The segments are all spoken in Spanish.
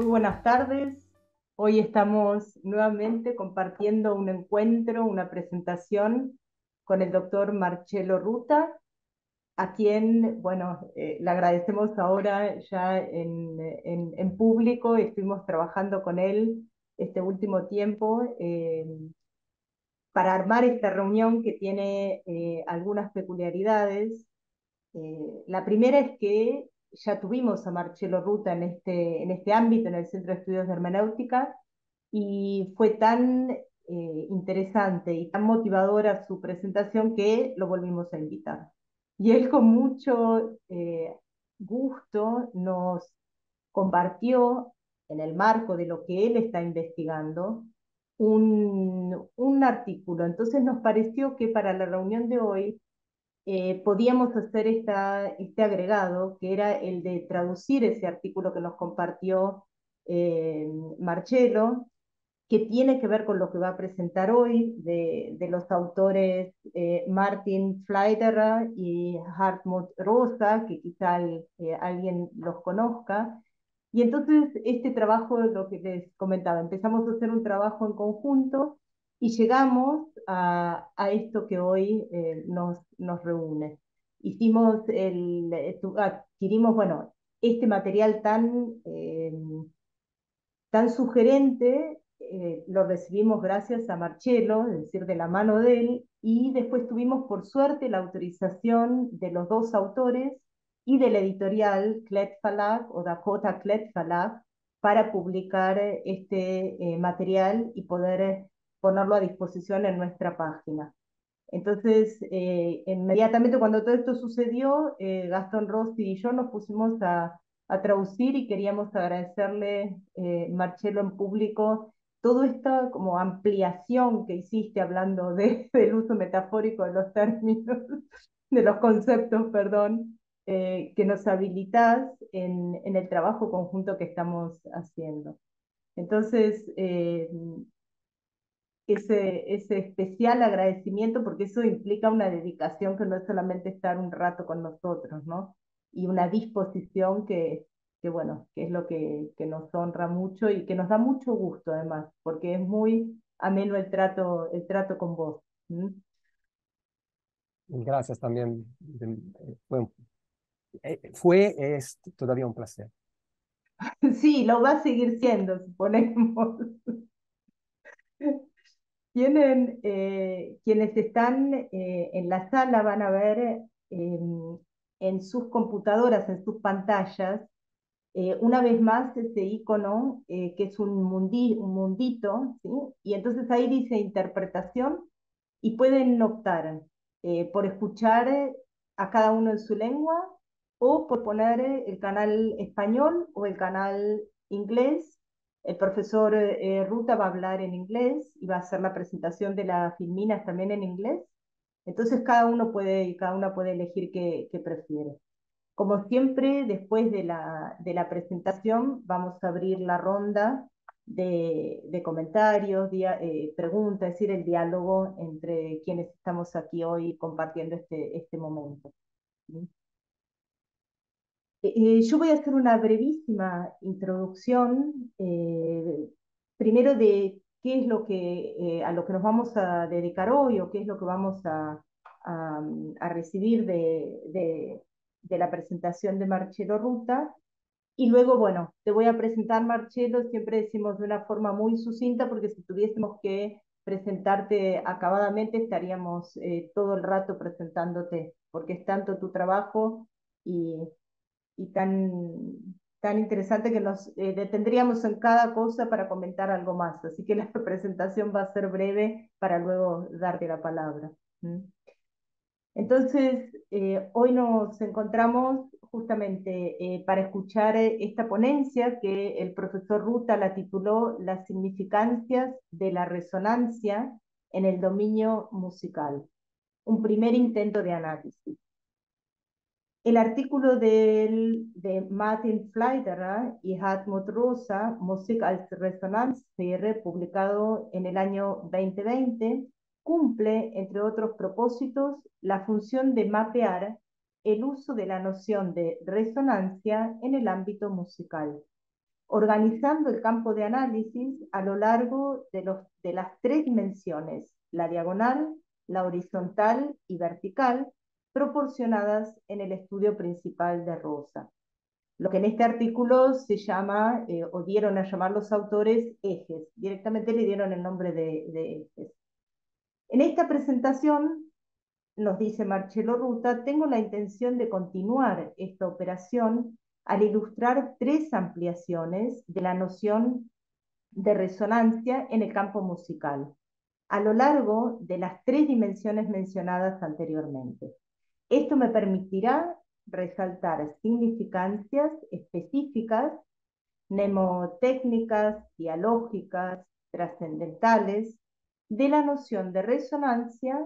Muy buenas tardes. Hoy estamos nuevamente compartiendo un encuentro, una presentación con el doctor Marcelo Ruta, a quien, bueno, eh, le agradecemos ahora ya en, público, estuvimos trabajando con él este último tiempo eh, para armar esta reunión que tiene eh, algunas peculiaridades. la primera es que ya tuvimos a Marcelo Ruta en este, en este ámbito, en el Centro de Estudios de Hermenéutica, y fue tan eh, interesante y tan motivadora su presentación que lo volvimos a invitar. Y él con mucho eh, gusto nos compartió, en el marco de lo que él está investigando, un artículo. Entonces nos pareció que para la reunión de hoy eh, podíamos hacer esta, este agregado, que era el de traducir ese artículo que nos compartió eh, Marcelo, que tiene que ver con lo que va a presentar hoy, de, los autores eh, Martin Fleiderer y Hartmut Rosa, que quizá eh, alguien los conozca. Y entonces este trabajo, lo que les comentaba, empezamos a hacer un trabajo en conjunto y llegamos a, esto que hoy eh, nos, nos reúne. Hicimos el, adquirimos, bueno, este material tan, eh, tan sugerente, eh, lo recibimos gracias a Marcelo, es decir, de la mano de él, y después tuvimos por suerte la autorización de los dos autores y de la editorial Klett Falag o Dakota Klett Falag para publicar este material y poder ponerlo a disposición en nuestra página. Entonces, eh, inmediatamente cuando todo esto sucedió, eh, Gastón Rossi y yo nos pusimos a, traducir y queríamos agradecerle, eh, Marcelo, en público, toda esta como ampliación que hiciste hablando del uso metafórico de los términos, de los conceptos, perdón, que nos habilitas en, el trabajo conjunto que estamos haciendo. Entonces, ese, ese especial agradecimiento, porque eso implica una dedicación que no es solamente estar un rato con nosotros, ¿no? Y una disposición que, que bueno, que es lo que, que nos honra mucho y que nos da mucho gusto además, porque es muy ameno el trato, el trato con vos. Gracias también. Eh, eh, fue, es todavía un placer. Sí, lo va a seguir siendo, suponemos. Tienen, eh, quienes están eh, en la sala van a ver em, en sus computadoras, en sus pantallas, eh, una vez más ese icono que es un, un mundito, ¿sí? y entonces ahí dice interpretación y pueden optar por escuchar a cada uno en su lengua o por poner el canal español o el canal inglés el profesor eh, Ruta va a hablar en inglés y va a hacer la presentación de las filminas también en inglés. Entonces cada uno puede, cada una puede elegir qué, prefiere. Como siempre, después de la, de la, presentación vamos a abrir la ronda de, comentarios, eh, preguntas, es decir, el diálogo entre quienes estamos aquí hoy compartiendo este, este momento. Eh, eh, yo voy a hacer una brevísima introducción, eh, primero de qué es lo que, a lo que nos vamos a dedicar hoy o qué es lo que vamos a, mm, a, recibir de, de, de, la presentación de Marcelo Ruta. Y luego, bueno, te voy a presentar, Marcelo, siempre decimos de una forma muy sucinta, porque si tuviésemos que presentarte acabadamente estaríamos todo el rato presentándote, porque es tanto tu trabajo y y tan, tan interesante que nos eh, detendríamos en cada cosa para comentar algo más. Así que la presentación va a ser breve para luego darte la palabra. Entonces, eh, hoy nos encontramos justamente eh, para escuchar esta ponencia que el profesor Ruta la tituló Las significancias de la resonancia en el dominio musical, un primer intento de análisis. El artículo de Martin Fleiderer ¿ah? y Hartmut Rosa, Musical als publicado en el año 2020, cumple, entre otros propósitos, la función de mapear el uso de la noción de resonancia en el ámbito musical, organizando el campo de análisis a lo largo de, de las tres dimensiones, la diagonal, la horizontal y vertical, proporcionadas en el estudio principal de Rosa. Lo que en este artículo se llama, eh, o dieron a llamar los autores, ejes. Directamente le dieron el nombre de, de ejes. En esta presentación, nos dice Marcelo Ruta, tengo la intención de continuar esta operación al ilustrar tres ampliaciones de la noción de resonancia en el campo musical, a lo largo de las tres dimensiones mencionadas anteriormente. Esto me permitirá resaltar significancias específicas, mnemotécnicas, dialógicas, trascendentales, de la noción de resonancia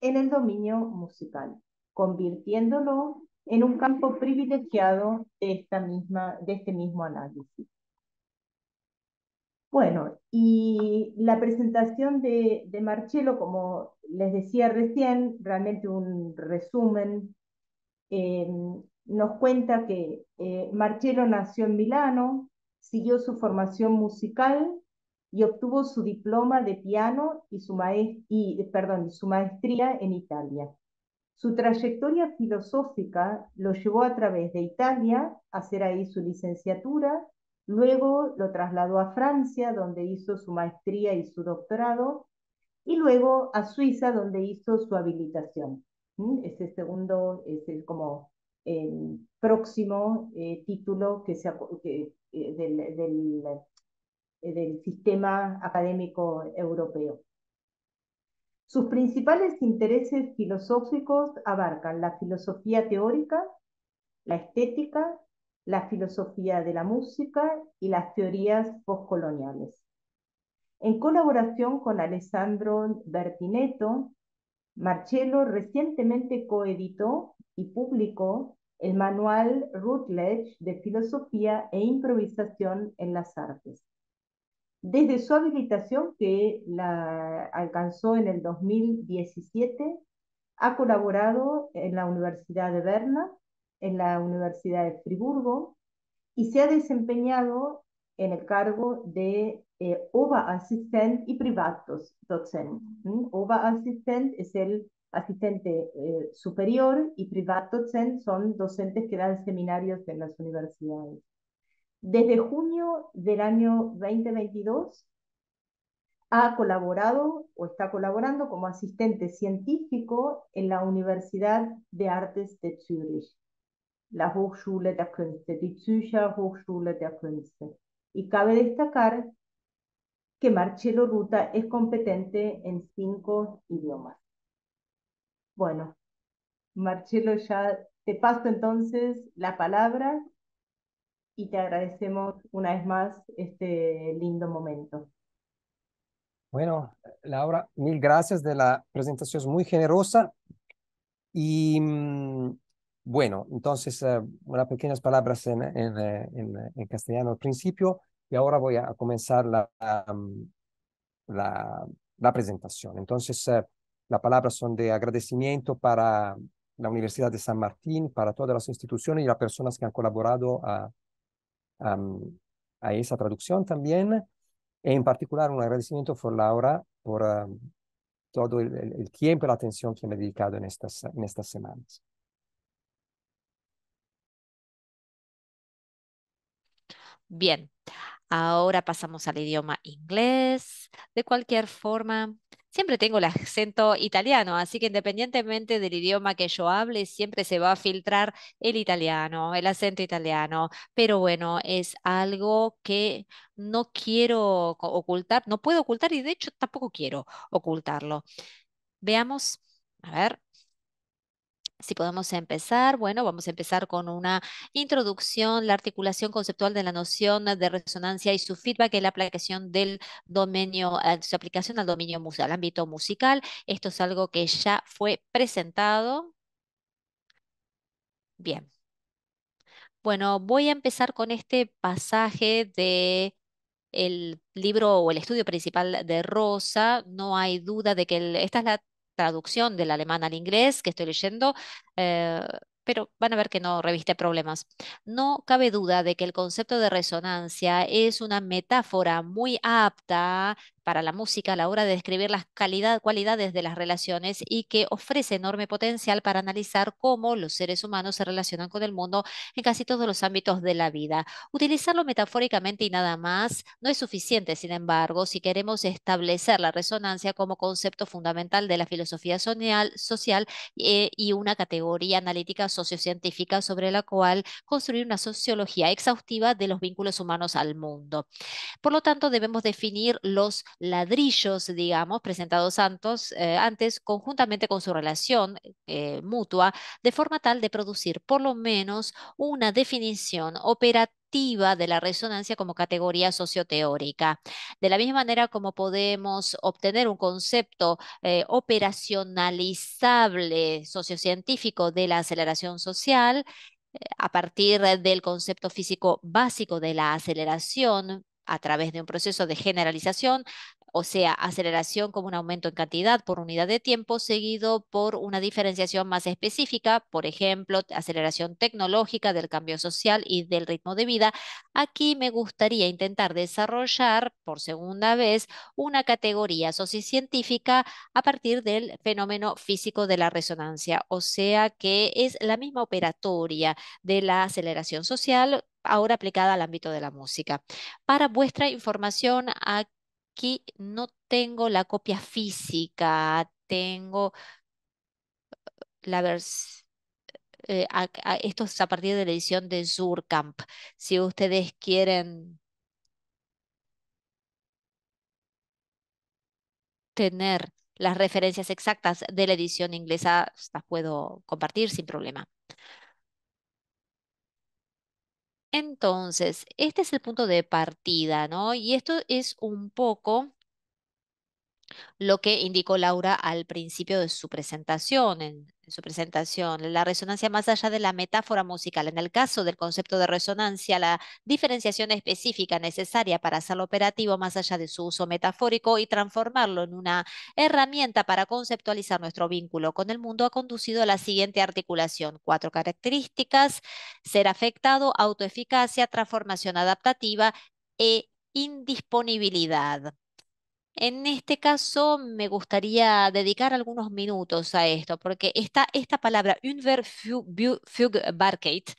en el dominio musical, convirtiéndolo en un campo privilegiado de, esta misma, de este mismo análisis. Bueno, y la presentación de, de Marcelo, como les decía recién, realmente un resumen, eh, nos cuenta que eh, Marcelo nació en Milano, siguió su formación musical y obtuvo su diploma de piano y su, eh, su maestría en Italia. Su trayectoria filosófica lo llevó a través de Italia a hacer ahí su licenciatura Luego lo trasladó a Francia, donde hizo su maestría y su doctorado, y luego a Suiza, donde hizo su habilitación. Este segundo es el, como próximo eh, título que se, eh, del, eh, del sistema académico europeo. Sus principales intereses filosóficos abarcan la filosofía teórica, la estética, la filosofía de la música y las teorías postcoloniales. En colaboración con Alessandro Bertinetto, Marcello recientemente coeditó y publicó el manual Routledge de Filosofía e Improvisación en las Artes. Desde su habilitación, que la alcanzó en el 2017, ha colaborado en la Universidad de Berna en la Universidad de Friburgo y se ha desempeñado en el cargo de eh, OVA-Assistent y Privat ¿Mm? OVA-Assistent es el asistente eh, superior y Docent son docentes que dan seminarios en las universidades. Desde junio del año 2022 ha colaborado o está colaborando como asistente científico en la Universidad de Artes de Zurich la Hochschule der Künste, Hochschule Künste. Y cabe destacar que Marcelo Ruta es competente en cinco idiomas. Bueno, Marcelo, ya te paso entonces la palabra y te agradecemos una vez más este lindo momento. Bueno, Laura, mil gracias de la presentación, es muy generosa. Y mm, bueno, entonces, eh, unas pequeñas palabras en, en, eh, eh, en, castellano al principio y ahora voy a comenzar la, la, la, presentación. Entonces, la las palabras son de agradecimiento para la Universidad de San Martín, para todas las instituciones y las personas que han colaborado a, a esa traducción también. E en particular un agradecimiento por Laura por todo el, tiempo y la atención que me ha dedicado en estas, en estas semanas. Bien, ahora pasamos al idioma inglés. De cualquier forma, siempre tengo el acento italiano, así que independientemente del idioma que yo hable, siempre se va a filtrar el italiano, el acento italiano. Pero bueno, es algo que no quiero ocultar, no puedo ocultar y de hecho tampoco quiero ocultarlo. Veamos, a ver, si podemos empezar, bueno, vamos a empezar con una introducción, la articulación conceptual de la noción de resonancia y su feedback en la aplicación del dominio, su aplicación al dominio musical, al ámbito musical. Esto es algo que ya fue presentado. Bien. Bueno, voy a empezar con este pasaje de el libro o el estudio principal de Rosa, no hay duda de que esta es la traducción del alemán al inglés que estoy leyendo, eh, pero van a ver que no reviste problemas. No cabe duda de que el concepto de resonancia es una metáfora muy apta para la música a la hora de describir las cualidades de las relaciones y que ofrece enorme potencial para analizar cómo los seres humanos se relacionan con el mundo en casi todos los ámbitos de la vida. Utilizarlo metafóricamente y nada más no es suficiente, sin embargo, si queremos establecer la resonancia como concepto fundamental de la filosofía social, eh, y una categoría analítica sociocientífica sobre la cual construir una sociología exhaustiva de los vínculos humanos al mundo. Por lo tanto, debemos definir los ladrillos, digamos, presentados antes, eh, antes conjuntamente con su relación eh, mutua, de forma tal de producir por lo menos una definición operativa de la resonancia como categoría socioteórica. De la misma manera como podemos obtener un concepto eh, operacionalizable sociocientífico de la aceleración social, a partir del concepto físico básico de la aceleración a través de un proceso de generalización, o sea, aceleración como un aumento en cantidad por unidad de tiempo seguido por una diferenciación más específica, por ejemplo, aceleración tecnológica del cambio social y del ritmo de vida. Aquí me gustaría intentar desarrollar por segunda vez una categoría sociocientífica a partir del fenómeno físico de la resonancia, o sea que es la misma operatoria de la aceleración social ahora aplicada al ámbito de la música. Para vuestra información, aquí aquí no tengo la copia física, tengo la versión eh, esto es a partir de la edición de Zurkamp. Si ustedes quieren tener las referencias exactas de la edición inglesa, las puedo compartir sin problema. Entonces, este es el punto de partida, ¿no? Y esto es un poco lo que indicó Laura al principio de su presentación, en, su presentación, la resonancia más allá de la metáfora musical. En el caso del concepto de resonancia, la diferenciación específica necesaria para hacerlo operativo más allá de su uso metafórico y transformarlo en una herramienta para conceptualizar nuestro vínculo con el mundo ha conducido a la siguiente articulación, cuatro características, ser afectado, autoeficacia, transformación adaptativa e indisponibilidad. En este caso, me gustaría dedicar algunos minutos a esto, porque está esta palabra Unverfügbarkeit,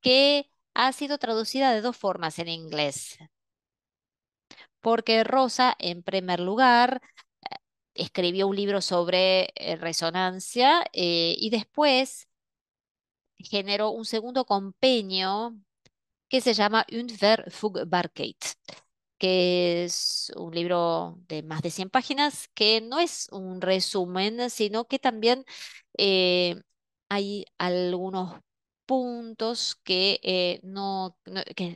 que ha sido traducida de dos formas en inglés. Porque Rosa, en primer lugar, escribió un libro sobre eh, resonancia eh, y después generó un segundo compenio que se llama Unverfügbarkeit que es un libro de más de 100 páginas, que no es un resumen, sino que también eh, hay algunos puntos eh, que, no,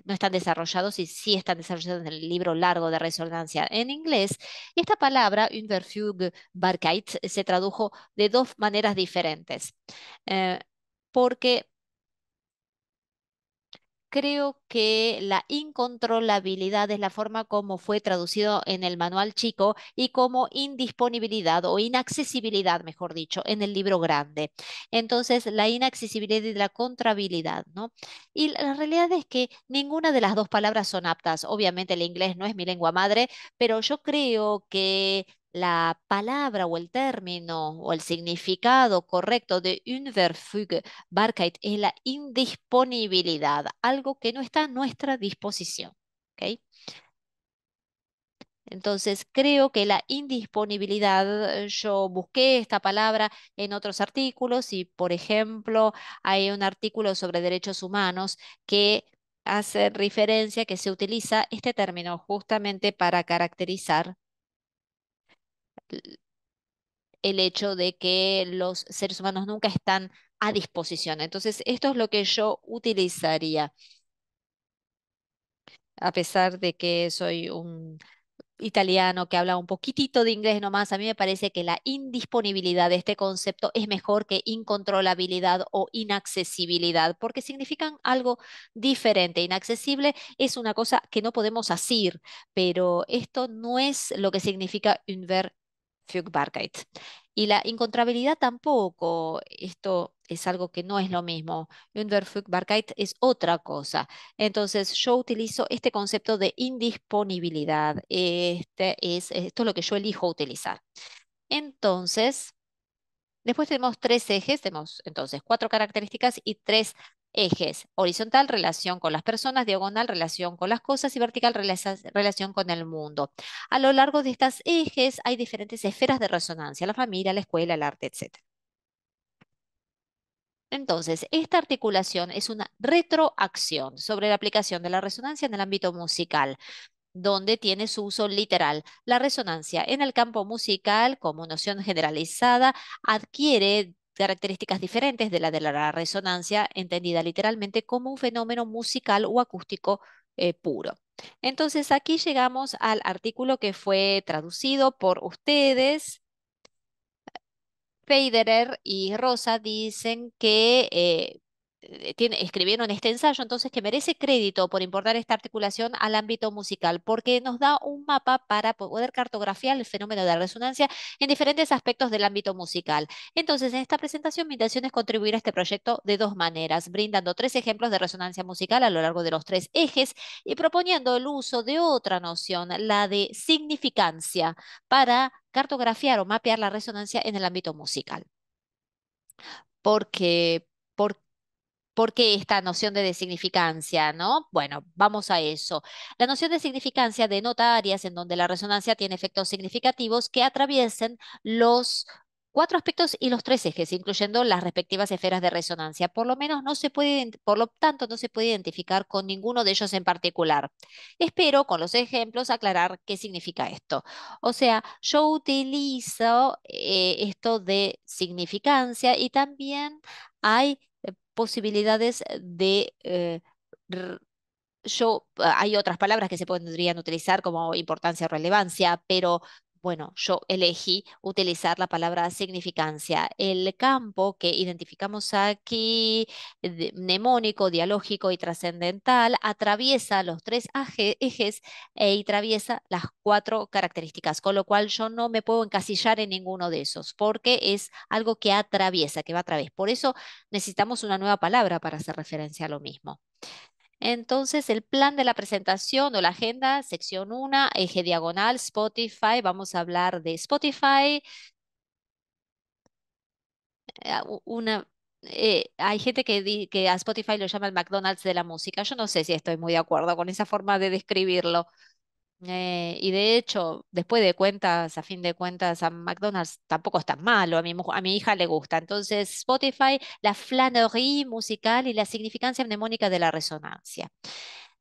están desarrollados y sí están desarrollados en el libro largo de resonancia en inglés. Y esta palabra, Unverfügbarkeit, se tradujo de dos maneras diferentes. Eh, porque creo que la incontrolabilidad es la forma como fue traducido en el manual chico y como indisponibilidad o inaccesibilidad, mejor dicho, en el libro grande. Entonces, la inaccesibilidad y la contrabilidad, ¿no? Y la realidad es que ninguna de las dos palabras son aptas. Obviamente el inglés no es mi lengua madre, pero yo creo que la palabra o el término o el significado correcto de Unverfügbarkeit es la indisponibilidad, algo que no está a nuestra disposición. Entonces, creo que la indisponibilidad, yo busqué esta palabra en otros artículos y, por ejemplo, hay un artículo sobre derechos humanos que hace referencia que se utiliza este término justamente para caracterizar el hecho de que los seres humanos nunca están a disposición. Entonces, esto es lo que yo utilizaría. A pesar de que soy un italiano que habla un poquitito de inglés nomás, a mí me parece que la indisponibilidad de este concepto es mejor que incontrolabilidad o inaccesibilidad, porque significan algo diferente. Inaccesible es una cosa que no podemos hacer, pero esto no es lo que significa un ver y la incontrabilidad tampoco, esto es algo que no es lo mismo. Unverfügbarkeit es otra cosa. Entonces, yo utilizo este concepto de indisponibilidad. Este es, esto es lo que yo elijo utilizar. Entonces, después tenemos tres ejes, tenemos entonces cuatro características y tres Ejes, horizontal, relación con las personas, diagonal, relación con las cosas y vertical, relación con el mundo. A lo largo de estos ejes hay diferentes esferas de resonancia, la familia, la escuela, el arte, etc. Entonces, esta articulación es una retroacción sobre la aplicación de la resonancia en el ámbito musical donde tiene su uso literal. La resonancia en el campo musical, como noción generalizada, adquiere características diferentes de la de la resonancia, entendida literalmente como un fenómeno musical o acústico eh, puro. Entonces aquí llegamos al artículo que fue traducido por ustedes. Federer y Rosa dicen que eh, eh, escribieron este ensayo, entonces que merece crédito por importar esta articulación al ámbito musical, porque nos da un mapa para poder cartografiar el fenómeno de resonancia en diferentes aspectos del ámbito musical. Entonces, en esta presentación, mi intención es contribuir a este proyecto de dos maneras, brindando tres ejemplos de resonancia musical a lo largo de los tres ejes y proponiendo el uso de otra noción, la de significancia, para cartografiar o mapear la resonancia en el ámbito musical. Porque, porque ¿Por qué esta noción de significancia, ¿no? Bueno, vamos a eso. La noción de significancia denota áreas en donde la resonancia tiene efectos significativos que atraviesen los cuatro aspectos y los tres ejes, incluyendo las respectivas esferas de resonancia. Por lo menos no se puede, por lo tanto, no se puede identificar con ninguno de ellos en particular. Espero con los ejemplos aclarar qué significa esto. O sea, yo utilizo eh, esto de significancia y también hay posibilidades de eh, yo, hay otras palabras que se podrían utilizar como importancia o relevancia, pero bueno, yo elegí utilizar la palabra significancia. El campo que identificamos aquí, mnemónico, dialógico y trascendental, atraviesa los tres ejes eh, y atraviesa las cuatro características, con lo cual yo no me puedo encasillar en ninguno de esos, porque es algo que atraviesa, que va a través. Por eso necesitamos una nueva palabra para hacer referencia a lo mismo. Entonces, el plan de la presentación o la agenda, sección 1, eje diagonal, Spotify. Vamos a hablar de Spotify. Ah, una, eh, hay gente que, que a Spotify lo llama el McDonald's de la música. Yo no sé si estoy muy de acuerdo con esa forma de describirlo. Eh, y de hecho, después de cuentas, a fin de cuentas, a McDonald's tampoco es tan malo, a mi, a mi hija le gusta. Entonces, Spotify, la flânerie musical y la significancia mnemónica de la resonancia.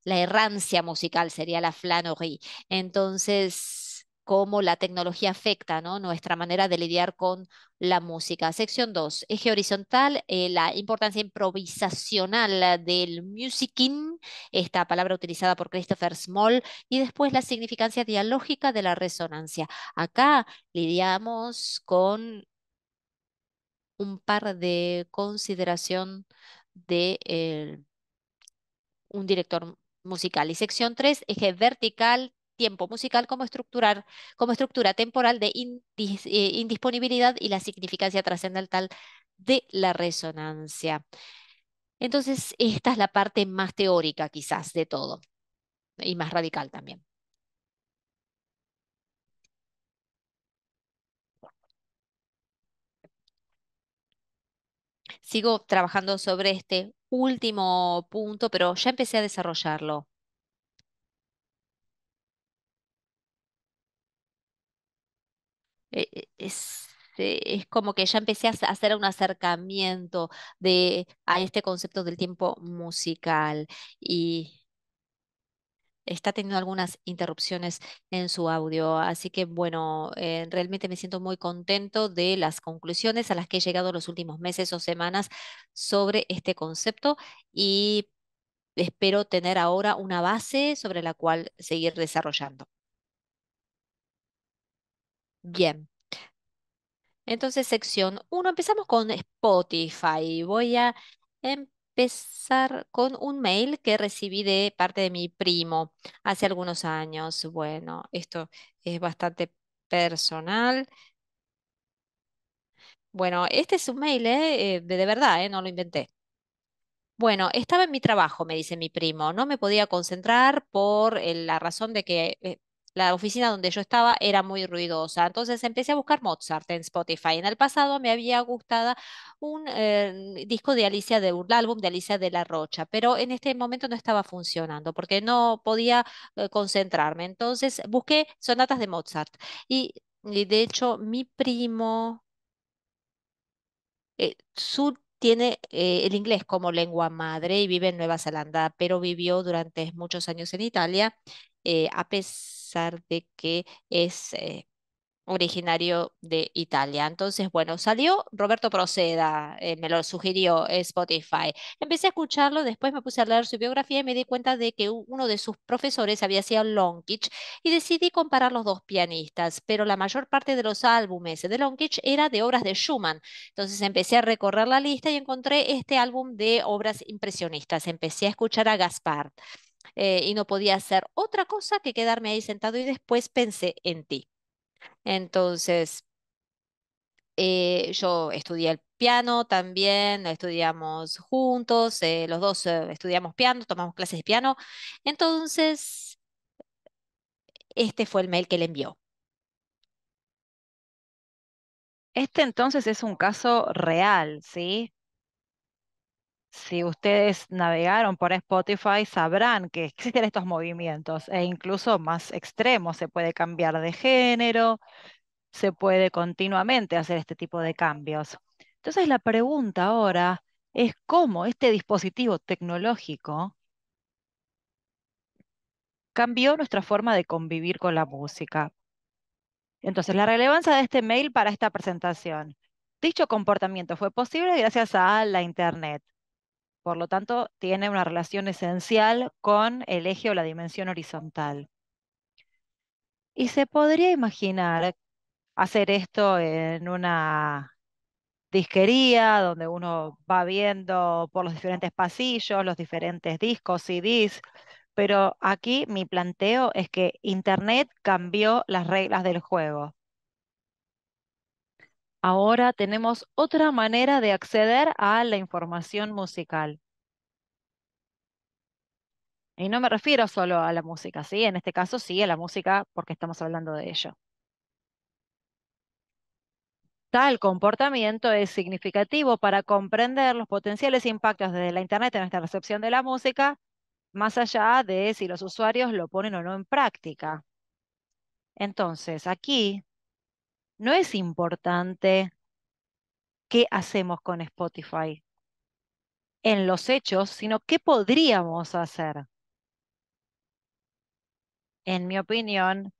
La errancia musical sería la flânerie. Entonces, cómo la tecnología afecta nuestra manera de lidiar con la música. Sección 2, eje horizontal, eh, la importancia improvisacional del musicing esta palabra utilizada por Christopher Small, y después la significancia dialógica de la resonancia. Acá lidiamos con un par de consideración de eh, un director musical. Y sección 3, eje vertical, tiempo musical como, estructurar como estructura temporal de eh, indisponibilidad y la significancia trascendental de la resonancia. Entonces, esta es la parte más teórica quizás de todo y más radical también. Sigo trabajando sobre este último punto, pero ya empecé a desarrollarlo Eh, eh, es, eh, es, como que ya empecé a hacer un acercamiento de, a este concepto del tiempo musical y está teniendo algunas interrupciones en su audio. Así que bueno, realmente me siento muy contento de las conclusiones a las que he llegado los últimos meses o semanas sobre este concepto y espero tener ahora una base sobre la cual seguir desarrollando. Bien. Entonces, sección 1, empezamos con Spotify. Voy a empezar con un mail que recibí de parte de mi primo hace algunos años. Bueno, esto es bastante personal. Bueno, este es un mail, ¿eh? Eh, de, verdad, ¿eh? No lo inventé. Bueno, estaba en mi trabajo, me dice mi primo. No me podía concentrar por la razón de que la oficina donde yo estaba era muy ruidosa. Entonces empecé a buscar Mozart en Spotify. En el pasado me había gustado un eh, disco de Alicia de un álbum de Alicia de la Rocha, pero en este momento no estaba funcionando porque no podía eh, concentrarme. Entonces busqué sonatas de Mozart y, de hecho mi primo eh, su tiene el inglés como lengua madre y vive en Nueva Zelanda, pero vivió durante muchos años en Italia. a pesar pesar de que es eh, originario de Italia. Entonces, bueno, salió Roberto Proceda, eh, me lo sugirió Spotify. Empecé a escucharlo, después me puse a leer su biografía y me di cuenta de que uno de sus profesores había sido Longkich y decidí comparar los dos pianistas, pero la mayor parte de los álbumes de Longkich era de obras de Schumann. Entonces empecé a recorrer la lista y encontré este álbum de obras impresionistas. Empecé a escuchar a Gaspard eh, y no podía hacer otra cosa que quedarme ahí sentado y después pensé en ti. Entonces, eh, yo estudié el piano también, estudiamos juntos, eh, los dos estudiamos piano, tomamos clases de piano. Entonces, este fue el mail que le envió. Este entonces es un caso real, ¿sí? si ustedes navegaron por Spotify, sabrán que existen estos movimientos e incluso más extremos. Se puede cambiar de género, se puede continuamente hacer este tipo de cambios. Entonces la pregunta ahora es cómo este dispositivo tecnológico cambió nuestra forma de convivir con la música. Entonces, la relevancia de este mail para esta presentación. Dicho comportamiento fue posible gracias a la Internet. Por lo tanto, tiene una relación esencial con el eje o la dimensión horizontal. Y se podría imaginar hacer esto en una disquería, donde uno va viendo por los diferentes pasillos, los diferentes discos, CDs, pero aquí mi planteo es que Internet cambió las reglas del juego. Ahora tenemos otra manera de acceder a la información musical. Y no me refiero solo a la música, ¿sí? En este caso sí a la música porque estamos hablando de ello. Tal comportamiento es significativo para comprender los potenciales impactos desde la Internet en nuestra recepción de la música, más allá de si los usuarios lo ponen o no en práctica. Entonces, aquí no es importante qué hacemos con Spotify en los hechos, sino qué podríamos hacer. En mi opinión,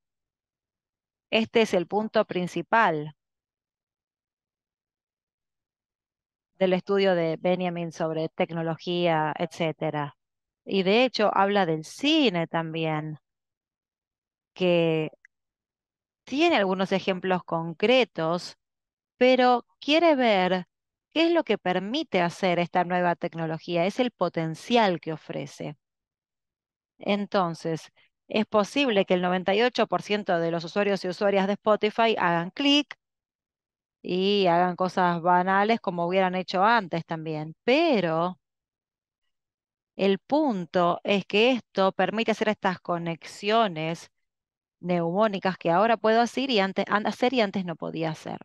este es el punto principal del estudio de Benjamin sobre tecnología, etc. Y de hecho habla del cine también, que tiene algunos ejemplos concretos, pero quiere ver qué es lo que permite hacer esta nueva tecnología, es el potencial que ofrece. Entonces, es posible que el 98% de los usuarios y usuarias de Spotify hagan clic y hagan cosas banales como hubieran hecho antes también, pero el punto es que esto permite hacer estas conexiones neumónicas que ahora puedo hacer y antes, antes no podía hacer.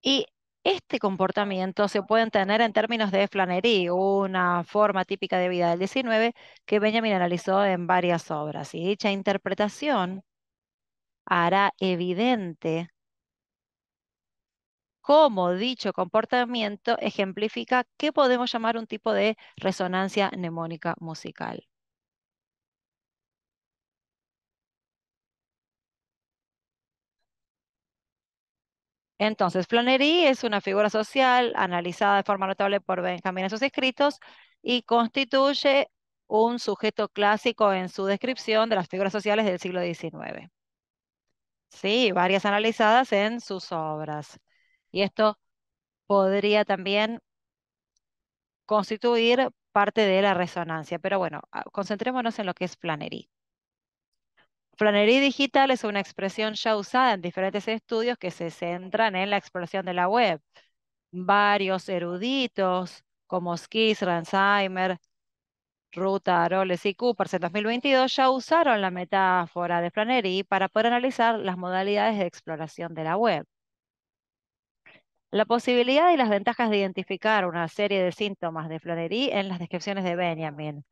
Y este comportamiento se puede entender en términos de flanería, una forma típica de vida del 19 que Benjamin analizó en varias obras. Y dicha interpretación hará evidente cómo dicho comportamiento ejemplifica qué podemos llamar un tipo de resonancia neumónica musical. Entonces, planerí es una figura social analizada de forma notable por Benjamín en sus escritos y constituye un sujeto clásico en su descripción de las figuras sociales del siglo XIX. Sí, varias analizadas en sus obras. Y esto podría también constituir parte de la resonancia. Pero bueno, ah, concentrémonos en lo que es planerí. Flanería digital es una expresión ya usada en diferentes estudios que se centran en la exploración de la web. Varios eruditos, como Skis, Ransheimer, Ruta, Aroles y Coopers en 2022 ya usaron la metáfora de flanería para poder analizar las modalidades de exploración de la web. La posibilidad y las ventajas de identificar una serie de síntomas de flanería en las descripciones de Benjamin.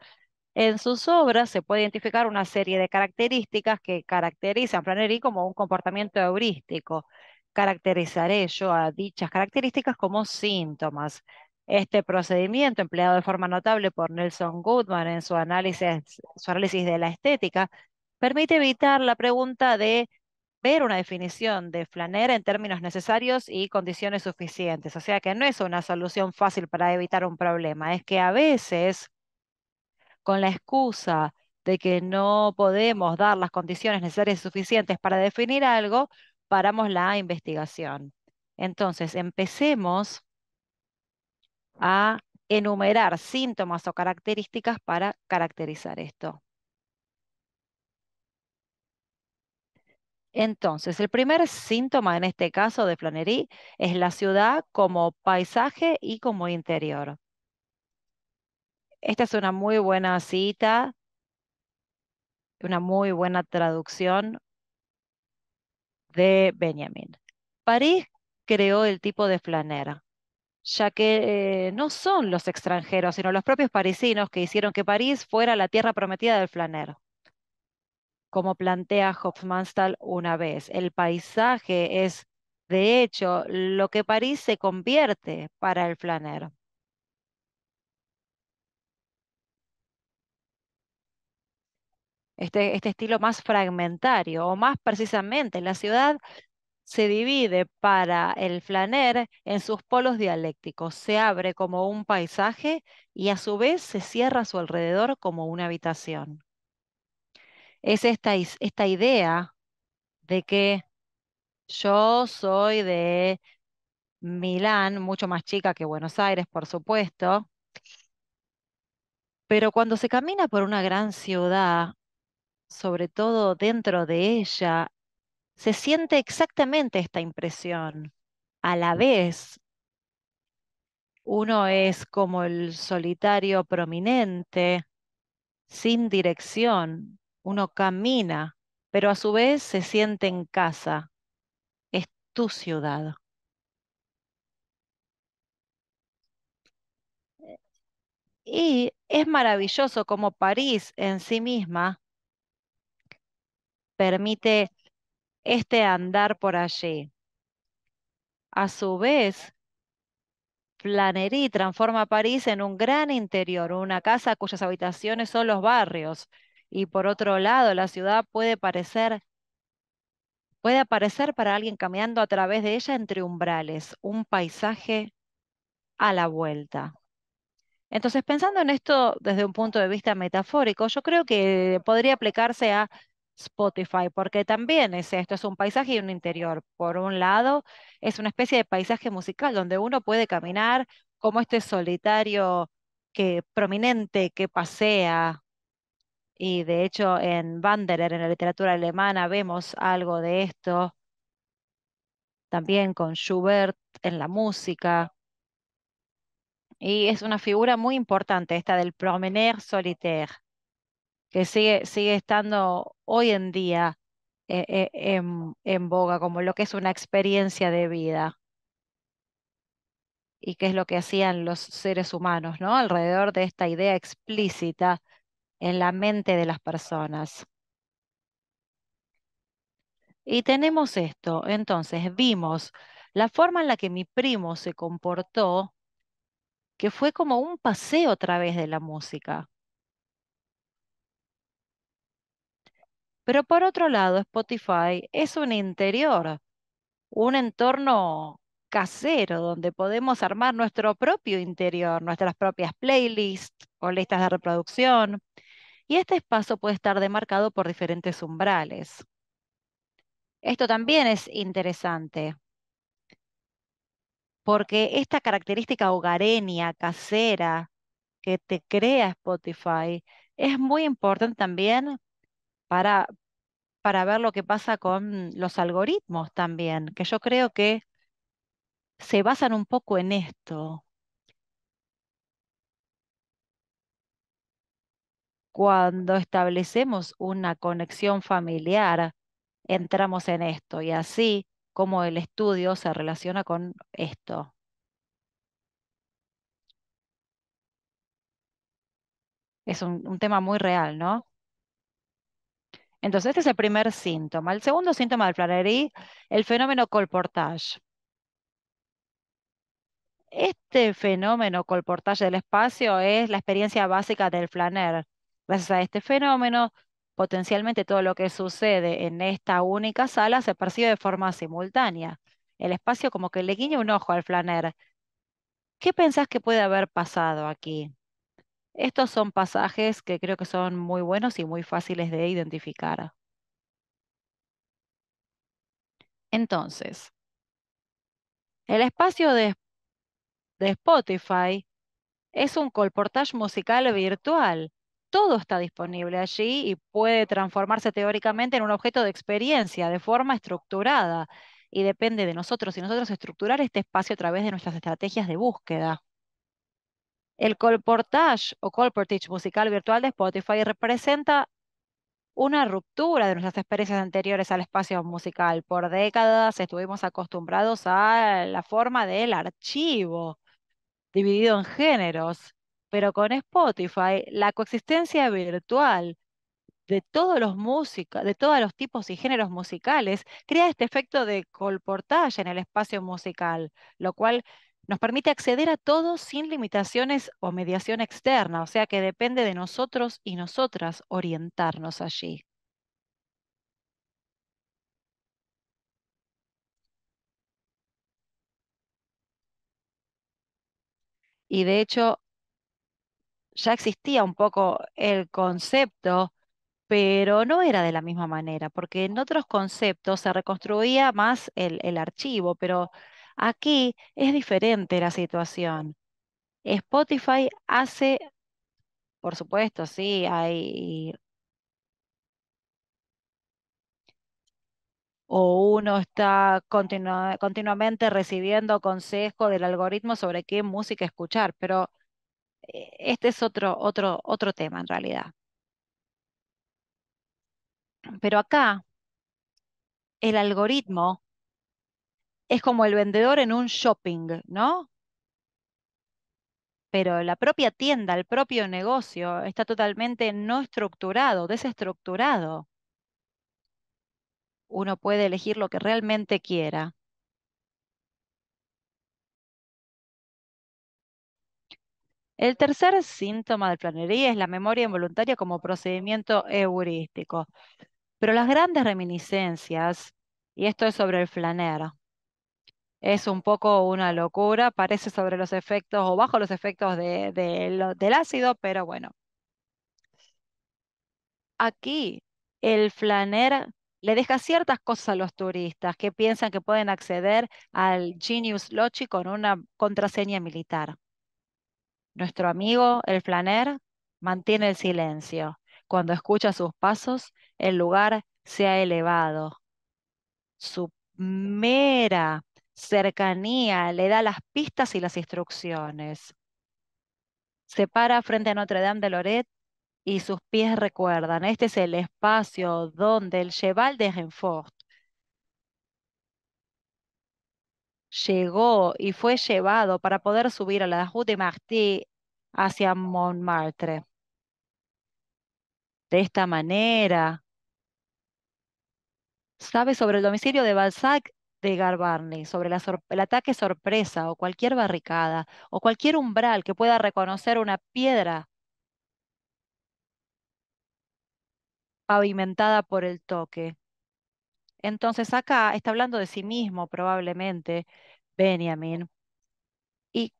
En sus obras se puede identificar una serie de características que caracterizan a Flannery como un comportamiento heurístico. Caracterizaré yo a dichas características como síntomas. Este procedimiento, empleado de forma notable por Nelson Goodman en su análisis, de la estética, permite evitar la pregunta de ver una definición de flaner en términos necesarios y condiciones suficientes. O sea que no es una solución fácil para evitar un problema, es que a veces con la excusa de que no podemos dar las condiciones necesarias y suficientes para definir algo, paramos la investigación. Entonces, empecemos a enumerar síntomas o características para caracterizar esto. Entonces, el primer síntoma en este caso de Flanery es la ciudad como paisaje y como interior. Esta es una muy buena cita, una muy buena traducción de Benjamin. París creó el tipo de flanera, ya que eh, no son los extranjeros, sino los propios parisinos que hicieron que París fuera la tierra prometida del flanero. Como plantea Hofmannsthal una vez, el paisaje es, de hecho, lo que París se convierte para el flanero. Este, este, estilo más fragmentario, o más precisamente, la ciudad se divide para el flaner en sus polos dialécticos, se abre como un paisaje y a su vez se cierra a su alrededor como una habitación. Es esta, esta idea de que yo soy de Milán, mucho más chica que Buenos Aires, por supuesto, pero cuando se camina por una gran ciudad, sobre todo dentro de ella, se siente exactamente esta impresión. A la vez, uno es como el solitario prominente, sin dirección, uno camina, pero a su vez se siente en casa. Es tu ciudad. Eh. Y es maravilloso como París en sí misma permite este andar por allí. A su vez, Flanery transforma París en un gran interior, una casa cuyas habitaciones son los barrios. Y por otro lado, la ciudad puede parecer puede aparecer para alguien caminando a través de ella entre umbrales, un paisaje a la vuelta. Entonces, pensando en esto desde un punto de vista metafórico, yo creo que podría aplicarse a Spotify, porque también es esto, es un paisaje y un interior. Por un lado, es una especie de paisaje musical donde uno puede caminar como este solitario que prominente que pasea. Y de hecho en Wanderer, en la literatura alemana, vemos algo de esto. También con Schubert en la música. Y es una figura muy importante, esta del promener solitaire que sigue, estando hoy en día eh, eh, en, en boga, como lo que es una experiencia de vida y qué es lo que hacían los seres humanos, ¿no? Alrededor de esta idea explícita en la mente de las personas. Y tenemos esto, entonces vimos la forma en la que mi primo se comportó, que fue como un paseo a través de la música. Pero por otro lado, Spotify es un interior, un entorno casero donde podemos armar nuestro propio interior, nuestras propias playlists o listas de reproducción. Y este espacio puede estar demarcado por diferentes umbrales. Esto también es interesante, porque esta característica hogareña, casera, que te crea Spotify, es muy importante también para, ver lo que pasa con los algoritmos también, que yo creo que se basan un poco en esto. Cuando establecemos una conexión familiar, entramos en esto y así como el estudio se relaciona con esto. Es un tema muy real, ¿no? Entonces, este es el primer síntoma. El segundo síntoma del y el fenómeno colportage. Este fenómeno colportage del espacio es la experiencia básica del flaner. Gracias a este fenómeno, potencialmente todo lo que sucede en esta única sala se percibe de forma simultánea. El espacio como que le guiña un ojo al flaner. ¿Qué pensás que puede haber pasado aquí? Estos son pasajes que creo que son muy buenos y muy fáciles de identificar. Entonces, el espacio de, Spotify es un colportage musical virtual. Todo está disponible allí y puede transformarse teóricamente en un objeto de experiencia de forma estructurada. Y depende de nosotros y nosotros estructurar este espacio a través de nuestras estrategias de búsqueda. El colportage o colportage musical virtual de Spotify representa una ruptura de nuestras experiencias anteriores al espacio musical. Por décadas estuvimos acostumbrados a la forma del archivo, dividido en géneros, pero con Spotify la coexistencia virtual de todos los músicos, de todos los tipos y géneros musicales, crea este efecto de colportage en el espacio musical, lo cual nos permite acceder a todo sin limitaciones o mediación externa, o sea que depende de nosotros y nosotras orientarnos allí. Y de hecho, ya existía un poco el concepto, pero no era de la misma manera, porque en otros conceptos se reconstruía más el, el archivo, pero Aquí es diferente la situación. Spotify hace, por supuesto, sí, hay... O uno está continuamente recibiendo consejo del algoritmo sobre qué música escuchar, pero eh, este es otro, otro, otro tema en realidad. Pero acá el algoritmo es como el vendedor en un shopping, ¿no? Pero la propia tienda, el propio negocio está totalmente no estructurado, desestructurado. Uno puede elegir lo que realmente quiera. El tercer síntoma de planería es la memoria involuntaria como procedimiento heurístico. Pero las grandes reminiscencias, y esto es sobre el flaner, es un poco una locura, parece sobre los efectos o bajo los efectos del ácido, pero bueno. Aquí el flaner le deja ciertas cosas a los turistas que piensan que pueden acceder al Genius Lochi con una contraseña militar. Nuestro amigo, el flaner, mantiene el silencio. Cuando escucha sus pasos, el lugar se ha elevado. Su mera cercanía, le da las pistas y las instrucciones. Se para frente a Notre Dame de Loret y sus pies recuerdan, este es el espacio donde el Cheval de Renfort llegó y fue llevado para poder subir a la Rue de Martí hacia Montmartre. De esta manera, sabe sobre el domicilio de Balzac de sobre el ataque sorpresa o cualquier barricada o cualquier umbral que pueda reconocer una piedra pavimentada por el toque. Entonces acá está hablando de sí mismo probablemente Benjamin y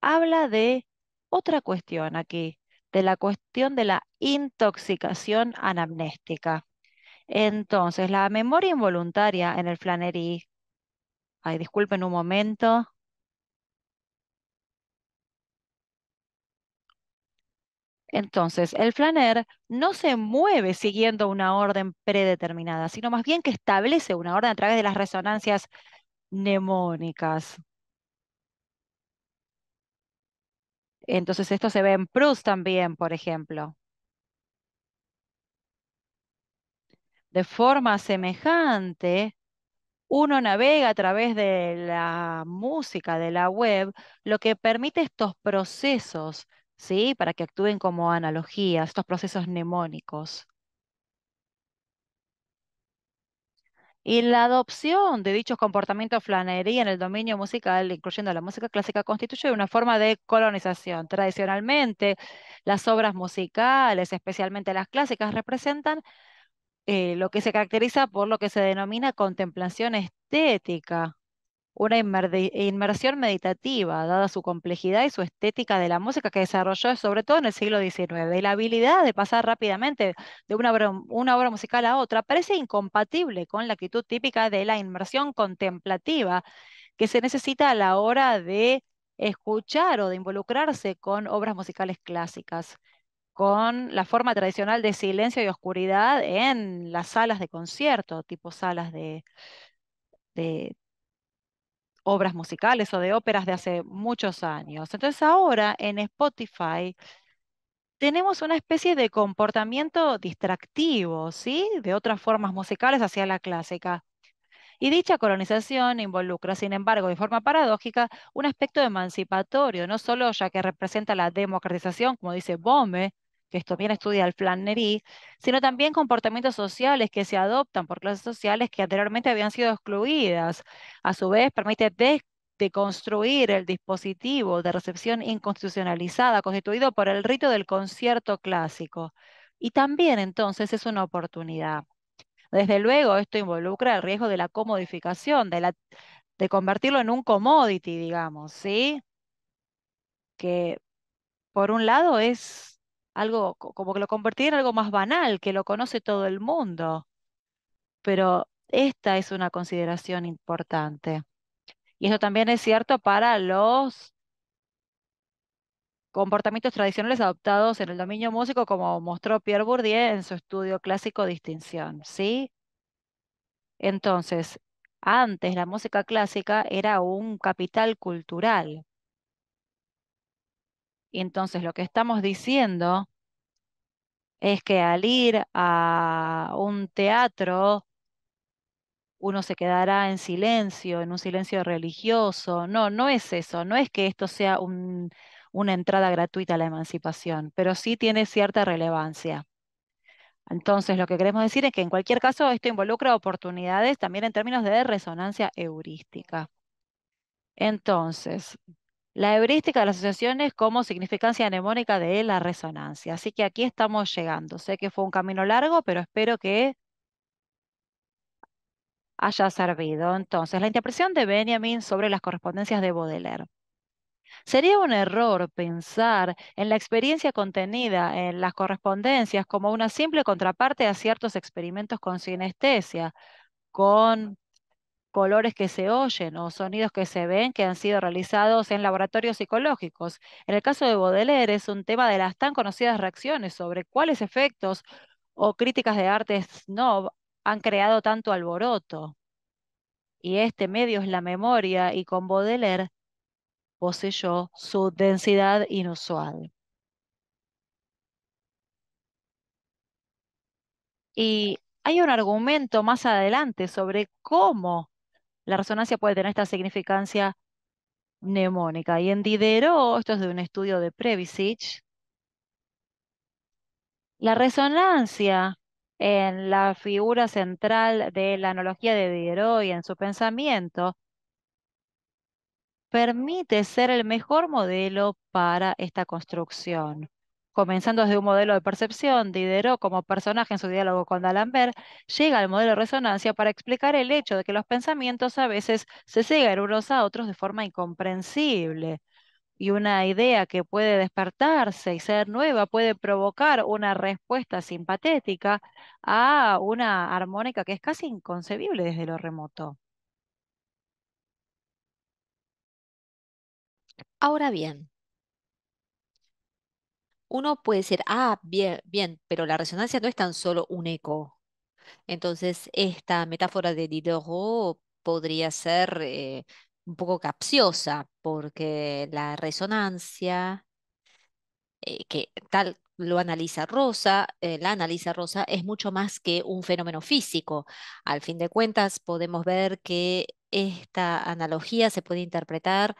habla de otra cuestión aquí, de la cuestión de la intoxicación anamnéstica. Entonces, la memoria involuntaria en el flanerí... Ay, disculpen un momento. Entonces, el flaner no se mueve siguiendo una orden predeterminada, sino más bien que establece una orden a través de las resonancias mnemónicas. Entonces, esto se ve en Proust también, por ejemplo. De forma semejante, uno navega a través de la música, de la web, lo que permite estos procesos, ¿sí? Para que actúen como analogías, estos procesos mnemónicos. Y la adopción de dichos comportamientos flanería en el dominio musical, incluyendo la música clásica, constituye una forma de colonización. Tradicionalmente, las obras musicales, especialmente las clásicas, representan eh, lo que se caracteriza por lo que se denomina contemplación estética, una inmersión meditativa, dada su complejidad y su estética de la música que desarrolló sobre todo en el siglo XIX, y la habilidad de pasar rápidamente de una obra musical a otra parece incompatible con la actitud típica de la inmersión contemplativa que se necesita a la hora de escuchar o de involucrarse con obras musicales clásicas con la forma tradicional de silencio y oscuridad en las salas de concierto, tipo salas de, obras musicales o de óperas de hace muchos años. Entonces ahora en Spotify tenemos una especie de comportamiento distractivo, ¿sí? De otras formas musicales hacia la clásica. Y dicha colonización involucra, sin embargo, de forma paradójica, un aspecto emancipatorio, no solo ya que representa la democratización, como dice Bome, que esto bien estudia el Flannery, sino también comportamientos sociales que se adoptan por clases sociales que anteriormente habían sido excluidas. A su vez, permite deconstruir el dispositivo de recepción inconstitucionalizada constituido por el rito del concierto clásico. Y también entonces es una oportunidad. Desde luego, esto involucra el riesgo de la comodificación, de, de convertirlo en un commodity, digamos, ¿sí? Que por un lado es algo como que lo convertía en algo más banal, que lo conoce todo el mundo. Pero esta es una consideración importante. Y eso también es cierto para los comportamientos tradicionales adoptados en el dominio músico, como mostró Pierre Bourdieu en su estudio clásico Distinción, ¿sí? Entonces, antes la música clásica era un capital cultural entonces lo que estamos diciendo es que al ir a un teatro, uno se quedará en silencio, en un silencio religioso. No, no es eso, no es que esto sea una entrada gratuita a la emancipación, pero sí tiene cierta relevancia. Entonces, lo que queremos decir es que en cualquier caso esto involucra oportunidades también en términos de resonancia heurística. Entonces, la heurística de las asociaciones como significancia mnemónica de la resonancia. Así que aquí estamos llegando. Sé que fue un camino largo, pero espero que haya servido. Entonces, la interpretación de Benjamin sobre las correspondencias de Baudelaire. Sería un error pensar en la experiencia contenida en las correspondencias como una simple contraparte a ciertos experimentos con sinestesia, con colores que se oyen o sonidos que se ven que han sido realizados en laboratorios psicológicos. En el caso de Baudelaire es un tema de las tan conocidas reacciones sobre cuáles efectos o críticas de arte snob han creado tanto alboroto. Y este medio es la memoria y con Baudelaire poseyó su densidad inusual. Y hay un argumento más adelante sobre cómo la resonancia puede tener esta significancia mnemónica. Y en Diderot, esto es de un estudio de Previsich. la resonancia en la figura central de la analogía de Diderot y en su pensamiento permite ser el mejor modelo para esta construcción comenzando desde un modelo de percepción Diderot como personaje en su diálogo con D'Alembert, llega al modelo de resonancia para explicar el hecho de que los pensamientos a veces se cegan unos a otros de forma incomprensible y una idea que puede despertarse y ser nueva puede provocar una respuesta simpatética a una armónica que es casi inconcebible desde lo remoto. Ahora bien, uno puede decir, ah, bien, bien, pero la resonancia no es tan solo un eco. Entonces, esta metáfora de Diderot podría ser eh, un poco capciosa, porque la resonancia, eh, que tal lo analiza Rosa, eh, la analiza Rosa, es mucho más que un fenómeno físico. Al fin de cuentas, podemos ver que esta analogía se puede interpretar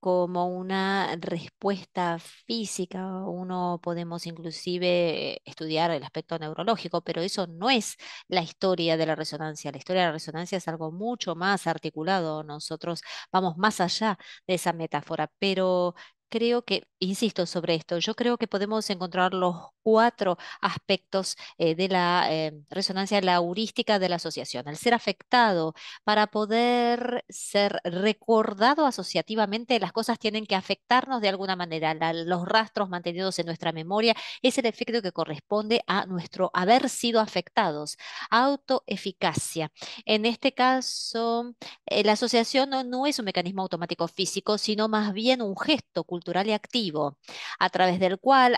como una respuesta física. Uno podemos inclusive estudiar el aspecto neurológico, pero eso no es la historia de la resonancia. La historia de la resonancia es algo mucho más articulado. Nosotros vamos más allá de esa metáfora, pero creo que, insisto sobre esto, yo creo que podemos encontrar los cuatro aspectos eh, de la eh, resonancia laurística de la asociación. al ser afectado, para poder ser recordado asociativamente, las cosas tienen que afectarnos de alguna manera. los rastros mantenidos en nuestra memoria es el efecto que corresponde a nuestro haber sido afectados. Autoeficacia. En este caso, eh, la asociación no, no es un mecanismo automático físico, sino más bien un gesto cultural cultural y activo, a través del cual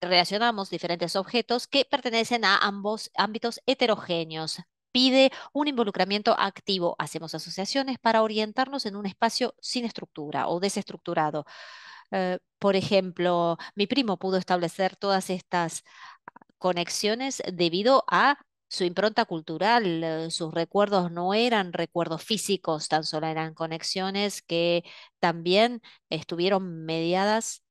relacionamos diferentes objetos que pertenecen a ambos ámbitos heterogéneos. Pide un involucramiento activo. Hacemos asociaciones para orientarnos en un espacio sin estructura o desestructurado. Eh, por ejemplo, mi primo pudo establecer todas estas conexiones debido a su impronta cultural, eh, sus recuerdos no eran recuerdos físicos, tan solo eran conexiones que también estuvieron mediadas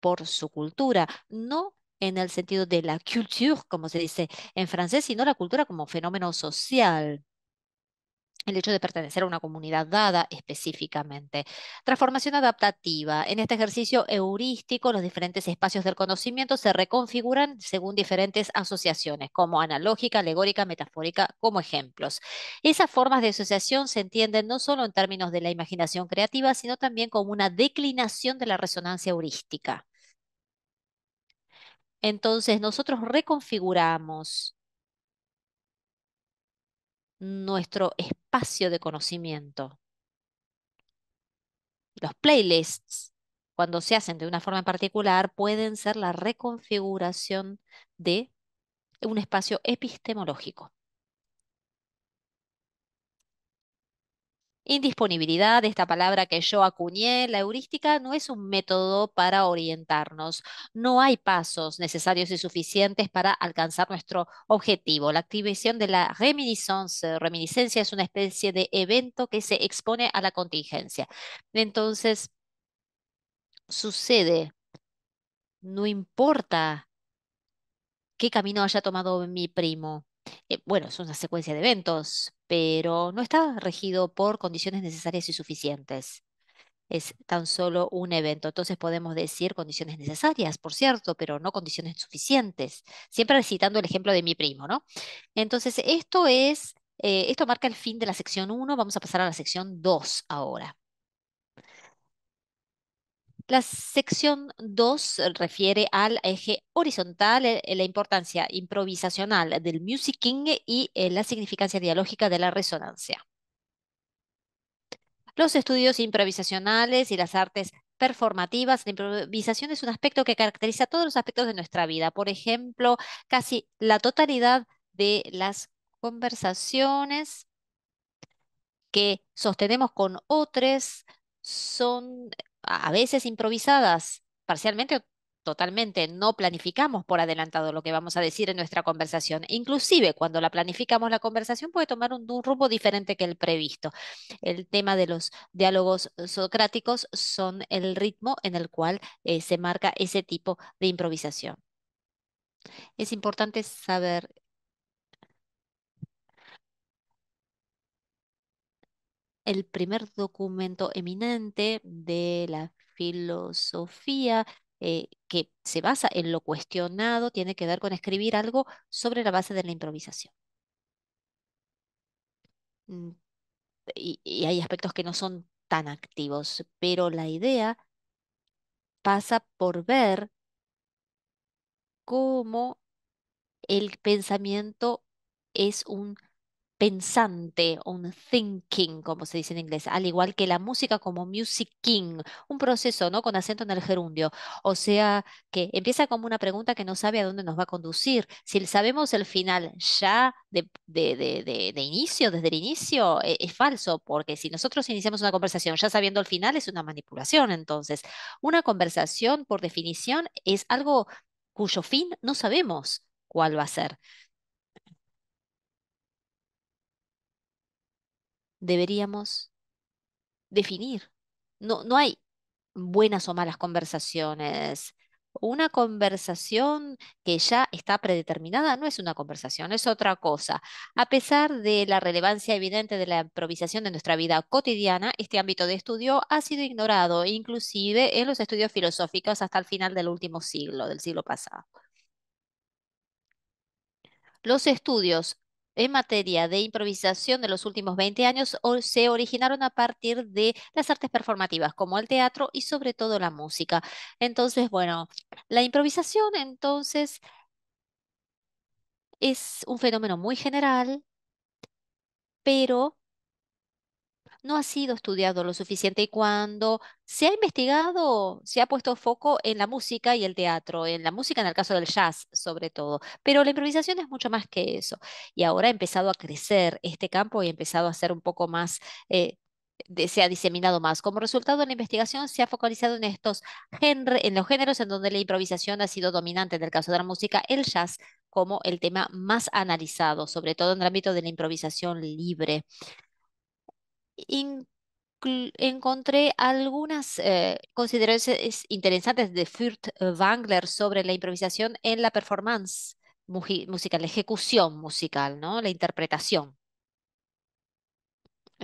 por su cultura, no en el sentido de la culture, como se dice en francés, sino la cultura como fenómeno social el hecho de pertenecer a una comunidad dada específicamente. Transformación adaptativa. En este ejercicio heurístico, los diferentes espacios del conocimiento se reconfiguran según diferentes asociaciones, como analógica, alegórica, metafórica, como ejemplos. Esas formas de asociación se entienden no solo en términos de la imaginación creativa, sino también como una declinación de la resonancia heurística. Entonces, nosotros reconfiguramos nuestro espacio de conocimiento. Los playlists, cuando se hacen de una forma en particular, pueden ser la reconfiguración de un espacio epistemológico. Indisponibilidad, esta palabra que yo acuñé, la heurística no es un método para orientarnos. No hay pasos necesarios y suficientes para alcanzar nuestro objetivo. La activación de la reminiscencia es una especie de evento que se expone a la contingencia. Entonces, sucede, no importa qué camino haya tomado mi primo, eh, bueno, es una secuencia de eventos, pero no está regido por condiciones necesarias y suficientes. Es tan solo un evento. Entonces podemos decir condiciones necesarias, por cierto, pero no condiciones suficientes. Siempre citando el ejemplo de mi primo, ¿no? Entonces, esto es, eh, esto marca el fin de la sección 1. Vamos a pasar a la sección 2 ahora. La sección 2 refiere al eje horizontal, eh, eh, la importancia improvisacional del musicing y eh, la significancia dialógica de la resonancia. Los estudios improvisacionales y las artes performativas. La improvisación es un aspecto que caracteriza todos los aspectos de nuestra vida. Por ejemplo, casi la totalidad de las conversaciones que sostenemos con otros son a veces improvisadas, parcialmente o totalmente. No planificamos por adelantado lo que vamos a decir en nuestra conversación. Inclusive cuando la planificamos, la conversación puede tomar un, rumbo diferente que el previsto. El tema de los diálogos socráticos son el ritmo en el cual eh, se marca ese tipo de improvisación. Es importante saber el primer documento eminente de la filosofía eh, que se basa en lo cuestionado, tiene que ver con escribir algo sobre la base de la improvisación. Mm, y, y hay aspectos que no son tan activos, pero la idea pasa por ver cómo el pensamiento es un pensante, un thinking, como se dice en inglés, al igual que la música como music un proceso, ¿no? Con acento en el gerundio. O sea, que empieza como una pregunta que no sabe a dónde nos va a conducir. Si sabemos el final ya de, inicio, desde el inicio, e, es falso, porque si nosotros iniciamos una conversación ya sabiendo el final, es una manipulación. Entonces, una conversación, por definición, es algo cuyo fin no sabemos cuál va a ser. deberíamos definir. No, no hay buenas o malas conversaciones. Una conversación que ya está predeterminada no es una conversación, es otra cosa. A pesar de la relevancia evidente de la improvisación de nuestra vida cotidiana, este ámbito de estudio ha sido ignorado, inclusive en los estudios filosóficos hasta el final del último siglo, del siglo pasado. Los estudios en materia de improvisación de los últimos 20 años se originaron a partir de las artes performativas, como el teatro y sobre todo la música. Entonces, bueno, la improvisación entonces es un fenómeno muy general, pero no ha sido estudiado lo suficiente y cuando se ha investigado, se ha puesto foco en la música y el teatro, en la música en el caso del jazz sobre todo, pero la improvisación es mucho más que eso. Y ahora ha empezado a crecer este campo y ha empezado a ser un poco más... Eh, se ha diseminado más. Como resultado de la investigación, se ha focalizado en estos en los géneros en donde la improvisación ha sido dominante, en el caso de la música, el jazz como el tema más analizado, sobre todo en el ámbito de la improvisación libre encontré algunas eh, consideraciones interesantes de Furt Wangler sobre la improvisación en la performance musical, la ejecución musical, ¿no? la interpretación.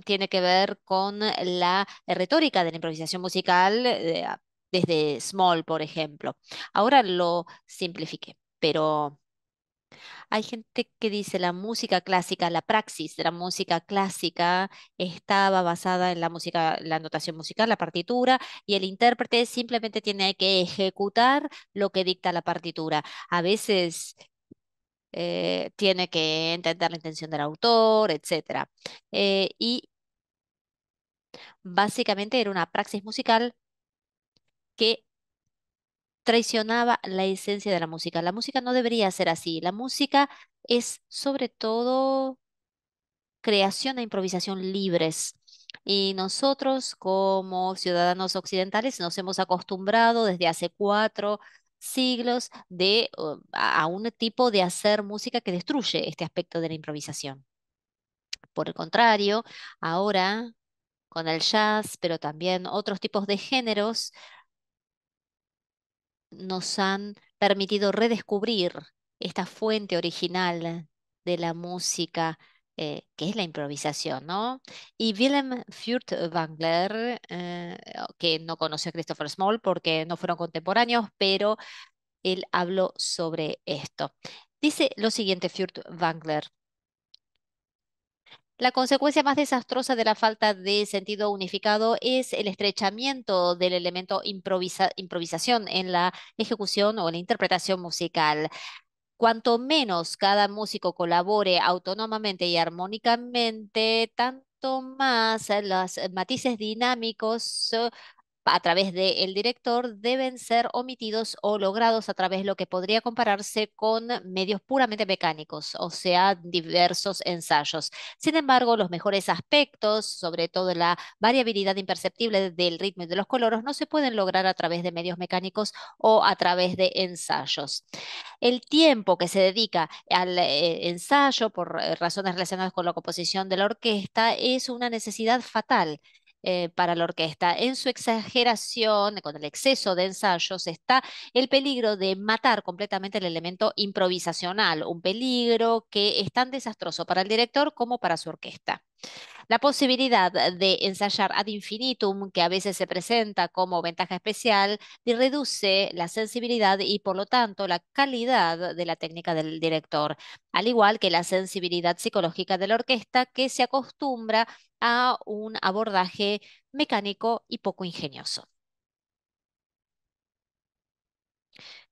Tiene que ver con la retórica de la improvisación musical eh, desde Small, por ejemplo. Ahora lo simplifiqué, pero hay gente que dice la música clásica, la praxis de la música clásica estaba basada en la música, la notación musical, la partitura, y el intérprete simplemente tiene que ejecutar lo que dicta la partitura. A veces eh, tiene que entender la intención del autor, etc. Eh, y básicamente era una praxis musical que traicionaba la esencia de la música. La música no debería ser así. La música es sobre todo creación e improvisación libres. Y nosotros como ciudadanos occidentales nos hemos acostumbrado desde hace cuatro siglos a un tipo de hacer música que destruye este aspecto de la improvisación. Por el contrario, ahora con el jazz, pero también otros tipos de géneros, nos han permitido redescubrir esta fuente original de la música, eh, que es la improvisación, ¿no? Y Willem Furtwängler, eh, que no conoce a Christopher Small porque no fueron contemporáneos, pero él habló sobre esto. Dice lo siguiente Furtwängler, la consecuencia más desastrosa de la falta de sentido unificado es el estrechamiento del elemento improvisación en la ejecución o la interpretación musical. Cuanto menos cada músico colabore autónomamente y armónicamente, tanto más los matices dinámicos a través del director deben ser omitidos o logrados a través de lo que podría compararse con medios puramente mecánicos, o sea, diversos ensayos. Sin embargo, los mejores aspectos, sobre todo la variabilidad imperceptible del ritmo y de los colores, no se pueden lograr a través de medios mecánicos o a través de ensayos. El tiempo que se dedica al eh, ensayo por eh, razones relacionadas con la composición de la orquesta es una necesidad fatal eh, para la orquesta. En su exageración, con el exceso de ensayos, está el peligro de matar completamente el elemento improvisacional, un peligro que es tan desastroso para el director como para su orquesta. La posibilidad de ensayar ad infinitum, que a veces se presenta como ventaja especial, reduce la sensibilidad y por lo tanto la calidad de la técnica del director, al igual que la sensibilidad psicológica de la orquesta que se acostumbra a un abordaje mecánico y poco ingenioso.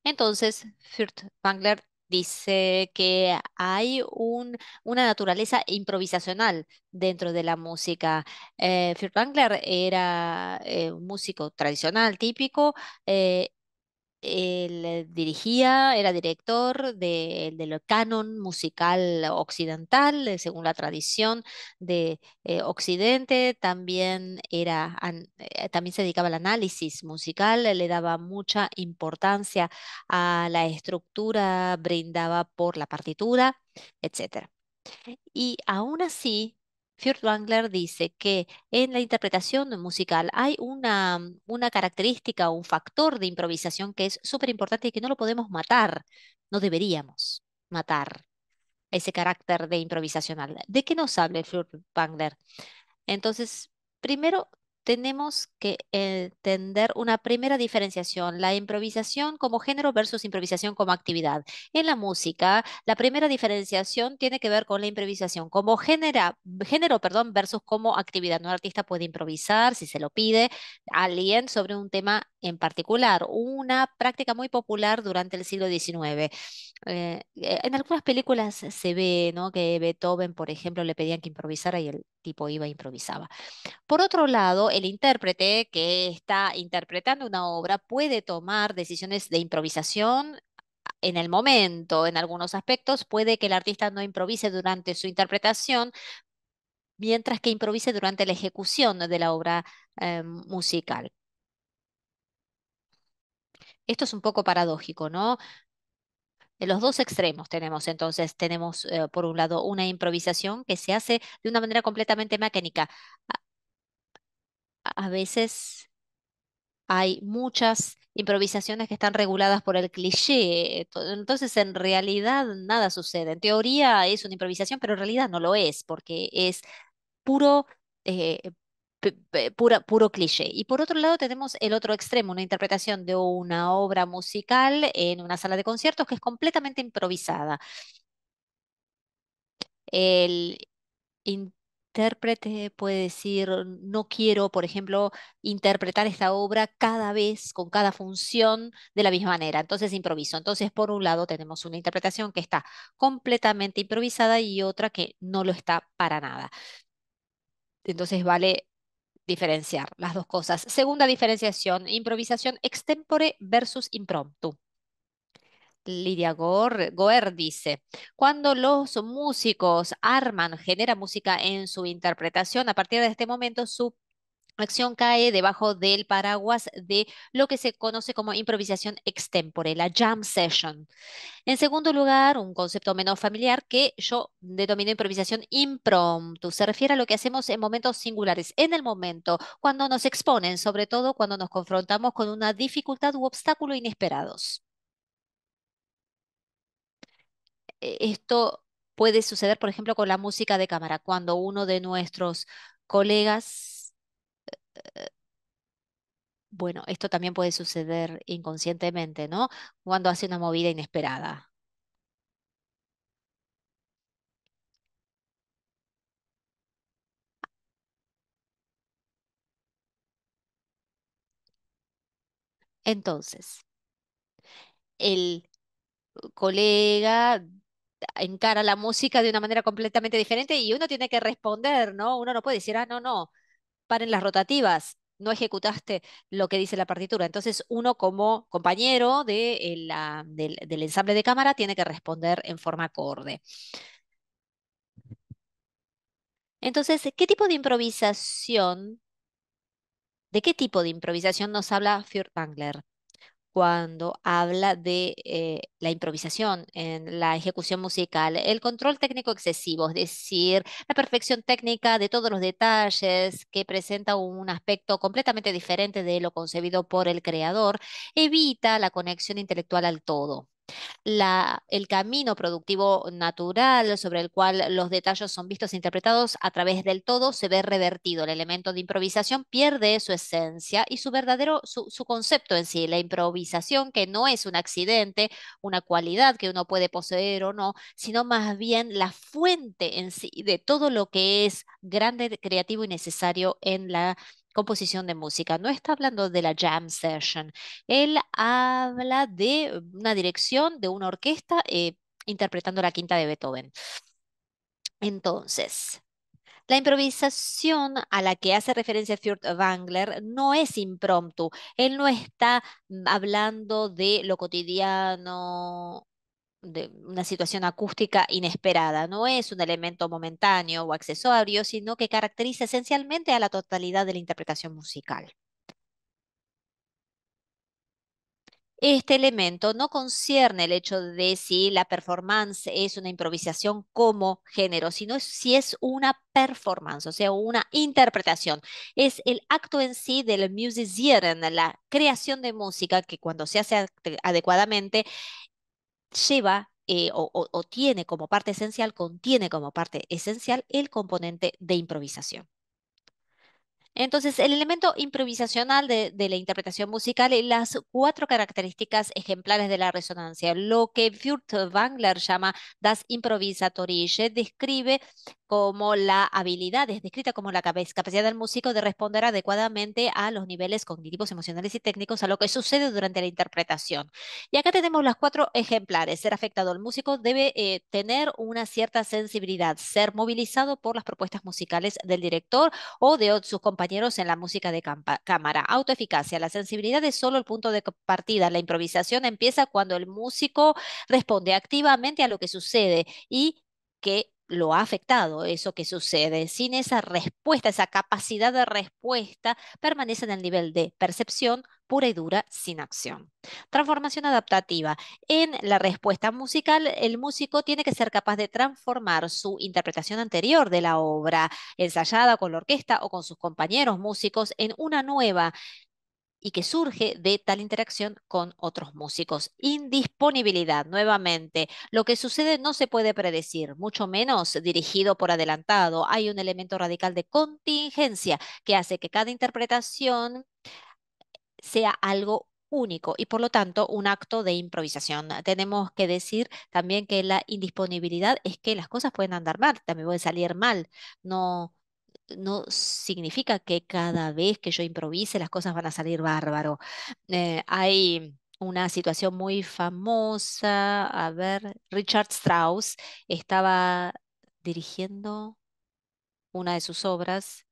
Entonces, Furtwängler dice que hay un, una naturaleza improvisacional dentro de la música. Eh, Wangler era eh, un músico tradicional, típico, eh, él eh, dirigía, era director de, del canon musical occidental, según la tradición de eh, Occidente, también, era, eh, también se dedicaba al análisis musical, le daba mucha importancia a la estructura brindaba por la partitura, etc. Y aún así, Furtwängler dice que en la interpretación musical hay una, mm, una característica o un factor de improvisación que es súper importante y que no lo podemos matar, no deberíamos matar ese carácter de improvisacional. ¿De qué nos habla Furtwängler? Entonces, primero tenemos que entender eh, una primera diferenciación, la improvisación como género versus improvisación como actividad. En la música, la primera diferenciación tiene que ver con la improvisación como género perdón, versus como actividad. Un artista puede improvisar, si se lo pide, alguien sobre un tema en particular, una práctica muy popular durante el siglo XIX. Eh, eh, en algunas películas se ve que Beethoven, por ejemplo, le pedían que improvisara y el tipo iba e improvisaba. Por otro lado, el intérprete que está interpretando una obra puede tomar decisiones de improvisación en el momento, en algunos aspectos, puede que el artista no improvise durante su interpretación, mientras que improvise durante la ejecución de la obra eh, musical esto es un poco paradójico, ¿no? En los dos extremos tenemos entonces, tenemos eh, por un lado una improvisación que se hace de una manera completamente mecánica. A, veces hay muchas improvisaciones que están reguladas por el cliché, entonces en realidad nada sucede. En teoría es una improvisación, pero en realidad no lo es, porque es puro, eh, pura, puro cliché. Y por otro lado tenemos el otro extremo, una interpretación de una obra musical en una sala de conciertos que es completamente improvisada. El intérprete puede decir, no quiero, por ejemplo, interpretar esta obra cada vez, con cada función, de la misma manera. Entonces improviso. Entonces, por un lado, tenemos una interpretación que está completamente improvisada y otra que no lo está para nada. Entonces, vale diferenciar las dos cosas. Segunda diferenciación, improvisación extempore versus impromptu. Lidia Goer, dice, cuando los músicos arman, genera música en su interpretación, a partir de este momento su la acción cae debajo del paraguas de lo que se conoce como improvisación extempore, la jam session. En segundo lugar, un concepto menos familiar que yo denomino improvisación impromptu. Se refiere a lo que hacemos en momentos singulares, en el momento, cuando nos exponen, sobre todo cuando nos confrontamos con una dificultad u obstáculo inesperados. E, esto puede suceder, por ejemplo, con la música de cámara, cuando uno de nuestros colegas bueno, esto también puede suceder inconscientemente, ¿no? Cuando hace una movida inesperada. Entonces, el colega encara la música de una manera completamente diferente y uno tiene que responder, ¿no? Uno no puede decir, ah, no, no, paren las rotativas, no ejecutaste lo que dice la partitura. Entonces, uno como compañero de eh, la, del, ensamble de cámara tiene que responder en forma acorde. Entonces, ¿qué tipo de improvisación? ¿De qué tipo de improvisación nos habla Furtwängler? cuando habla de eh, la improvisación en la ejecución musical, el control técnico excesivo, es decir, la perfección técnica de todos los detalles que presenta un aspecto completamente diferente de lo concebido por el creador, evita la conexión intelectual al todo el camino productivo natural sobre el cual los detalles son vistos e interpretados a través del todo se ve revertido. El elemento de improvisación pierde su esencia y su verdadero, su concepto en sí. La improvisación que no es un accidente, una cualidad que uno puede poseer o no, sino más bien la fuente en sí de todo lo que es grande, creativo y necesario en la composición de música. No está hablando de la jam session. Él habla de una dirección de una orquesta eh, interpretando la quinta de Beethoven. Entonces, la improvisación a la que hace referencia Furtwängler Wangler no es impromptu. Él no está hablando de lo cotidiano de una situación acústica inesperada, no es un elemento momentáneo o accesorio, sino que caracteriza esencialmente a la totalidad de la interpretación musical. Este elemento no concierne el hecho de si la performance es una improvisación como género, sino si es una performance, o sea, una interpretación. Es el acto en sí del musicieren, la creación de música que cuando se hace adecuadamente lleva eh, o tiene como parte esencial, contiene como parte esencial el componente de improvisación. Entonces, el elemento improvisacional de, la interpretación musical y las cuatro características ejemplares de la resonancia, lo que Furtwängler llama das improvisatorische, describe como la habilidad, es descrita como la capacidad del músico de responder adecuadamente a los niveles cognitivos, emocionales y técnicos a lo que sucede durante la interpretación. Y acá tenemos las cuatro ejemplares. Ser afectado el músico debe eh, tener una cierta sensibilidad, ser movilizado por las propuestas musicales del director o de sus compañeros en la música de cámara. Autoeficacia. La sensibilidad es solo el punto de partida. La improvisación empieza cuando el músico responde activamente a lo que sucede y que lo ha afectado eso que sucede. Sin esa respuesta, esa capacidad de respuesta, permanece en el nivel de percepción, pura y dura sin acción. Transformación adaptativa. En la respuesta musical, el músico tiene que ser capaz de transformar su interpretación anterior de la obra, ensayada con la orquesta o con sus compañeros músicos, en una nueva y que surge de tal interacción con otros músicos. Indisponibilidad, nuevamente. Lo que sucede no se puede predecir, mucho menos dirigido por adelantado. Hay un elemento radical de contingencia que hace que cada interpretación sea algo único y por lo tanto un acto de improvisación. Tenemos que decir también que la indisponibilidad es que las cosas pueden andar mal, también pueden salir mal. No, no significa que cada vez que yo improvise las cosas van a salir bárbaro. Eh, hay una situación muy famosa, a ver, Richard Strauss estaba dirigiendo una de sus obras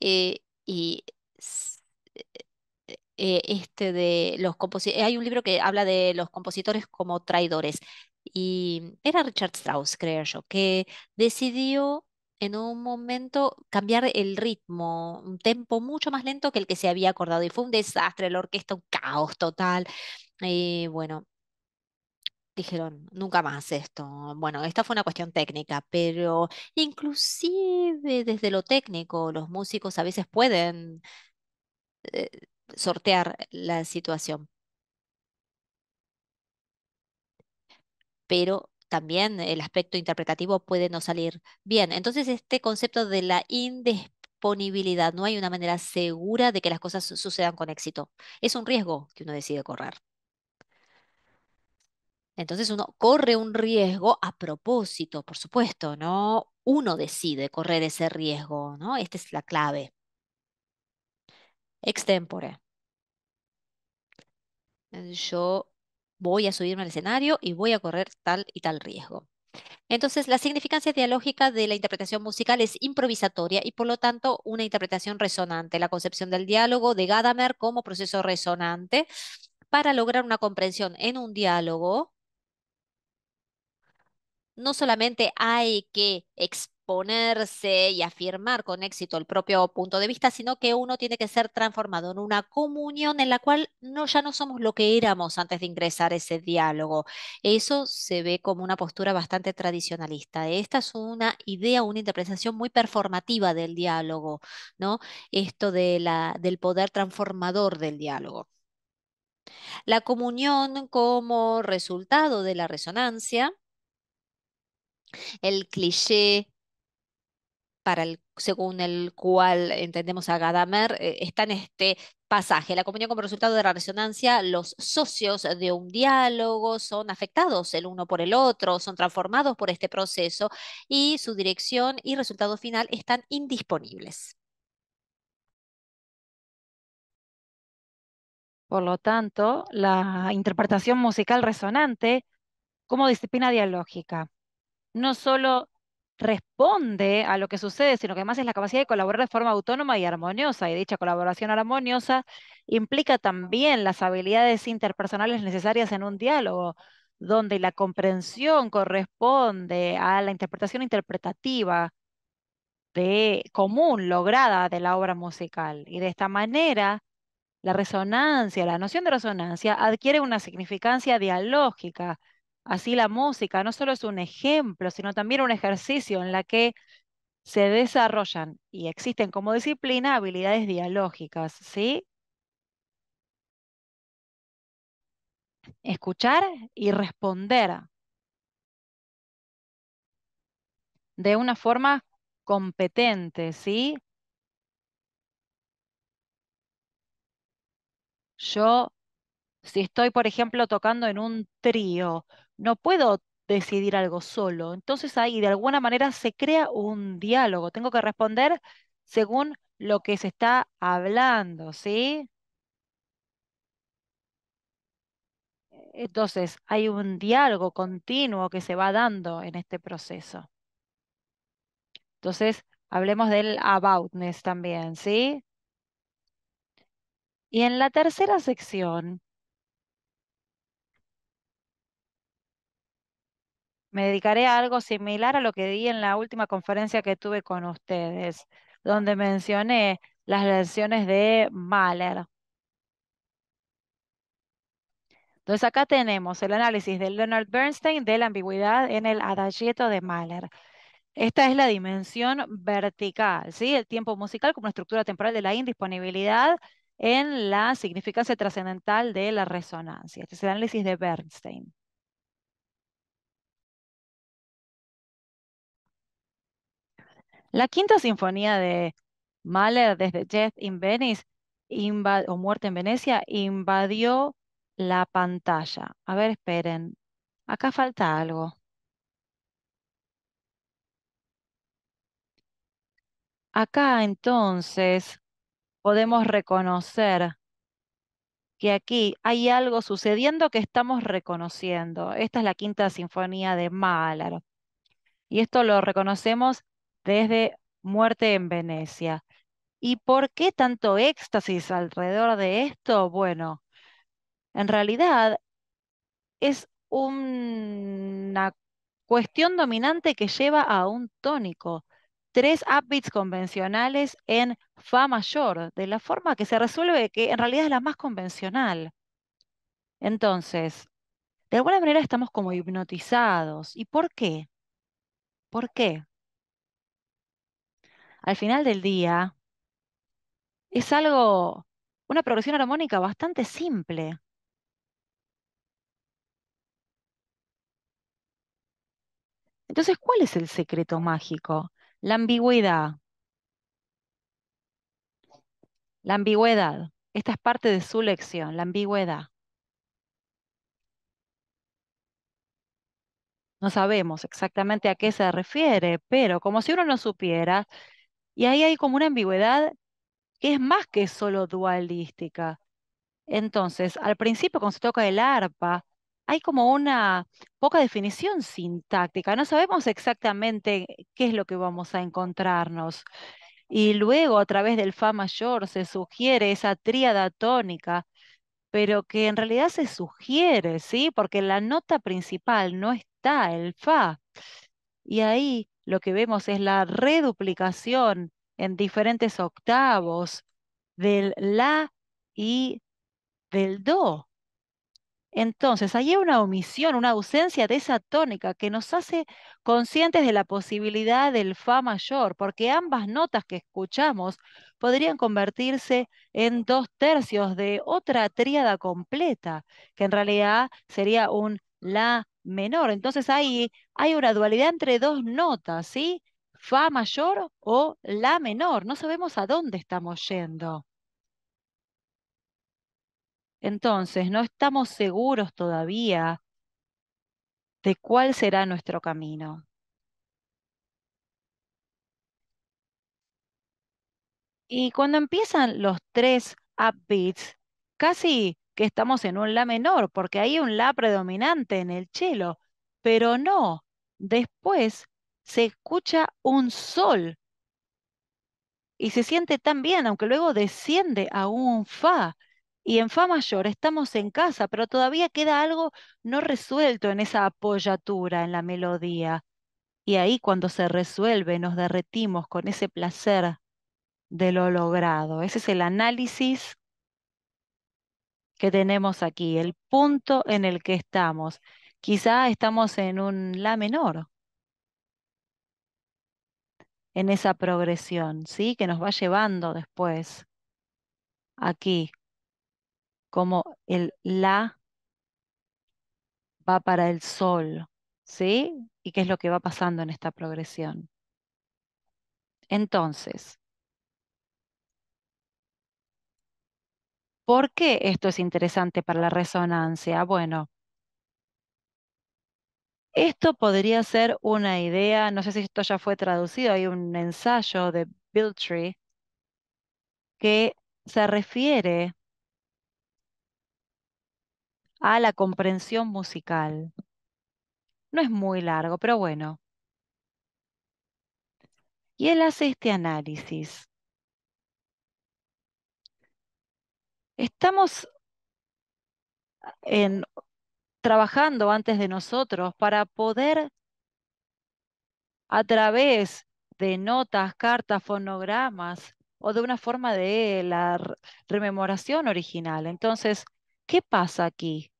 eh, y eh, este de los compositores, eh, hay un libro que habla de los compositores como traidores y era Richard Strauss, creo yo, que decidió en un momento cambiar el ritmo, un tempo mucho más lento que el que se había acordado y fue un desastre, la orquesta un caos total. Y bueno, dijeron, nunca más esto. Bueno, esta fue una cuestión técnica, pero inclusive desde lo técnico, los músicos a veces pueden eh, sortear la situación. Pero también el aspecto interpretativo puede no salir bien. Entonces, este concepto de la indisponibilidad, no hay una manera segura de que las cosas sucedan con éxito. Es un riesgo que uno decide correr. Entonces uno corre un riesgo a propósito, por supuesto, ¿no? Uno decide correr ese riesgo, ¿no? Esta es la clave extempore. Yo voy a subirme al escenario y voy a correr tal y tal riesgo. Entonces, la significancia dialógica de la interpretación musical es improvisatoria y por lo tanto una interpretación resonante. La concepción del diálogo de Gadamer como proceso resonante para lograr una comprensión en un diálogo, no solamente hay que ponerse y afirmar con éxito el propio punto de vista, sino que uno tiene que ser transformado en una comunión en la cual no, ya no somos lo que éramos antes de ingresar ese diálogo. Eso se ve como una postura bastante tradicionalista. Esta es una idea, una interpretación muy performativa del diálogo, ¿no? Esto de la, del poder transformador del diálogo. La comunión como resultado de la resonancia, el cliché para el, según el cual entendemos a Gadamer, eh, está en este pasaje. La comunión como resultado de la resonancia, los socios de un diálogo son afectados el uno por el otro, son transformados por este proceso y su dirección y resultado final están indisponibles. Por lo tanto, la interpretación musical resonante como disciplina dialógica no solo responde a lo que sucede, sino que además es la capacidad de colaborar de forma autónoma y armoniosa. Y dicha colaboración armoniosa implica también las habilidades interpersonales necesarias en un diálogo, donde la comprensión corresponde a la interpretación interpretativa de, común lograda de la obra musical. Y de esta manera, la resonancia, la noción de resonancia adquiere una significancia dialógica Así la música no solo es un ejemplo, sino también un ejercicio en la que se desarrollan y existen como disciplina habilidades dialógicas, ¿sí? Escuchar y responder de una forma competente, ¿sí? Yo, si estoy, por ejemplo, tocando en un trío, no puedo decidir algo solo. Entonces ahí de alguna manera se crea un diálogo. Tengo que responder según lo que se está hablando, ¿sí? Entonces hay un diálogo continuo que se va dando en este proceso. Entonces hablemos del aboutness también, ¿sí? Y en la tercera sección me dedicaré a algo similar a lo que di en la última conferencia que tuve con ustedes, donde mencioné las lecciones de Mahler. Entonces acá tenemos el análisis de Leonard Bernstein de la ambigüedad en el adagietto de Mahler. Esta es la dimensión vertical, ¿sí? El tiempo musical como una estructura temporal de la indisponibilidad en la significancia trascendental de la resonancia. Este es el análisis de Bernstein. La quinta sinfonía de Mahler desde Death in Venice o Muerte en Venecia invadió la pantalla. A ver, esperen. Acá falta algo. Acá entonces podemos reconocer que aquí hay algo sucediendo que estamos reconociendo. Esta es la quinta sinfonía de Mahler. Y esto lo reconocemos desde Muerte en Venecia. ¿Y por qué tanto éxtasis alrededor de esto? Bueno, en realidad es una cuestión dominante que lleva a un tónico. Tres upbeats convencionales en Fa mayor, de la forma que se resuelve, que en realidad es la más convencional. Entonces, de alguna manera estamos como hipnotizados. ¿Y por qué? ¿Por qué? al final del día es algo, una progresión armónica bastante simple. Entonces, ¿cuál es el secreto mágico? La ambigüedad. La ambigüedad. Esta es parte de su lección, la ambigüedad. No sabemos exactamente a qué se refiere, pero como si uno no supiera, y ahí hay como una ambigüedad que es más que solo dualística. Entonces, al principio cuando se toca el arpa, hay como una poca definición sintáctica, no sabemos exactamente qué es lo que vamos a encontrarnos. Y luego a través del Fa mayor se sugiere esa tríada tónica, pero que en realidad se sugiere, ¿sí? Porque la nota principal no está el Fa. Y ahí lo que vemos es la reduplicación en diferentes octavos del la y del do. Entonces, ahí hay una omisión, una ausencia de esa tónica que nos hace conscientes de la posibilidad del fa mayor, porque ambas notas que escuchamos podrían convertirse en dos tercios de otra tríada completa, que en realidad sería un la, menor. Entonces hay, hay una dualidad entre dos notas, ¿sí? Fa mayor o La menor. No sabemos a dónde estamos yendo. Entonces, no estamos seguros todavía de cuál será nuestro camino. Y cuando empiezan los tres upbeats, casi que estamos en un la menor, porque hay un la predominante en el chelo, pero no, después se escucha un sol y se siente tan bien, aunque luego desciende a un fa. Y en fa mayor estamos en casa, pero todavía queda algo no resuelto en esa apoyatura, en la melodía. Y ahí cuando se resuelve nos derretimos con ese placer de lo logrado. Ese es el análisis que tenemos aquí, el punto en el que estamos. Quizá estamos en un la menor, en esa progresión, ¿sí? Que nos va llevando después aquí, como el la va para el sol, ¿sí? ¿Y qué es lo que va pasando en esta progresión? Entonces, ¿Por qué esto es interesante para la resonancia? Bueno, esto podría ser una idea, no sé si esto ya fue traducido, hay un ensayo de Biltree que se refiere a la comprensión musical. No es muy largo, pero bueno. Y él hace este análisis. estamos trabajando antes de nosotros para poder a través de notas, cartas, fonogramas o de una forma de la rememoración original. Entonces, ¿qué pasa aquí?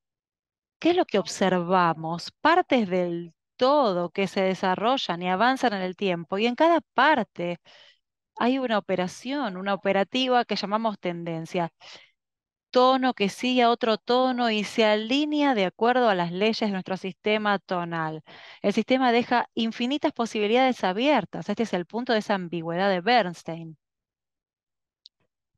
¿Qué es lo que observamos? Partes del todo que se desarrollan y avanzan en el tiempo y en cada parte hay una operación, una operativa que llamamos tendencia tono que sigue a otro tono y se alinea de acuerdo a las leyes de nuestro sistema tonal. El sistema deja infinitas posibilidades abiertas. Este es el punto de esa ambigüedad de Bernstein.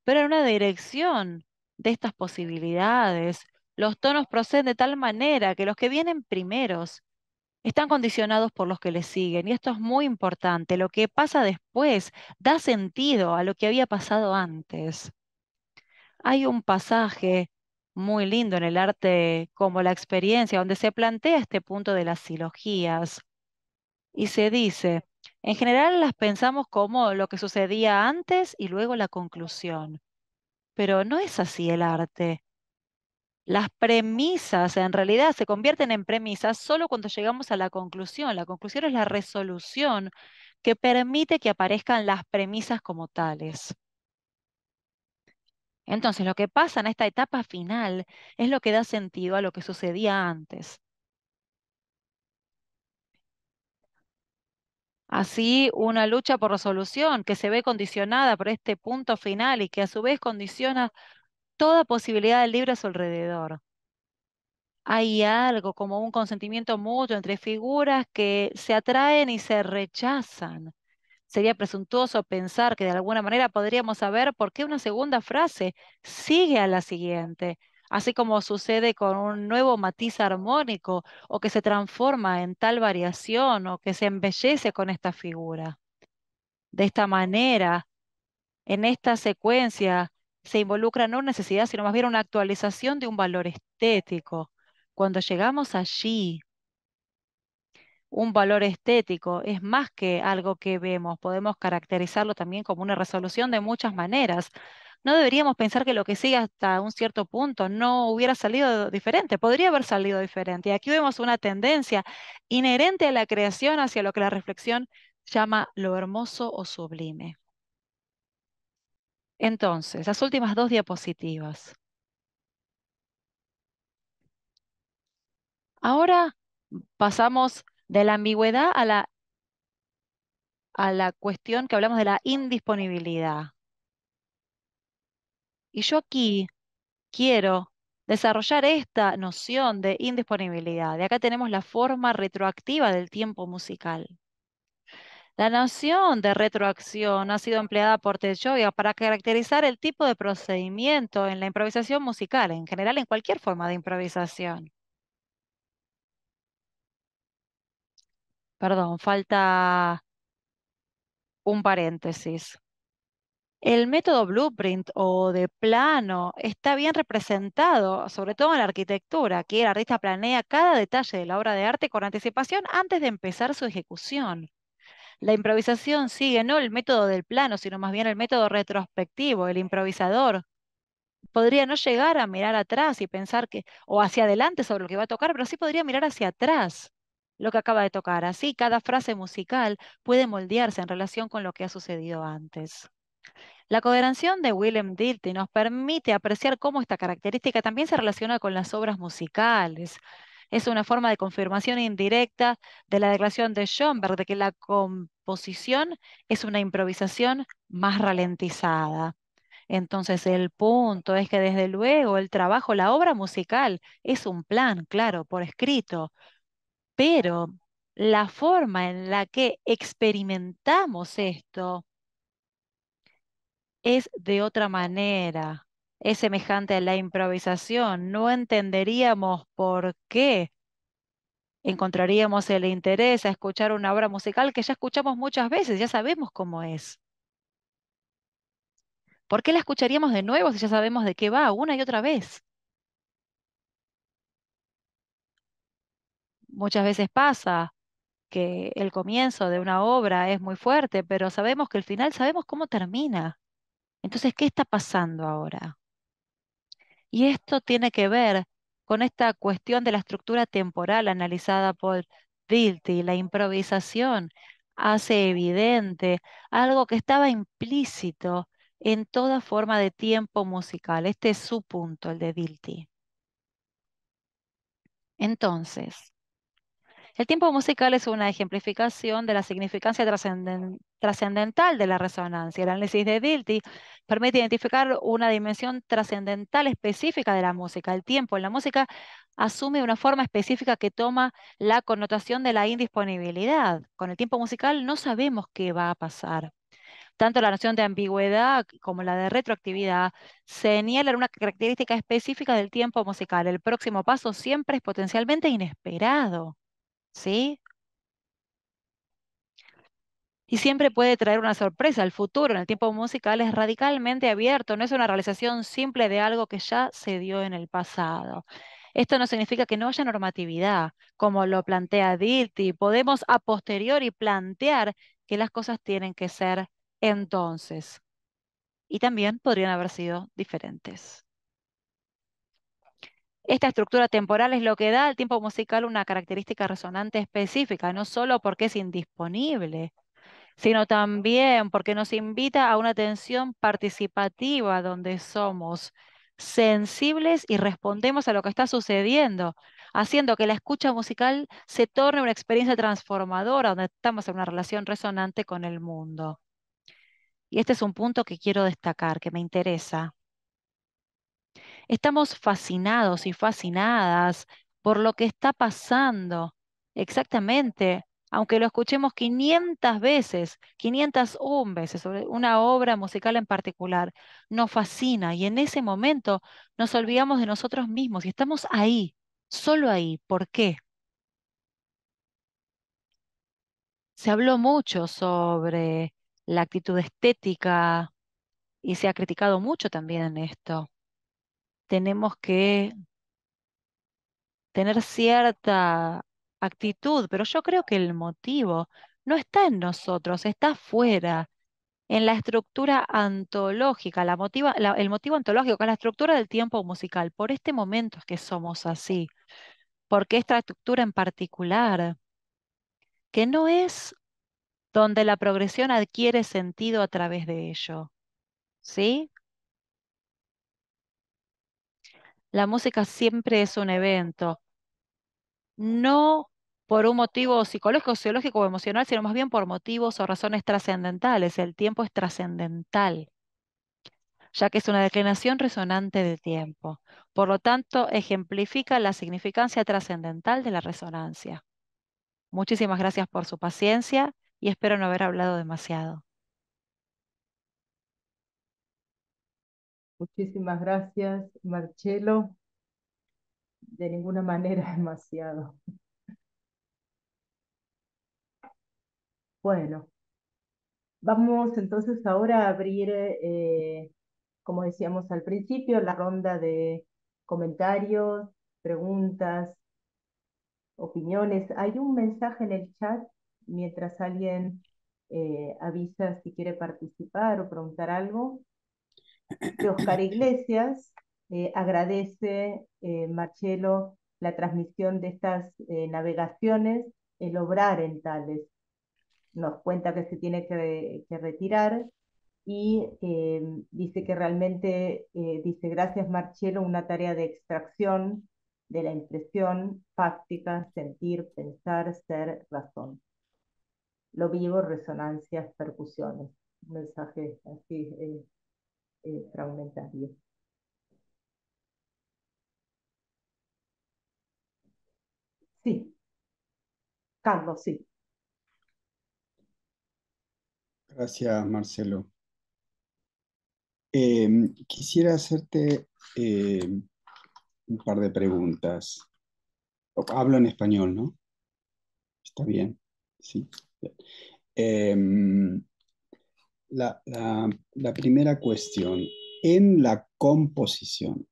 Pero en una dirección de estas posibilidades, los tonos proceden de tal manera que los que vienen primeros están condicionados por los que les siguen. Y esto es muy importante. Lo que pasa después da sentido a lo que había pasado antes hay un pasaje muy lindo en el arte como la experiencia, donde se plantea este punto de las silogías y se dice, en general las pensamos como lo que sucedía antes y luego la conclusión, pero no es así el arte. Las premisas en realidad se convierten en premisas solo cuando llegamos a la conclusión. La conclusión es la resolución que permite que aparezcan las premisas como tales. Entonces, lo que pasa en esta etapa final es lo que da sentido a lo que sucedía antes. Así, una lucha por resolución que se ve condicionada por este punto final y que a su vez condiciona toda posibilidad de libre a su alrededor. Hay algo como un consentimiento mutuo entre figuras que se atraen y se rechazan Sería presuntuoso pensar que de alguna manera podríamos saber por qué una segunda frase sigue a la siguiente, así como sucede con un nuevo matiz armónico o que se transforma en tal variación o que se embellece con esta figura. De esta manera, en esta secuencia se involucra no necesidad, sino más bien una actualización de un valor estético. Cuando llegamos allí, un valor estético, es más que algo que vemos, podemos caracterizarlo también como una resolución de muchas maneras. No deberíamos pensar que lo que sigue hasta un cierto punto no hubiera salido diferente, podría haber salido diferente. Y aquí vemos una tendencia inherente a la creación hacia lo que la reflexión llama lo hermoso o sublime. Entonces, las últimas dos diapositivas. Ahora pasamos de la ambigüedad a la, a la cuestión que hablamos de la indisponibilidad. Y yo aquí quiero desarrollar esta noción de indisponibilidad. De acá tenemos la forma retroactiva del tiempo musical. La noción de retroacción ha sido empleada por Tejoya para caracterizar el tipo de procedimiento en la improvisación musical, en general en cualquier forma de improvisación. Perdón, falta un paréntesis. El método blueprint o de plano está bien representado, sobre todo en la arquitectura, que el artista planea cada detalle de la obra de arte con anticipación antes de empezar su ejecución. La improvisación sigue no el método del plano, sino más bien el método retrospectivo, el improvisador. Podría no llegar a mirar atrás y pensar que, o hacia adelante sobre lo que va a tocar, pero sí podría mirar hacia atrás lo que acaba de tocar. Así, cada frase musical puede moldearse en relación con lo que ha sucedido antes. La coherencia de Willem Dilty nos permite apreciar cómo esta característica también se relaciona con las obras musicales. Es una forma de confirmación indirecta de la declaración de Schoenberg de que la composición es una improvisación más ralentizada. Entonces el punto es que desde luego el trabajo, la obra musical es un plan, claro, por escrito, pero la forma en la que experimentamos esto es de otra manera, es semejante a la improvisación. No entenderíamos por qué encontraríamos el interés a escuchar una obra musical que ya escuchamos muchas veces, ya sabemos cómo es. ¿Por qué la escucharíamos de nuevo si ya sabemos de qué va una y otra vez? muchas veces pasa que el comienzo de una obra es muy fuerte, pero sabemos que el final sabemos cómo termina. Entonces, ¿qué está pasando ahora? Y esto tiene que ver con esta cuestión de la estructura temporal analizada por Dilty, la improvisación hace evidente algo que estaba implícito en toda forma de tiempo musical. Este es su punto, el de Dilty. Entonces, el tiempo musical es una ejemplificación de la significancia trascendental de la resonancia. El análisis de Dilty permite identificar una dimensión trascendental específica de la música. El tiempo en la música asume una forma específica que toma la connotación de la indisponibilidad. Con el tiempo musical no sabemos qué va a pasar. Tanto la noción de ambigüedad como la de retroactividad señalan una característica específica del tiempo musical. El próximo paso siempre es potencialmente inesperado. ¿sí? Y siempre puede traer una sorpresa. El futuro en el tiempo musical es radicalmente abierto, no es una realización simple de algo que ya se dio en el pasado. Esto no significa que no haya normatividad, como lo plantea Dirty. Podemos a posteriori plantear que las cosas tienen que ser entonces. Y también podrían haber sido diferentes. Esta estructura temporal es lo que da al tiempo musical una característica resonante específica, no solo porque es indisponible, sino también porque nos invita a una atención participativa donde somos sensibles y respondemos a lo que está sucediendo, haciendo que la escucha musical se torne una experiencia transformadora, donde estamos en una relación resonante con el mundo. Y este es un punto que quiero destacar, que me interesa. Estamos fascinados y fascinadas por lo que está pasando. Exactamente, aunque lo escuchemos 500 veces, 501 veces sobre una obra musical en particular, nos fascina y en ese momento nos olvidamos de nosotros mismos y estamos ahí, solo ahí. ¿Por qué? Se habló mucho sobre la actitud estética y se ha criticado mucho también en esto tenemos que tener cierta actitud, pero yo creo que el motivo no está en nosotros, está fuera, en la estructura antológica, el motivo antológico, la estructura del tiempo musical. Por este momento es que somos así, porque esta estructura en particular, que no es donde la progresión adquiere sentido a través de ello, ¿sí? La música siempre es un evento, no por un motivo psicológico, sociológico o emocional, sino más bien por motivos o razones trascendentales. El tiempo es trascendental, ya que es una declinación resonante de tiempo. Por lo tanto, ejemplifica la significancia trascendental de la resonancia. Muchísimas gracias por su paciencia y espero no haber hablado demasiado. Muchísimas gracias, Marcelo. De ninguna manera demasiado. Bueno, vamos entonces ahora a abrir, eh, como decíamos al principio, la ronda de comentarios, preguntas, opiniones. Hay un mensaje en el chat mientras alguien eh, avisa si quiere participar o preguntar algo. Oscar Iglesias. Eh, agradece, eh, Marcelo, la transmisión de estas eh, navegaciones, el obrar en tales. Nos cuenta que se tiene que, retirar y dice que realmente, dice, gracias Marcelo, una tarea de extracción de la impresión fáctica, sentir, pensar, ser, razón. Lo vivo, resonancias, percusiones. Un mensaje así eh, sí. Carlos, sí. Gracias, Marcelo. Em, quisiera hacerte em, un par de preguntas. Hablo en español, ¿no? Está bien, sí. Em, la, la, primera cuestión. En la composición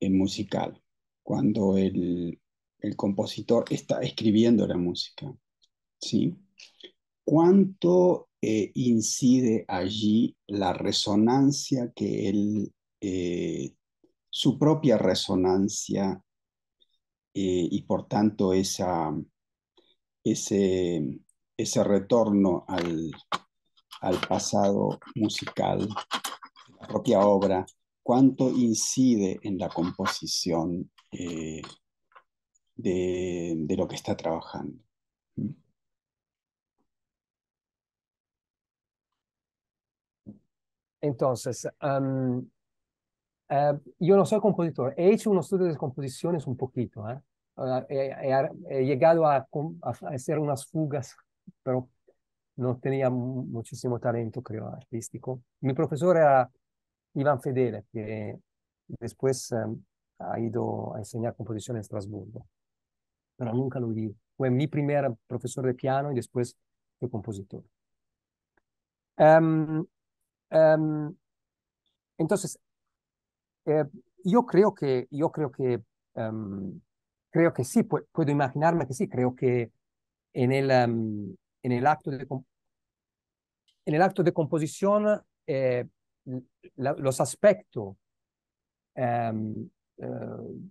en musical, cuando el, compositor está escribiendo la música, ¿sí? ¿Cuánto eh, incide allí la resonancia que él, eh, su propia resonancia eh, y por tanto esa, ese, ese retorno al, al pasado musical, la propia obra, cuánto incide en la composición eh, de, de, lo que está trabajando. ¿Mm? Entonces, eh, yo no soy compositor, he hecho unos estudios de composiciones un poquito, ¿eh? ah, he, llegado a, a hacer unas fugas però non tenía muchísimo talento, creo, artístico. Mi profesor era Ivan Fedele, che después ehm, ha ido a enseñar composición en Strasburgo. Però nunca lo vi. Fue mi primer professore di piano e después fue compositore. Um, um, ehm, entonces, eh, yo creo que, yo creo que, ehm, creo que sí, pu puedo imaginarme que sí, creo que en el, em, en el, acto, de, en el acto de composición, eh, los aspectos em, eh,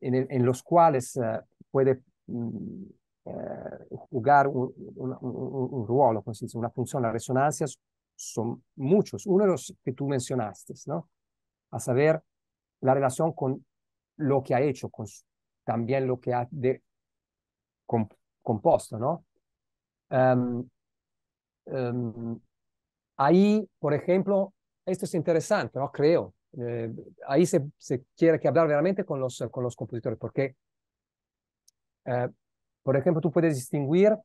en, en, los cuales eh, puede mm, jugar un, un, un, una función, las resonancias son muchos. Uno de los que tú mencionaste, ¿no? A saber, la relación con lo que ha hecho, con también lo que ha de, composto, ¿no? Um, um, ahí, por ejemplo, esto es interesante, ¿no? Creo. Eh, ahí se, se, quiere que hablar realmente con los, con los compositores, porque, eh, por ejemplo, tú puedes distinguir,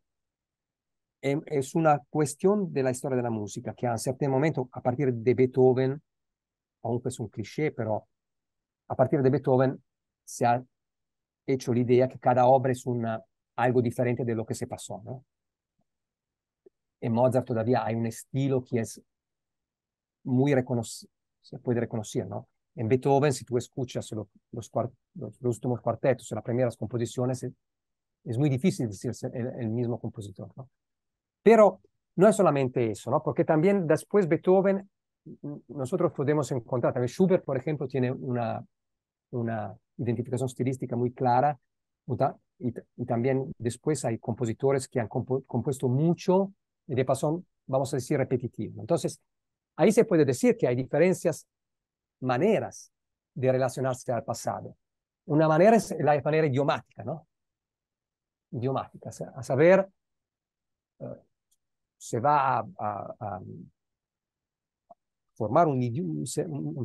eh, es una cuestión de la historia de la música, que a un cierto momento, a partir de Beethoven, aunque es un cliché, pero a partir de Beethoven se ha hecho la idea que cada obra es una algo differente de lo che se passò. ¿no? En Mozart todavía hay un estilo che è molto riconosciuto, se puede riconoscere, ¿no? En Beethoven, si tú escuchas los, los, los, últimos cuartetos, las primeras composiciones, es muy difícil decir el, il mismo compositor, ¿no? Pero no es solamente eso, ¿no? Perché también después Beethoven, noi podemos encontrar, Schubert, per esempio, tiene una, una identificación estilística muy clara, y, también después hay compositores que han compuesto mucho y de paso, vamos a decir, repetitivo. Entonces, ahí se puede decir que hay diferencias, maneras de relacionarse al pasado. Una manera es la manera idiomática, ¿no? Idiomática, a saber, eh, se va a, formar un,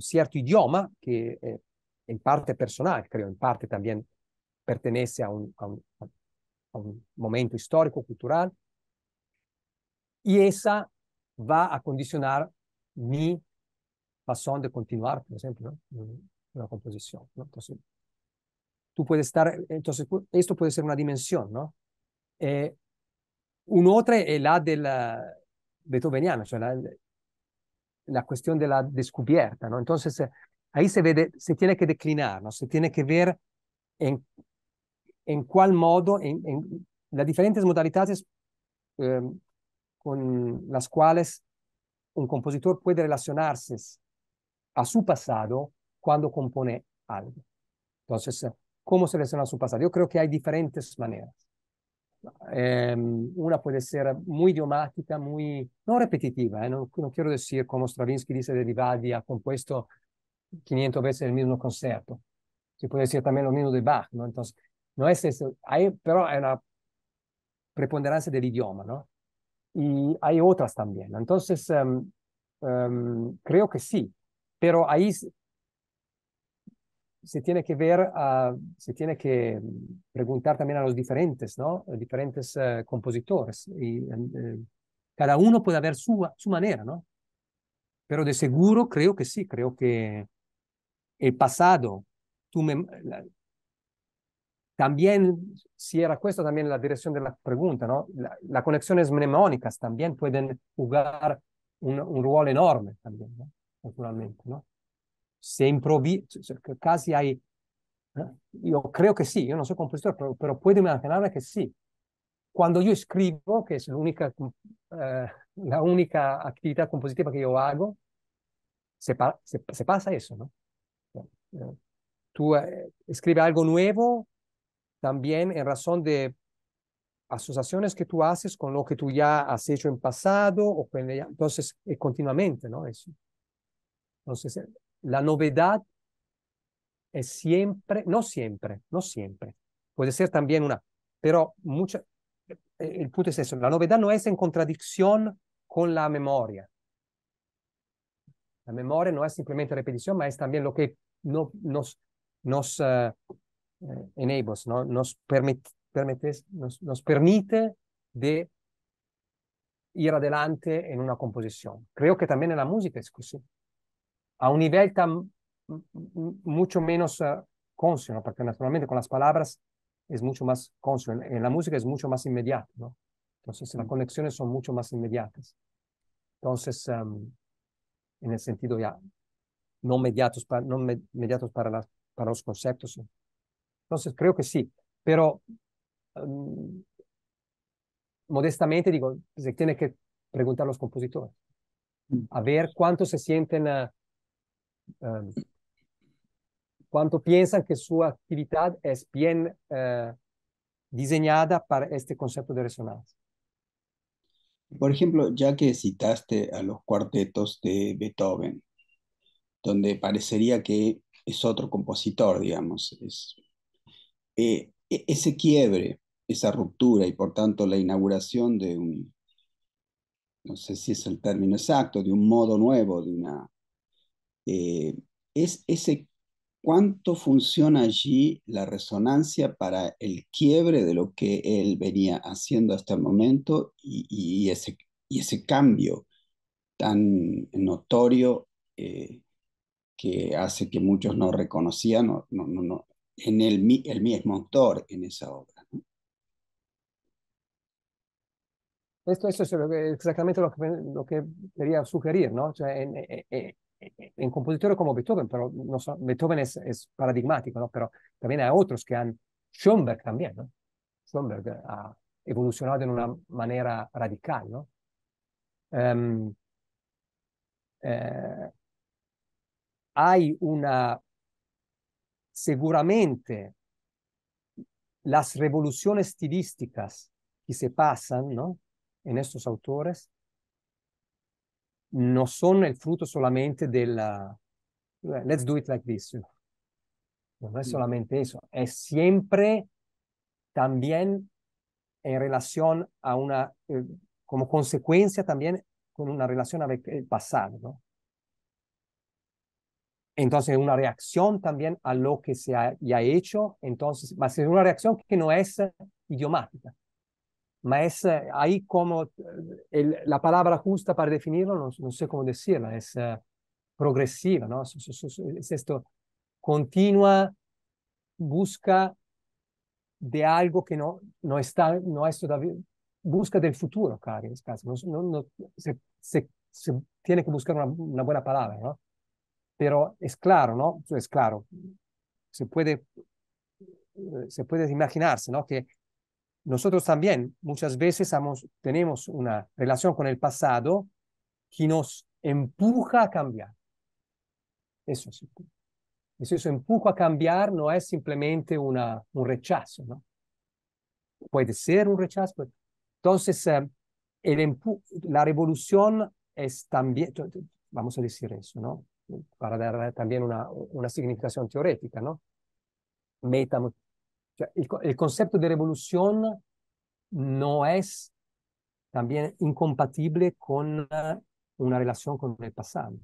cierto idioma que eh, en parte personal, creo, en parte también pertenesse a un, a un, a un momento histórico-cultural, e essa va a condicionar mi razón de continuare, por ejemplo, ¿no? una composizione. ¿no? Entonces, tú puedes estar, entonces, questo può essere una dimensione, ¿no? Un'altra è la del beethoveniano, cioè la, la questione della descubierta, ¿no? Entonces, ahí se vede, se tiene que declinar, ¿no? Se tiene que ver in cuál modo, in, en las diferentes modalidades eh, con las cuales un compositor può relacionarse a suo passato quando compone algo. Entonces, ¿cómo seleccionar su passato? Io credo che hay diferentes maneras. Eh, una può essere molto idiomática, muy, no repetitiva, eh, no, no, quiero decir como Stravinsky dice de Vivaldi, ha compuesto 500 volte il mismo concierto. Si può dire anche lo mismo di Bach, ¿no? Entonces, No es eso, hay, pero hay una preponderancia del idioma, ¿no? Y hay otras también. Entonces, em, em, creo que sí, pero ahí se tiene que ver, ah, se tiene que preguntar también a los diferentes, ¿no? Diferentes eh, compositores. Em, cada uno puede haber su, manera, ¿no? Pero de seguro creo que sí, creo que el pasado, tu también, si era esto también la dirección de la pregunta, ¿no? La, las conexiones mnemónicas también pueden jugar un, rol enorme también, ¿no? Naturalmente, ¿no? Se casi hay, ¿eh? yo creo que sí, yo no soy compositor, pero, pero puedo imaginar que sí. Cuando yo escribo, que es la única, eh, la única actividad compositiva que yo hago, se, pasa eso, ¿no? Eh, tú escribes algo nuevo también en razón de asociaciones que tú haces con lo que tú ya has hecho en pasado, o con, entonces, eh, continuamente, ¿no? Eso. Entonces, eh, la novedad es siempre, no siempre, no siempre, puede ser también una, pero mucha, eh, el punto es eso, la novedad no es en contradicción con la memoria. La memoria no es simplemente repetición, más es también lo que no, nos, nos eh, enables, ¿no? nos, permite, nos, permite de ir adelante en una composición. Creo que también en la música es así. A un nivel tan, mucho menos uh, porque naturalmente con las palabras es mucho más consciente. En, la música es mucho más inmediato, ¿no? Entonces las conexiones son mucho más inmediatas. Entonces, em, en el sentido ya no mediados para, no para, para los conceptos, entonces, creo que sí, pero em, modestamente digo, pues, se tiene que preguntar a los compositores, mm. a ver cuánto se sienten, em, cuánto piensan que su actividad es bien eh, diseñada para este concepto de resonancia. Por ejemplo, ya que citaste a los cuartetos de Beethoven, donde parecería que es otro compositor, digamos, es eh, e-, ese quiebre, esa ruptura y por tanto la inauguración de un, no sé si es el término exacto, de un modo nuevo, de una... Eh, es ese cuánto funciona allí la resonancia para el quiebre de lo que él venía haciendo hasta el momento y, ese, y ese, cambio tan notorio eh, que hace que muchos no reconocían, no, no, no, en el, el mismo autor en esa obra. Esto, es exactamente lo que, lo que quería sugerir, ¿no? Eh, eh, eh, en, compositores como Beethoven, pero no, Beethoven es, paradigmático, ¿no? Pero también hay otros que han, Schoenberg también, ¿no? Schoenberg ha evolucionado de una manera radical, ¿no? Em, hay una seguramente las revoluciones estilísticas que se pasan ¿no? en estos autores no son el fruto solamente la let's do it like this. No, es mm. solamente eso, es siempre también en relación a una, eh, como consecuencia también con una relación con el pasado, ¿no? Entonces, una reacción también a lo que se ha, hecho, entonces, a es una reacción que no es eh, idiomática, más es eh, ahí como eh, la palabra justa para definirlo, no, sé cómo decirla, es progresiva, ¿no? Es, esto, continua busca de algo que no, no está, no es todavía, busca del futuro, casi, no, no, se, se, se, tiene que buscar una, una buena palabra, ¿no? Pero es claro, ¿no? Es pues claro. Se puede, eh, se puede imaginarse, ¿no? Que nosotros también muchas veces tenemos una relación con el pasado que nos empuja a cambiar. Eso sí. Eso, eso empuja a cambiar no es simplemente una, un rechazo, ¿no? Puede ser un rechazo. Entonces, eh, la revolución es también, vamos a decir eso, ¿no? para dar también una, una significación teórica, ¿no? Meta, el, concepto de revolución no es también incompatible con uh, una relación con el pasado.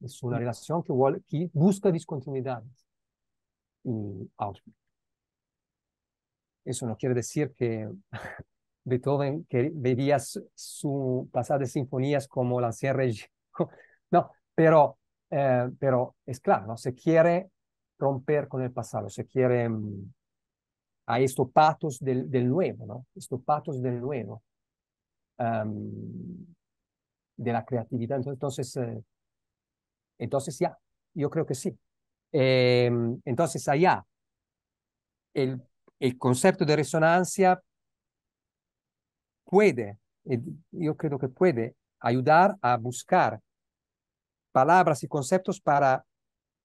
Es una mm. relación que, busca discontinuidades y Eso no quiere decir que Beethoven que veía su, pasadas de sinfonías como la Sierra No, Però, eh, pero es claro, ¿no? se quiere romper con il passato, se quiere... Um, a estos del, del, nuevo, ¿no? Estos patos del nuovo, um, ehm, de la creatividad. Entonces, eh, entonces ya, yo creo que sí. Eh, entonces allá, il, el, concepto di resonancia puede, io credo che ehm, può, ayudar a buscar palabras y conceptos para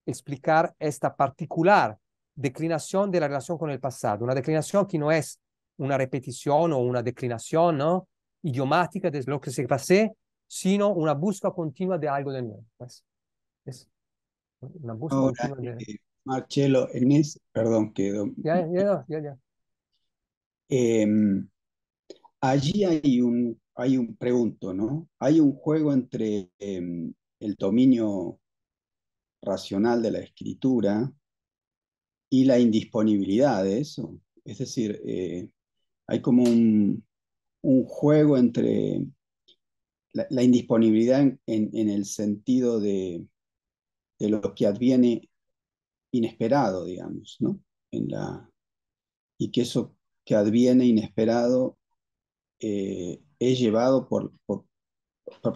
explicar esta particular declinación de la relación con el pasado, una declinación que no es una repetición o una declinación ¿no? idiomática de lo que se pasé, sino una búsqueda continua de algo de nuevo. Pues. Marcelo, en perdón, quedó. Ya, ya, ya. Em, allí hay un, hay un pregunto, ¿no? Hay un juego entre em, el dominio racional de la escritura y la indisponibilidad de eso. Es decir, eh, hay como un, juego entre la, indisponibilidad en, el sentido de, de, lo que adviene inesperado, digamos, ¿no? En la, y que eso que adviene inesperado eh, es llevado por,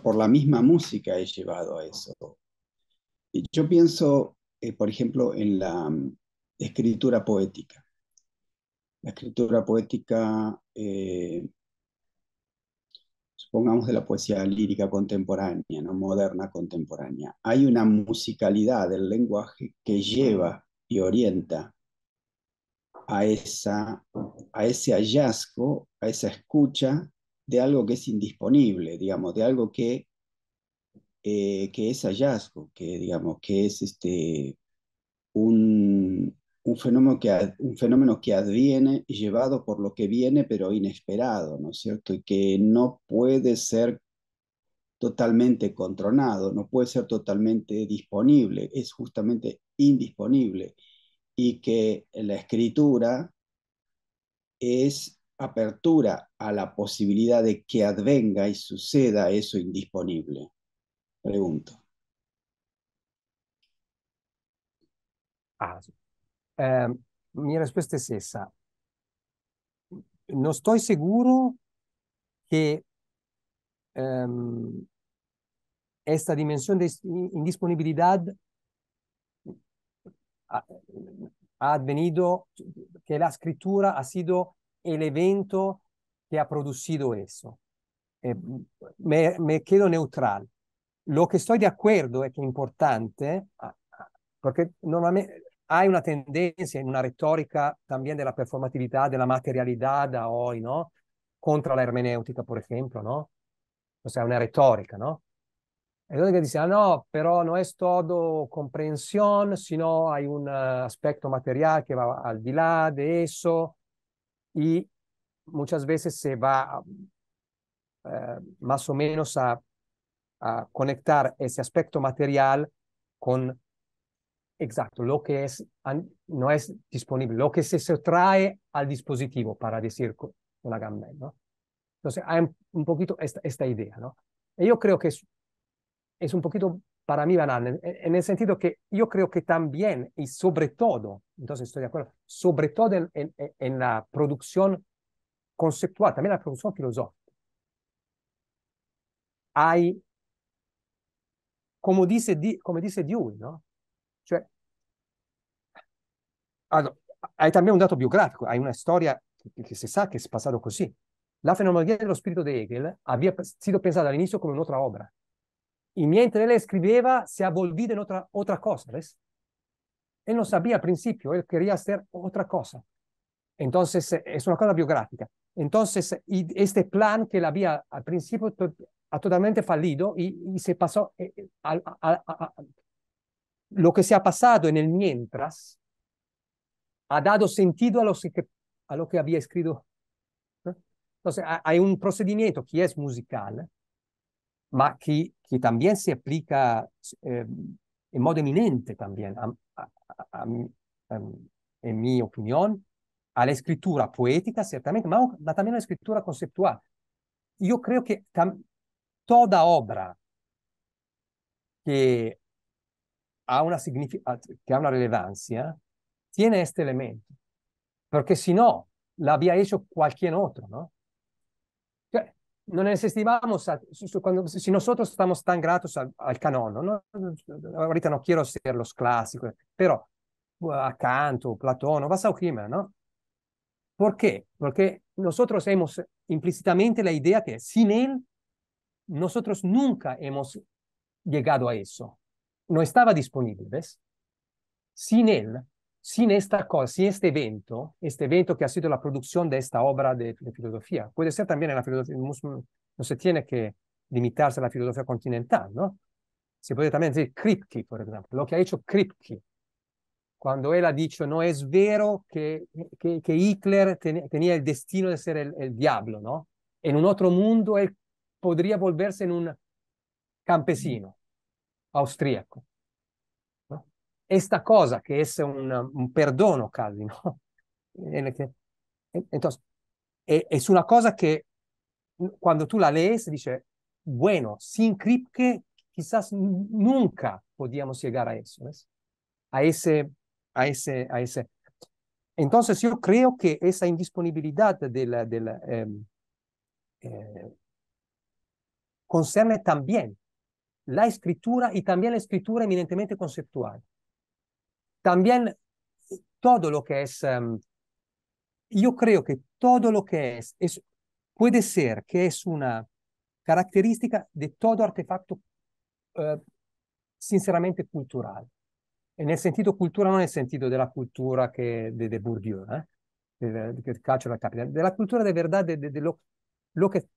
por la misma música he llevado a eso. Yo pienso, eh, por ejemplo, en la mm, escritura poética. La escritura poética, eh, supongamos de la poesía lírica contemporánea, no moderna contemporánea. Hay una musicalidad del lenguaje que lleva y orienta a, esa, a ese hallazgo, a esa escucha de algo que es indisponible, digamos, de algo que, eh, que es hallazgo, que, digamos, que es este, un, fenómeno que, un fenómeno que adviene llevado por lo que viene, pero inesperado, ¿no es cierto? Y que no puede ser totalmente controlado, no puede ser totalmente disponible, es justamente indisponible. Y que la escritura es apertura a la posibilidad de que advenga y suceda eso indisponible? Pregunto. Ah, em, mi respuesta es esa. No estoy seguro que em, esta dimensión de indisponibilidad ha, advenido que la escritura ha sido el evento que ha producido eso. Mm, me, me, quedo neutral. Lo che estoy de acuerdo es que es importante, ah, ah, perché normalmente hay una tendenza in una retorica anche della performatività, della materialità da hoy, ¿no? Contra l'ermeneutica, per esempio, ¿no? O sea, una retorica, ¿no? che dice, ah, no, però non è todo comprensione, sino hay un eh, aspetto materiale che va al di là di eso, y muchas veces se va eh, más o menos a, conectar ese aspecto material con exacto lo que es no es disponible lo que se trae al dispositivo para decir con la ¿no? entonces hay un poquito esta, idea ¿no? y yo creo que es un poquito para mí banal, en el sentido que yo creo que también y sobre todo, entonces estoy de acuerdo, sobre todo en, en, en la producción conceptual, también la producción filosófica, hay, como dice, como dice Dewey, ¿no? Cioè, hay también un dato biografico, hay una storia che, che si sa che è passato così. La fenomenologia dello spirito di Hegel había sido pensata all'inizio come un'altra obra, e mi él escribía, se había olvidado en otra, otra cosa, ¿ves? Él no sabía al principio, él eh, quería hacer otra cosa. Entonces, è eh, una cosa biográfica. Entonces, questo plan che él al principio ha totalmente fallito e y se pasó eh, a, a, a, lo che se ha passato en el mientras ha dato sentido a lo che, a lo que había escrito. Entonces, hay un procedimiento che è musical, ma que, que también se aplica eh, en modo eminente también, a, a, a, en mi opinión, a ehm, la escritura poética, ciertamente, pero también a la escritura conceptual. Yo creo que toda obra que ha una, que ha una relevancia tiene este elemento, porque si no, la había hecho cualquier otro, ¿no? no necesitábamos, si nosotros estamos tan gratos al, al ¿no? ahorita no quiero ser los clásicos, pero a Canto, Platón, vas a Ujima, ¿no? ¿Por qué? Porque nosotros hemos implícitamente la idea que sin él nosotros nunca hemos llegado a eso. No estaba disponible, ¿ves? Sin él sin esta cosa, sin este evento, este evento que ha sido la producción de esta obra de, de filosofía. Puede ser también en la filosofía, no se tiene que limitarse a la filosofía continental, ¿no? Se puede también decir Kripke, por ejemplo, lo que ha hecho Kripke, cuando él ha dicho, no es vero que, que, que Hitler ten, tenía el destino de ser el, el, diablo, ¿no? En un otro mundo él podría volverse en un campesino austríaco. E sta cosa che es un, un perdono casi, no? Entonces, es una cosa che quando tu la lees dice, bueno, sin crip que quizás nunca podíamos llegar a eso, ¿ves? A ese, a ese, a ese. Entonces io credo che esa indisponibilità del, la, de la, también la escritura e también la escritura eminentemente conceptual también todo lo que es, um, yo creo que todo lo que es, es, puede ser que es una característica de todo artefacto uh, sinceramente cultural. En el sentido cultura non nel sentito della cultura che de, de Bourdieu, eh? del, del calcio la capital, la cultura de verdad, de, de, de lo, lo, que,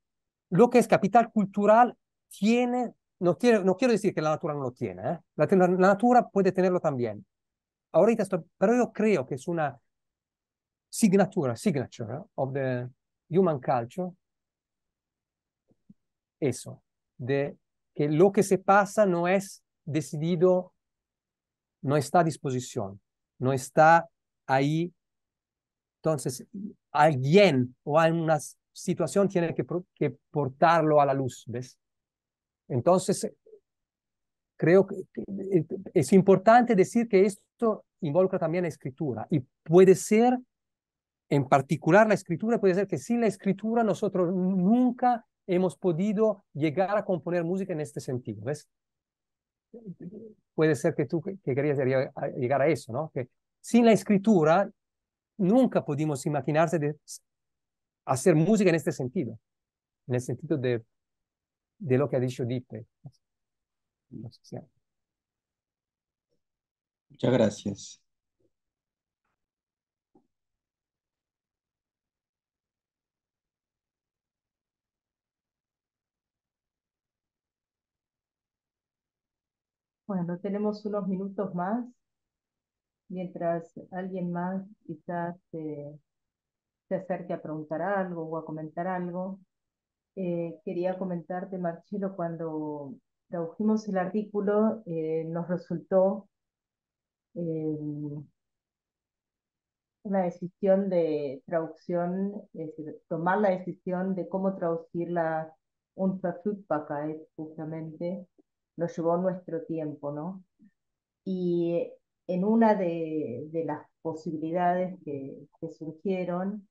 lo que es capital cultural tiene no, tiene, no, quiero decir que la natura no lo tiene, eh? la, la, natura puede tenerlo también, ahorita pero yo creo que es una signatura, signature of the human culture, eso, de que lo que se pasa no es decidido, no está a disposición, no está ahí. Entonces, alguien o alguna situación tiene que, que portarlo a la luz, ¿ves? Entonces, creo que eh, es importante decir que esto involucra también la escritura y puede ser, en particular la escritura, puede ser que sin la escritura nosotros nunca hemos podido llegar a componer música en este sentido, ¿ves? Puede ser que tú que querías llegar a eso, ¿no? Que sin la escritura nunca pudimos imaginarse de hacer música en este sentido, en el sentido de, de lo que ha dicho Dipe. Muchas gracias. Bueno, tenemos unos minutos más, mientras alguien más quizás se acerque a preguntar algo o a comentar algo. Eh, quería comentarte, Marcelo, cuando tradujimos el artículo, eh, nos resultó em, una decisión de traducción, decir, tomar la decisión de cómo traducir la Unverfügbarkeit justamente, nos llevó nuestro tiempo, ¿no? Y en una de, las posibilidades que surgieron,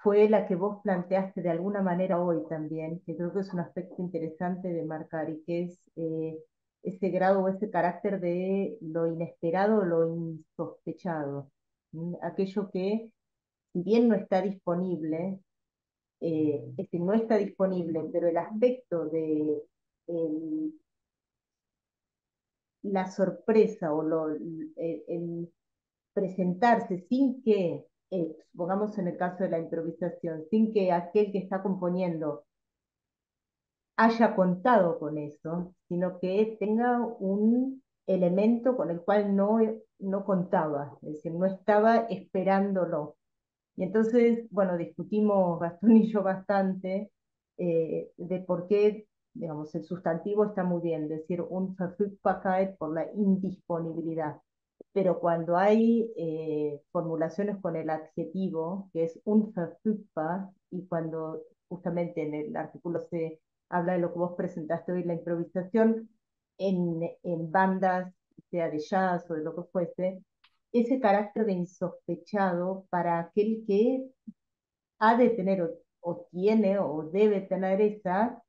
fue la que vos planteaste de alguna manera hoy también, que creo que es un aspecto interesante de marcar y que es eh, ese grado o ese carácter de lo inesperado, o lo insospechado, aquello que si bien no está disponible, eh, mm. no está disponible, pero el aspecto de la sorpresa o el presentarse sin que eh, en el caso de la improvisación, sin que aquel que está componiendo haya contado con eso, sino que tenga un elemento con el cual no, no contaba, es decir, no estaba esperándolo. Y entonces, bueno, discutimos Gastón y yo bastante eh, de por qué, digamos, el sustantivo está muy bien, decir un verfügbarkeit por la indisponibilidad pero cuando hay eh, formulaciones con el adjetivo, que es un unverfügbar, y cuando justamente en el artículo se habla de lo que vos presentaste hoy, la improvisación en, en bandas, sea de jazz o de lo que fuese, ese carácter de insospechado para aquel que ha de tener o, tiene o debe tener esa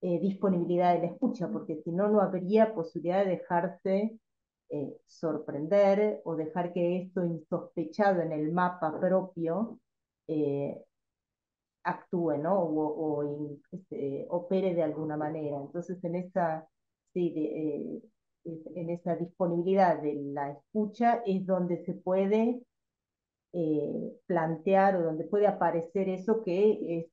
eh, disponibilidad de la escucha, porque si no, no habría posibilidad de dejarse eh, sorprender o dejar que esto insospechado en el mapa propio eh, actúe ¿no? o, este, opere de alguna manera. Entonces, en esa, sí, eh, en esa disponibilidad de la escucha es donde se puede plantear o donde puede aparecer eso que es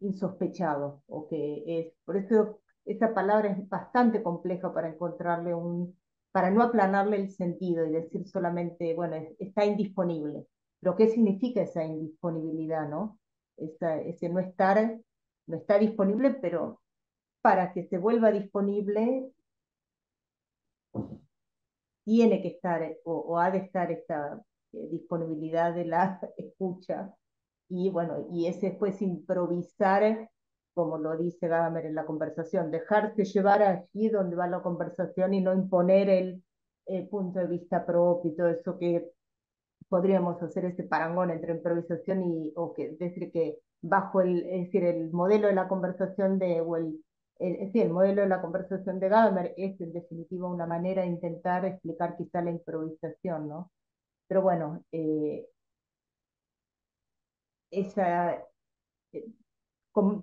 insospechado o que es, por eso esa palabra es bastante compleja para encontrarle un, para no aplanarle el sentido y decir solamente, bueno, está indisponible. Pero ¿qué significa esa indisponibilidad, no? ese no estar, no está disponible, pero para que se vuelva disponible tiene que estar eh, o, ha de estar esta eh, disponibilidad de la escucha. Y bueno, y ese es pues improvisar como lo dice Gadamer en la conversación, dejarse llevar allí donde va la conversación y no imponer el, punto de vista propio y todo eso que podríamos hacer ese parangón entre improvisación y, o que, decir que bajo el, es decir, el modelo de la conversación de, o el, el modelo de la conversación de Gadamer es en definitiva una manera de intentar explicar quizá la improvisación, ¿no? Pero bueno, eh, esa, eh,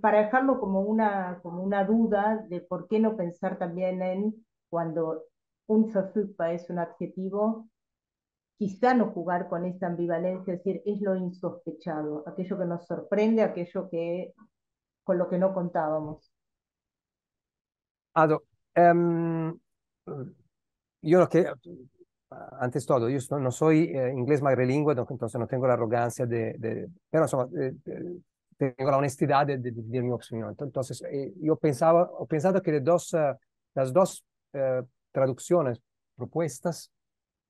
para dejarlo como una, como una duda de por qué no pensar también en cuando un sofupa es un adjetivo, quizá no jugar con esta ambivalencia, es decir, es lo insospechado, aquello que nos sorprende, aquello que con lo que no contábamos. Ado, em, yo lo que antes todo, yo no soy eh, inglés madrelingüe, entonces no tengo la arrogancia de, pero eh, eh, tengo la honestidad de, de, mi opinión. Entonces, eh, yo pensaba, he pensado que de dos, eh, las dos eh, traducciones propuestas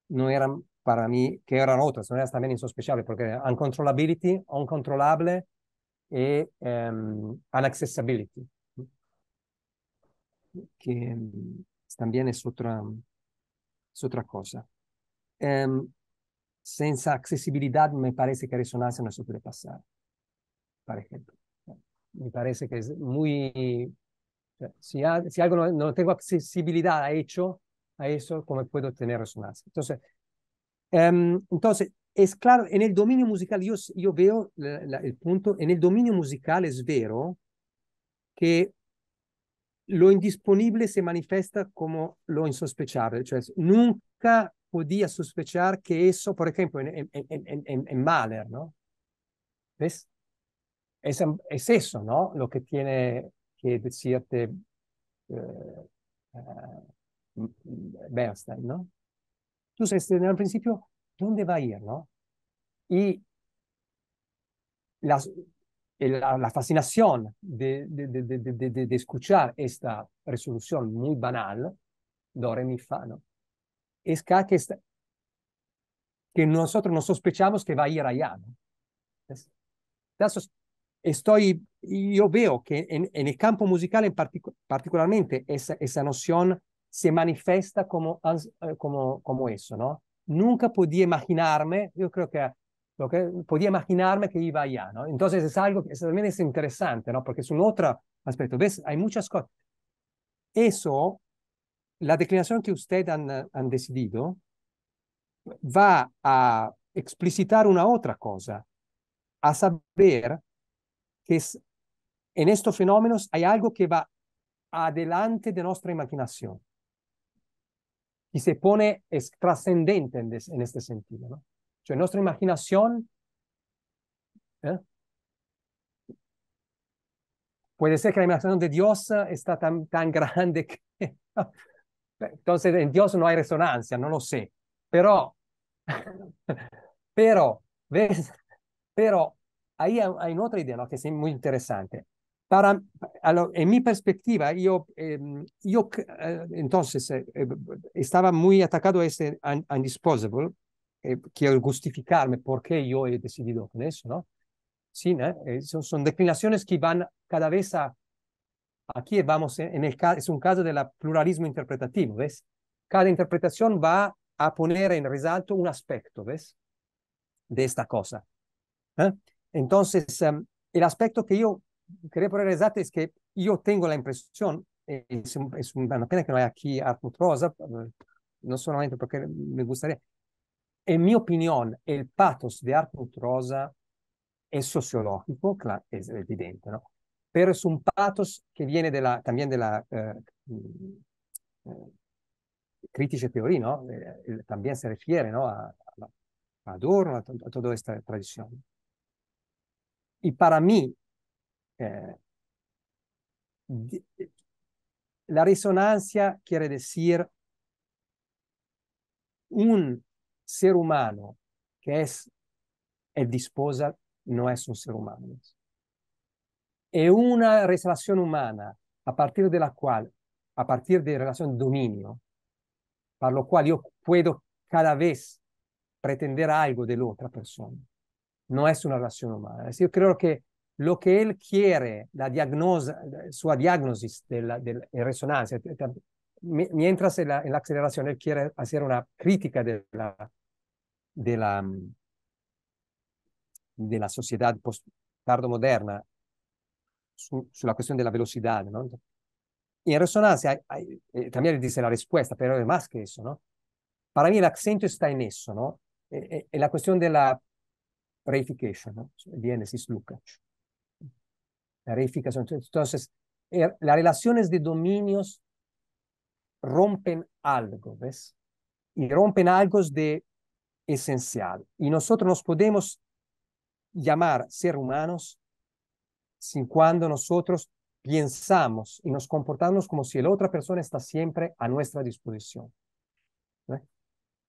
no eran para mí, que eran otras, no eran también insospechables, porque uncontrollability, uncontrollable y um, unaccessibility, que em, también es otra, otra cosa. Sin em, senza accesibilidad me parece que resonancia no se puede pasar por ejemplo. Me parece que es muy... Si, algo no, tengo accesibilidad a hecho, a eso, ¿cómo puedo tener resonancia? Entonces, em, entonces es claro, en el dominio musical, yo, yo veo el punto, en el dominio musical es vero que lo indisponible se manifiesta como lo insospechable, sea, nunca podía sospechar que eso, por ejemplo, en, en, en, en Mahler, ¿no? ¿Ves? es, eso, ¿no? Lo que tiene que decirte eh, eh, Bernstein, ¿no? Entonces, en el principio, ¿dónde va a ir, no? Y eh, la, fascinación de, de, escuchar esta resolución muy banal, do, re, mi, fa, es que, que, que nosotros no sospechamos que va a ir allá. ¿no? estoy, yo veo que en, en el campo musical in particu particularmente esa, esa noción se manifiesta eh, como, como, como eso, ¿no? Nunca podía imaginarme, yo creo que, lo que podía imaginarme que iba allá, ¿no? Entonces es algo que también es ¿no? Porque es un altro aspetto, ¿ves? Hay muchas cosas. la declinazione che usted han, han decidido, va a explicitar una otra cosa, a sapere que es, en estos fenómenos hay algo que va adelante de nuestra imaginación y se pone, trascendente en, este sentido. ¿no? sea, nuestra imaginación ¿eh? puede ser que la imaginación de Dios eh, está tan, tan grande que entonces en Dios no hay resonancia, no lo sé, pero, pero, ¿ves? pero Ahí hay, otra idea ¿no? que es muy interesante. Para, en mi perspectiva, yo, em, yo eh, entonces eh, eh, estaba muy atacado a este un, quiero justificarme por qué yo he decidido con eso, ¿no? Sí, son, son, declinaciones que van cada vez a... Aquí vamos, en el, es un caso del pluralismo interpretativo, ¿ves? Cada interpretación va a poner en resalto un aspecto, ¿ves? De esta cosa. Entonces, um, el aspecto que yo quería poner realizarte es que yo tengo la impresión, es, es una pena que no haya aquí Artur Rosa, no solamente porque me gustaría, en mi opinión, el pathos de Artur Rosa es sociológico, claro, es evidente, ¿no? Pero es un pathos que viene de la, también de la eh, eh, crítica teoría, ¿no? Eh, también se refiere, ¿no? A, a Adorno, a, a toda esta tradición. y para mí, eh, la resonancia quiere decir un ser humano que es el disposa no es un ser humano. Es una relación humana a partir de la cual, a partir de relación dominio, para lo cual yo puedo cada vez pretender algo de la otra persona no es una relación humana. decir, yo creo que lo que él quiere, la diagnosa su diagnosis de la, resonancia, mientras en la, aceleración él quiere hacer una crítica de la, de la, mm, sociedad post tardo moderna, su, la cuestión de la No? En resonancia eh, también le dice la respuesta, pero es más que eso. ¿no? Para mí el acento está en eso, ¿no? Eh, eh, en la cuestión de la reification, ¿no? diénesis Lukács. La reificación. Entonces, eh, las relaciones de dominios rompen algo, ¿ves? Y rompen algo de esencial. Y nosotros nos podemos llamar ser humanos sin cuando nosotros pensamos y nos comportamos como si la otra persona está siempre a nuestra disposición.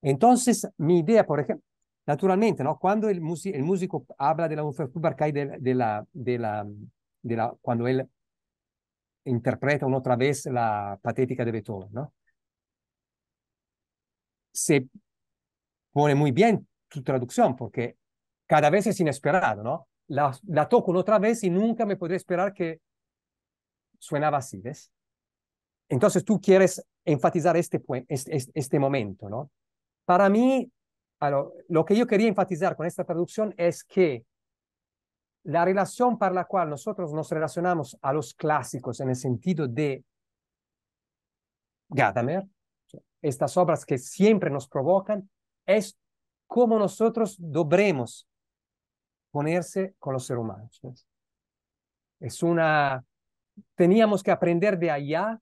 Entonces, mi idea, por ejemplo, Naturalmente, ¿no? cuando el, músico habla de la Unverfügbarkeit, de, la, cuando él interpreta una otra vez la patética de Beethoven, ¿no? se pone muy bien su traducción porque cada vez es inesperado, ¿no? La, toco una otra vez y nunca me podría esperar que suena así, Entonces tú quieres enfatizar este, este, este, este momento, ¿no? Para mí, lo que yo quería enfatizar con esta traducción es que la relación para la cual nosotros nos relacionamos a los clásicos en el sentido de Gadamer, estas obras que siempre nos provocan, es cómo nosotros debemos ponerse con los seres humanos. Es una... Teníamos que aprender de allá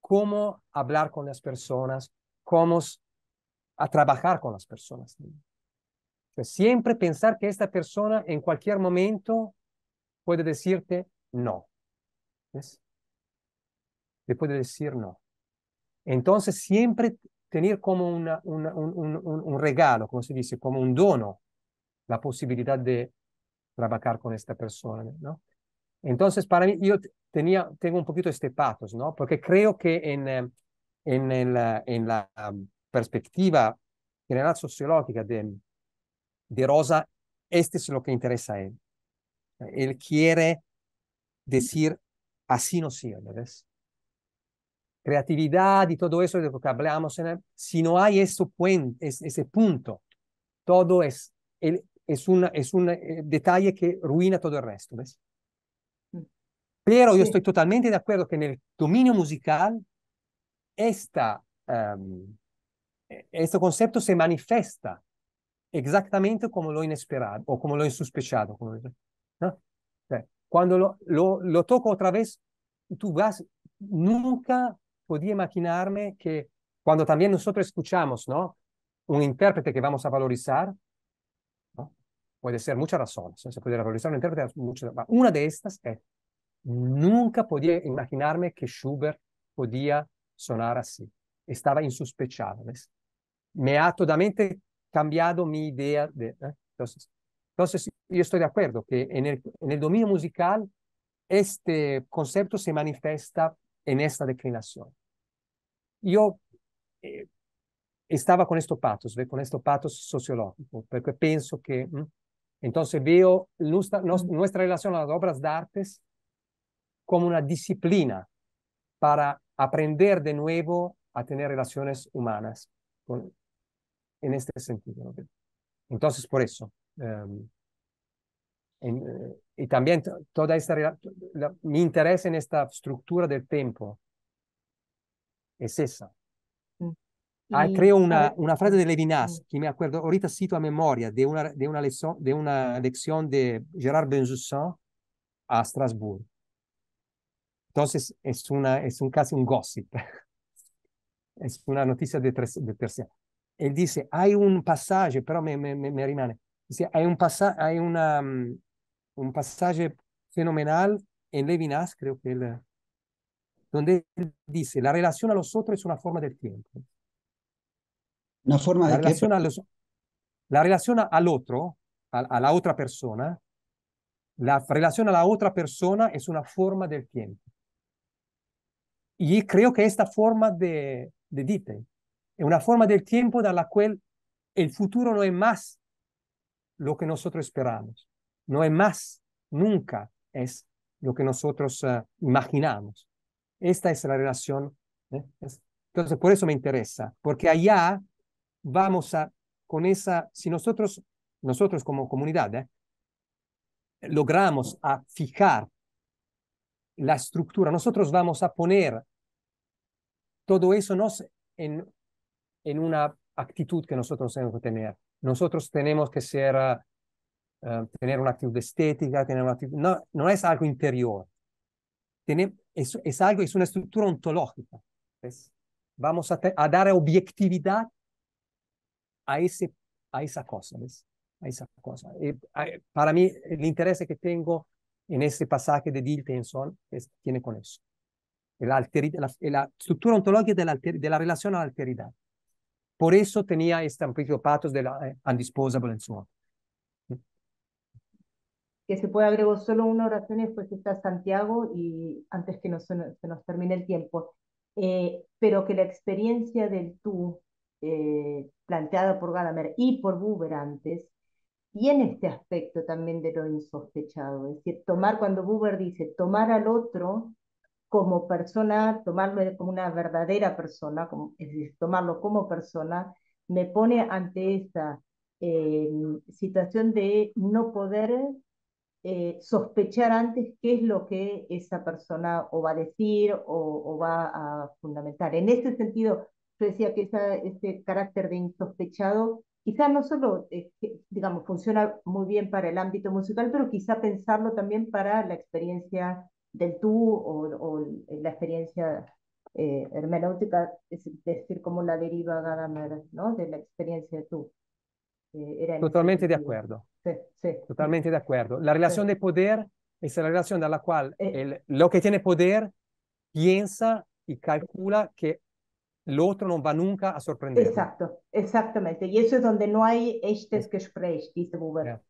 cómo hablar con las personas, cómo a trabajar con las personas. siempre pensar que esta persona en cualquier momento puede decirte no. ¿Ves? puede decir no. Entonces siempre tener como una, un, regalo, como se dice, como un dono, la posibilidad de trabajar con esta persona, ¿no? Entonces, para mí, yo tenía, tengo un poquito este patos, ¿no? Porque creo que en, eh, eh, en la um, perspectiva general sociológica de, de Rosa, este es lo que interesa a él. Él quiere decir, así no sirve, ¿ves? Creatividad y todo eso de lo que hablamos, si no hay ese, ese punto, todo es, es, una, es un eh, detalle que ruina todo el resto, ¿ves? Mm. Pero yo estoy totalmente de acuerdo que en el dominio musical esta em, questo concepto si manifesta exactamente come lo inesperato o come lo insospechado. Como, ¿no? cuando cioè, lo, lo, lo, toco otra vez, vas, nunca podía imaginarme che quando también nosotros escuchamos ¿no? un intérprete che vamos a valorizzare, ¿no? puede ser muchas razones, ¿no? Eh, se puede valorizar un intérprete, muchas, una di queste è, nunca podía imaginarme che Schubert podía sonar así, estaba insospechado, ¿ves? me ha totalmente cambiado mi idea de... ¿eh? Entonces, yo estoy de acuerdo que en el, dominio musical este concepto se manifiesta en esta declinación. Yo eh, estaba con esto patos, con esto patos sociológico, porque pienso que... Entonces veo nuestra, relación a las obras de artes como una disciplina para aprender de nuevo a tener relaciones humanas en este sentido. ¿no? Entonces, por eso. Um, ehm, en, y eh, también toda esta la, mi interés en esta estructura del tiempo es esa. Mm. Ah, creo una, una, frase de Levinas que mm. me acuerdo, ahorita cito a memoria, de una, de una, lezione, de una lección de Gerard Benjusson a Strasbourg. Entonces es, una, es un, casi un gossip. Es una noticia de, tres, de tercera. él dice, hay un pasaje, pero me, rimane, hay un, hay una, mm, un pasaje fenomenal en Levinas, creo que él, eh, donde él dice, la relación a los otros es una forma del tiempo. Una forma la de relación A los, la relación al otro, a, la otra persona, la relación a la otra persona es una forma del tiempo. Y creo que esta forma de, de Dite, es una forma del tiempo de la cual el futuro no es más lo que nosotros esperamos, no es más, nunca es lo que nosotros eh, imaginamos. Esta es la relación. ¿eh? Entonces, por eso me interesa, porque allá vamos a, con esa, si nosotros, nosotros como comunidad, ¿eh? logramos fijar la estructura, nosotros vamos a poner todo eso en en una actitud que nosotros tenemos que tener. Nosotros tenemos que ser, eh, eh, tener una actitud estética, tener una no, no es algo interior. Tiene, es, algo, es una estructura ontológica. Vamos a, dar objetividad a, ese, a esa cosa, A esa cosa. Eh, para mí, el interés que tengo en ese pasaje de Diltenson es, tiene con eso. La, la, estructura ontológica la, de la relación a la alteridad. Por eso tenía este amplio patos de la undisposable eh, en su on. Que se puede agregar solo una oración después que está Santiago y antes que nos, se nos termine el tiempo. Eh, pero que la experiencia del tú eh, planteada por Gadamer y por Buber antes tiene este aspecto también de lo insospechado, es decir, tomar cuando Buber dice tomar al otro como persona, tomarlo como una verdadera persona, como, es decir, tomarlo como persona, me pone ante esa eh, situación de no poder eh, sospechar antes qué es lo que esa persona o va a decir o, va a fundamentar. En este sentido, yo decía que este ese carácter de insospechado quizá no solo, eh, digamos, funciona muy bien para el ámbito musical, pero quizá pensarlo también para la experiencia del tú o, la experiencia eh, hermenéutica, es decir, como la deriva ¿no? De la experiencia de tú. Eh, Totalmente de acuerdo. Sí, Totalmente de acuerdo. La relación de poder es la relación de la cual eh. el, lo que tiene poder piensa y calcula que el otro no va nunca a sorprender. Exacto, exactamente. Y eso es donde no hay este Gespräch, dice Buber.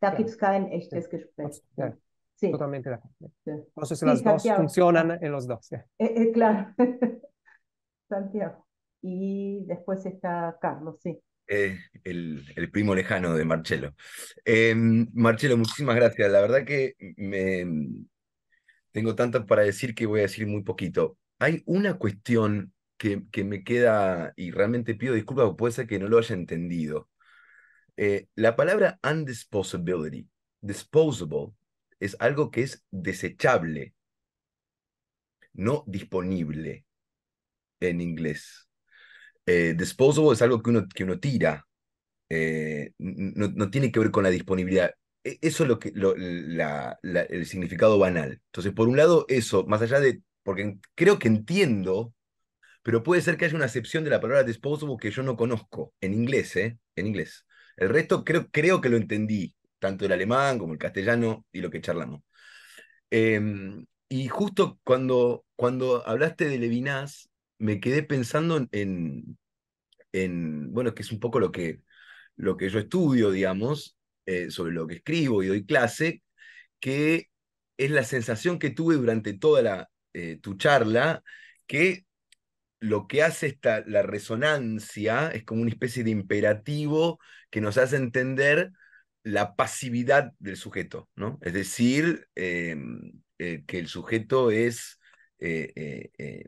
da es kein echtes Gespräch. Totalmente Entonces las dos funcionan en los dos. Eh, eh, claro. Santiago. Y después está Carlos, sí. Eh, el, primo lejano de Marcelo. Em, Marcelo, muchísimas gracias. La verdad que me, tengo tanto para decir que voy a decir muy poquito. Hay una cuestión que, que me queda, y realmente pido disculpas, puede ser que no lo haya entendido. la palabra undisposability, disposable, es algo que es desechable, no disponible en inglés. Eh, disposable es algo que uno, que uno tira, eh, no, tiene que ver con la disponibilidad. E-, eso es lo que, la, el significado banal. Entonces, por un lado, eso, más allá de, porque creo que entiendo, pero puede ser que haya una excepción de la palabra disposable que yo no conozco, en inglés, ¿eh? En inglés. El resto creo, creo que lo entendí, tanto el alemán como el castellano y lo que charlamos. Em, y justo cuando, cuando hablaste de Levinas, me quedé pensando en, bueno, que es un poco lo que, lo que yo estudio, digamos, eh, sobre lo que escribo y doy clase, que es la sensación que tuve durante toda eh, tu charla, que lo que hace esta, la resonancia es como una especie de imperativo que nos hace entender la pasividad del sujeto, ¿no? Es decir, em, eh, que el sujeto es eh, eh,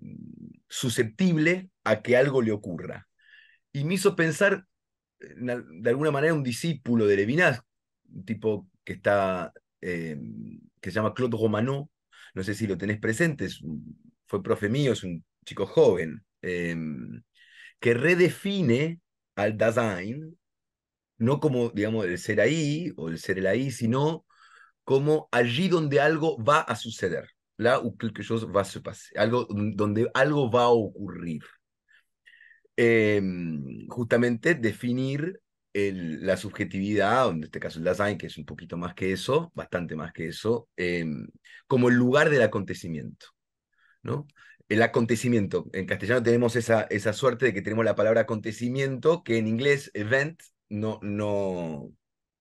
susceptible a que algo le ocurra. Y me hizo pensar, de alguna manera, un discípulo de Levinas, un tipo que está, em, que se llama Claude Romano, no sé si lo tenés presente, fue profe mío, es un chico joven, em, que redefine al Dasein no como, digamos, el ser ahí o el ser el ahí, sino como allí donde algo va a suceder. la que va se algo, donde algo va a ocurrir. Em, justamente definir la subjetividad, en este caso el design, que es un poquito más que eso, bastante más que eso, em, como el lugar del acontecimiento. ¿no? El acontecimiento, en castellano tenemos esa, esa suerte de que tenemos la palabra acontecimiento, que en inglés event no,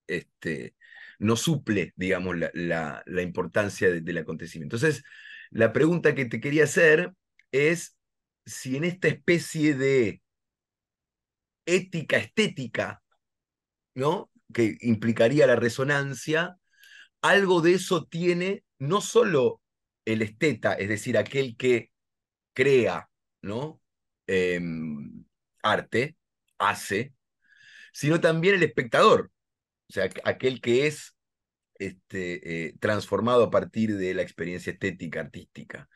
este, no suple, digamos, la, importancia del acontecimiento. Entonces, la pregunta que te quería hacer es si en esta especie de ética estética, ¿no? Que implicaría la resonancia, algo de eso tiene no solo el esteta, es decir, aquel que crea, ¿no? Em, arte, hace, sino también el espectador, o sea, aquel que es este, eh, transformado a partir de la experiencia estética, artística.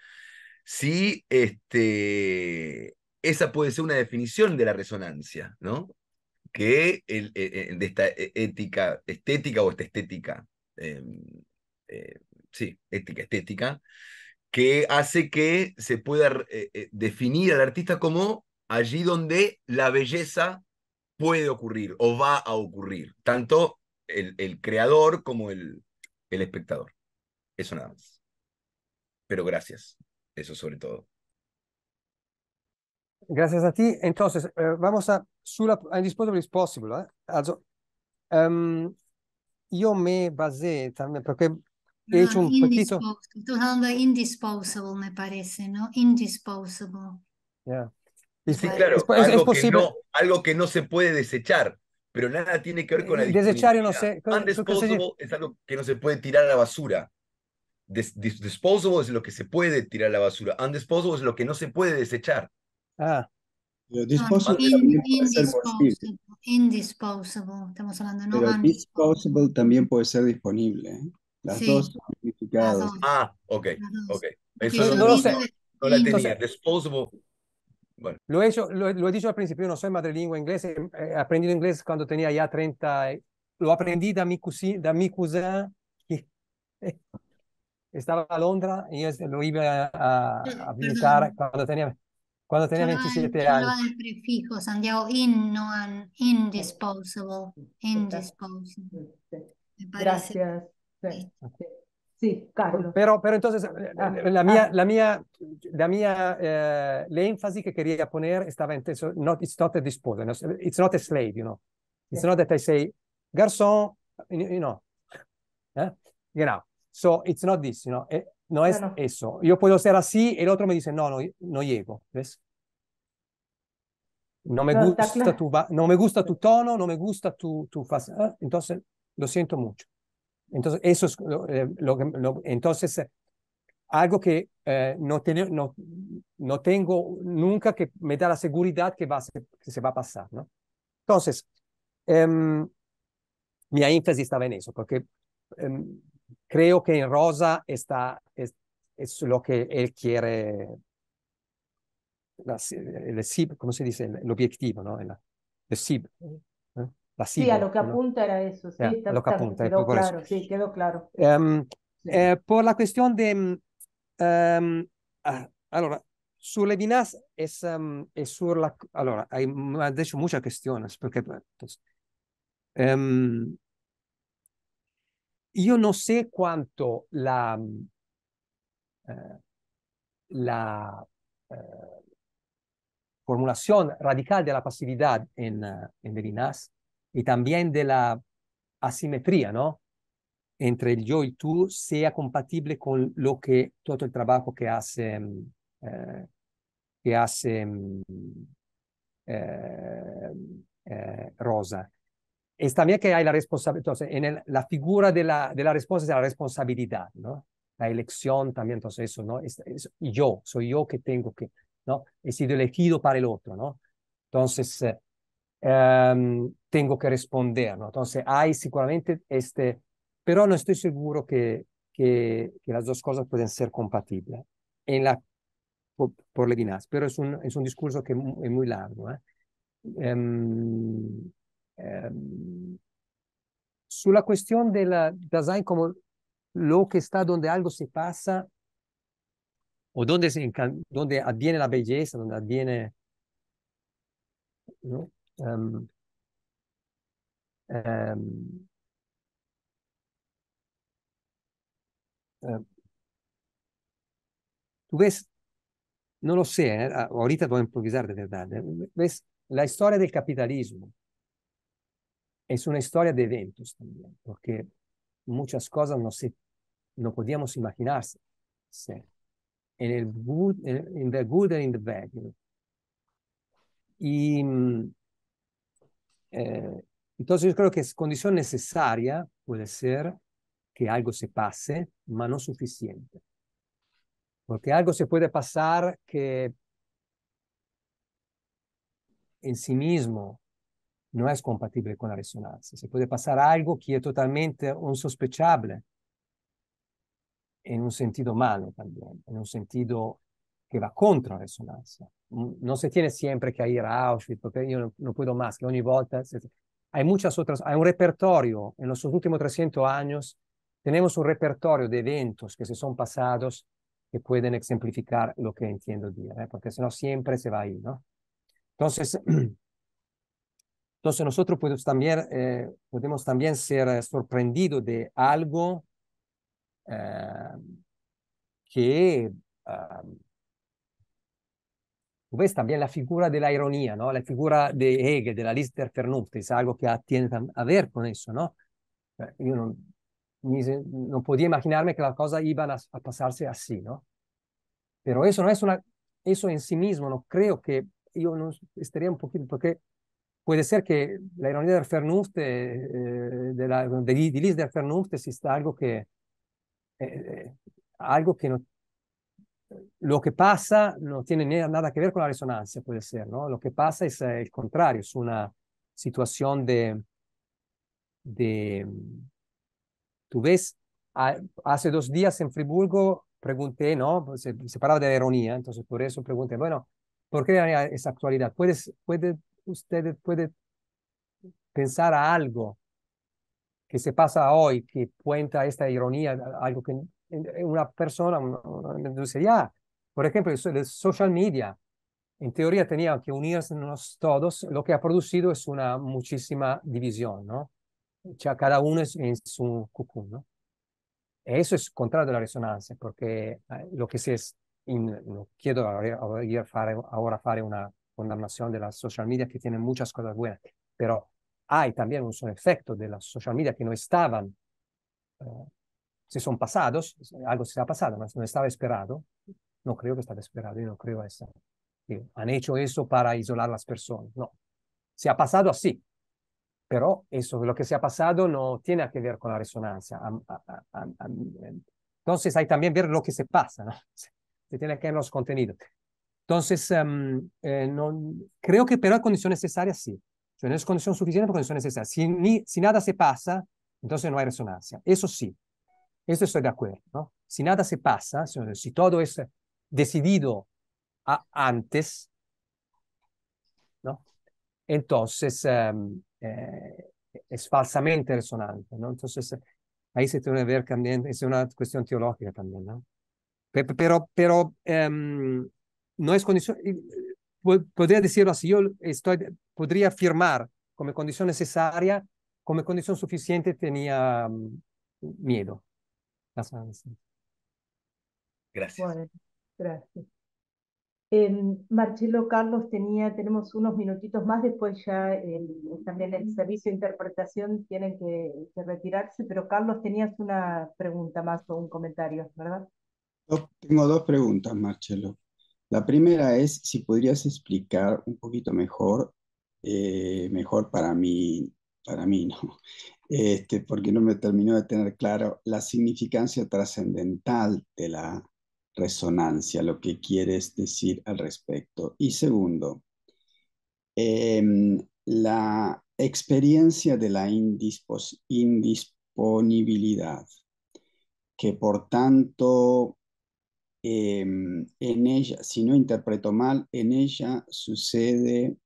Sí, este, esa puede ser una definición de la resonancia, ¿no? Que e-, e-, de esta e-, ética, estética o esta estética, em, eh, sí, ética, estética, que hace que se pueda eh, definir al artista como allí donde la belleza puede ocurrir o va a ocurrir, tanto el, el creador como el, el espectador. Eso nada más. Pero gracias, eso sobre todo. Gracias a ti. Entonces, eh, vamos a sulla is possible. ¿eh? Em, yo me basé también porque he hecho un poquito. indisposable, me parece, ¿no? Indisposable. ya Sí, claro, es, algo, que no, se puede desechar, pero nada tiene que ver con la eh, Desechar, yo no sé. Undisposable es algo que no se puede tirar a la basura. disposable es lo que se puede tirar a la basura. Undisposable es lo que no se puede desechar. Ah. disposable ah, indisposable, indisposable, estamos hablando, no disposable también puede ser disponible. ¿eh? Las sí. dos significados. Ah, ok, ok. Eso no, lo sé. No la tenía. Disposable bueno. Lo, he lo, he dicho al principio, no soy madrelingua inglesa, he aprendido inglés cuando tenía ya 30, lo aprendí de mi, cousin, de mi cousin que estaba en Londres y yo lo iba a, a visitar cuando tenía, cuando tenía 27 años. el prefijo, Santiago, in, no an, indisposable, indisposable. Gracias. Sí. Sì, Carlo. Però, però entonces, ah, la, eh, mía, eh, ah. la mia, la mía, eh, la énfasis que quería poner estaba en eso, not, it's not a disposal, it's not a slave, you know. It's yeah. not that I say, garçon, you, know. Eh? You know. So it's not this, you know. Eh, no es no, no. eso. Yo puedo ser así, el otro me dice, no, no, no llego, ¿ves? No me, no, gusta tu, no me gusta tu tono, no me gusta tu, tu fase. Eh? Entonces, lo siento mucho. Entonces, eso es entonces, algo que no, no, tengo nunca que me da la seguridad que, va se va a pasar. ¿no? Entonces, mi énfasis estaba en eso, porque creo que en Rosa está, es, lo que él quiere, el, ¿cómo se dice? El, objetivo, ¿no? El, sí, a lo que apunta era eso. Sí, quedó claro, sí, quedó claro. Em, eh, por la cuestión de... Um, ah, sobre Levinas es, em, es sobre la... hay de hecho muchas cuestiones, porque... Pues, yo no sé cuánto la... Mm, eh, la eh, formulación radical de la pasividad en, en Levinas y también de la asimetría, ¿no? Entre el yo y tú sea compatible con lo que todo el trabajo que hace, eh, que hace eh, eh, Rosa. Es también que hay la responsabilidad, entonces, en la figura de la, de la respuesta es la responsabilidad, ¿no? La elección también, entonces, eso, ¿no? Es, yo, soy yo que tengo que, ¿no? He sido elegido para el otro, ¿no? Entonces, um, tengo que responder, ¿no? Entonces, hay seguramente este, pero no estoy seguro que, que, que las dos cosas pueden ser compatibles en la, por, por, Levinas, pero es un, es un discurso que es muy largo. ¿eh? Um, um, sulla questione del design come lo che sta dove algo si passa o dove, si, dove avviene la bellezza, dove avviene... No? um, um, uh, tú ves, no lo so ¿eh? Ah, ahorita devo a improvisar de eh. verdad, ves, la historia del capitalismo es una historia di eventos perché porque muchas cosas no, se, no podíamos imaginarse. Sí. En el good, in the good and in the bad. Y mm, Eh, entonces yo creo que es condición necesaria, puede ser que algo se pase, pero no suficiente. Porque algo se puede pasar que en sí mismo no es compatible con la resonancia. Se puede pasar algo que es totalmente insospechable en un sentido malo también, en un sentido que va contra la resonancia. Mm, no se tiene siempre que ir a Auschwitz, porque yo no, puedo más, que ogni volta... Hay muchas otras, hay un repertorio, en los últimos 300 años tenemos un repertorio de eventos que se son pasados que pueden exemplificar lo que entiendo decir, ¿eh? porque si no siempre se va ahí, ¿no? Entonces, entonces nosotros podemos también, eh, podemos también ser eh, sorprendidos de algo eh, que ah, Questa también la figura de la ironía, ¿no? la figura de Hegel, de cioè, la lista de Fernuftis, algo que tiene a ver con eso. ¿no? Yo no, ni, no podía imaginarme que las cosas iban a, a, pasarse así. ¿no? Pero eso no es una, eso en sí mismo, no creo que yo no estaría un poquito, porque puede ser que la ironía del Fernufte, eh, eh de, la, de, de, de Lisder Fernufte, esista algo que, eh, eh, algo que no lo que pasa no tiene nada que ver con la resonancia, puede ser, ¿no? Lo que pasa es eh, el contrario, es una situación de, de... Mm, tú ves, hace dos días en Friburgo pregunté, ¿no? Pues, se, paraba de la ironía, entonces por eso pregunté, bueno, ¿por qué esa actualidad? ¿Puedes, puede, usted puede pensar a algo que se pasa hoy, que cuenta esta ironía, algo que una persona, un'industria, por ejemplo, il social media, en teoría tenía que unirnos todos, lo che ha producido es una muchísima divisione, ¿no? Cioè, cada uno en su cucú, ¿no? Eso es contrario a la perché porque lo que se es, no quiero ahora fare una condannazione della social media che tiene muchas cose buone, però hay también un efecto effetto della social media che non estaban eh, si son pasados, algo se ha pasado, no estaba esperado. No creo que estaba esperado, yo no creo eso. Han hecho eso para isolar a las personas, no. Se ha pasado así, pero eso, lo que se ha pasado no tiene que ver con la resonancia. Entonces hay también ver lo que se pasa, ¿no? Se tiene que ver los contenidos. Entonces, em, eh, no, creo que pero hay condición necesaria, sí. no es condición suficiente, pero pues condición necesaria. Si, ni, si nada se pasa, entonces no hay resonancia. Eso sí, eso estoy de acuerdo, ¿no? Si nada se pasa, si todo es decidido a antes, ¿no? Entonces em, eh, es falsamente resonante, ¿no? Entonces ahí se tiene que ver también, es una cuestión teológica también, ¿no? Pero, pero em, no es condición, podría decirlo así, yo estoy, podría afirmar como condición necesaria, como condición suficiente tenía mm, miedo. Gracias. gracias. Em, Marcelo Carlos tenía, tenemos unos minutitos más, después ya em, también el servicio de interpretación tienen que, retirarse, pero Carlos tenías una pregunta más o un comentario, ¿verdad? tengo dos preguntas, Marcelo. La primera es si podrías explicar un poquito mejor, eh, mejor para mí, para mí, ¿no? Este, porque no me terminó de tener claro la significancia trascendental de la resonancia, lo que quieres decir al respecto. Y segundo, em, la experiencia de la indisponibilidad, que por tanto em, en ella, si no interpreto mal, en ella sucede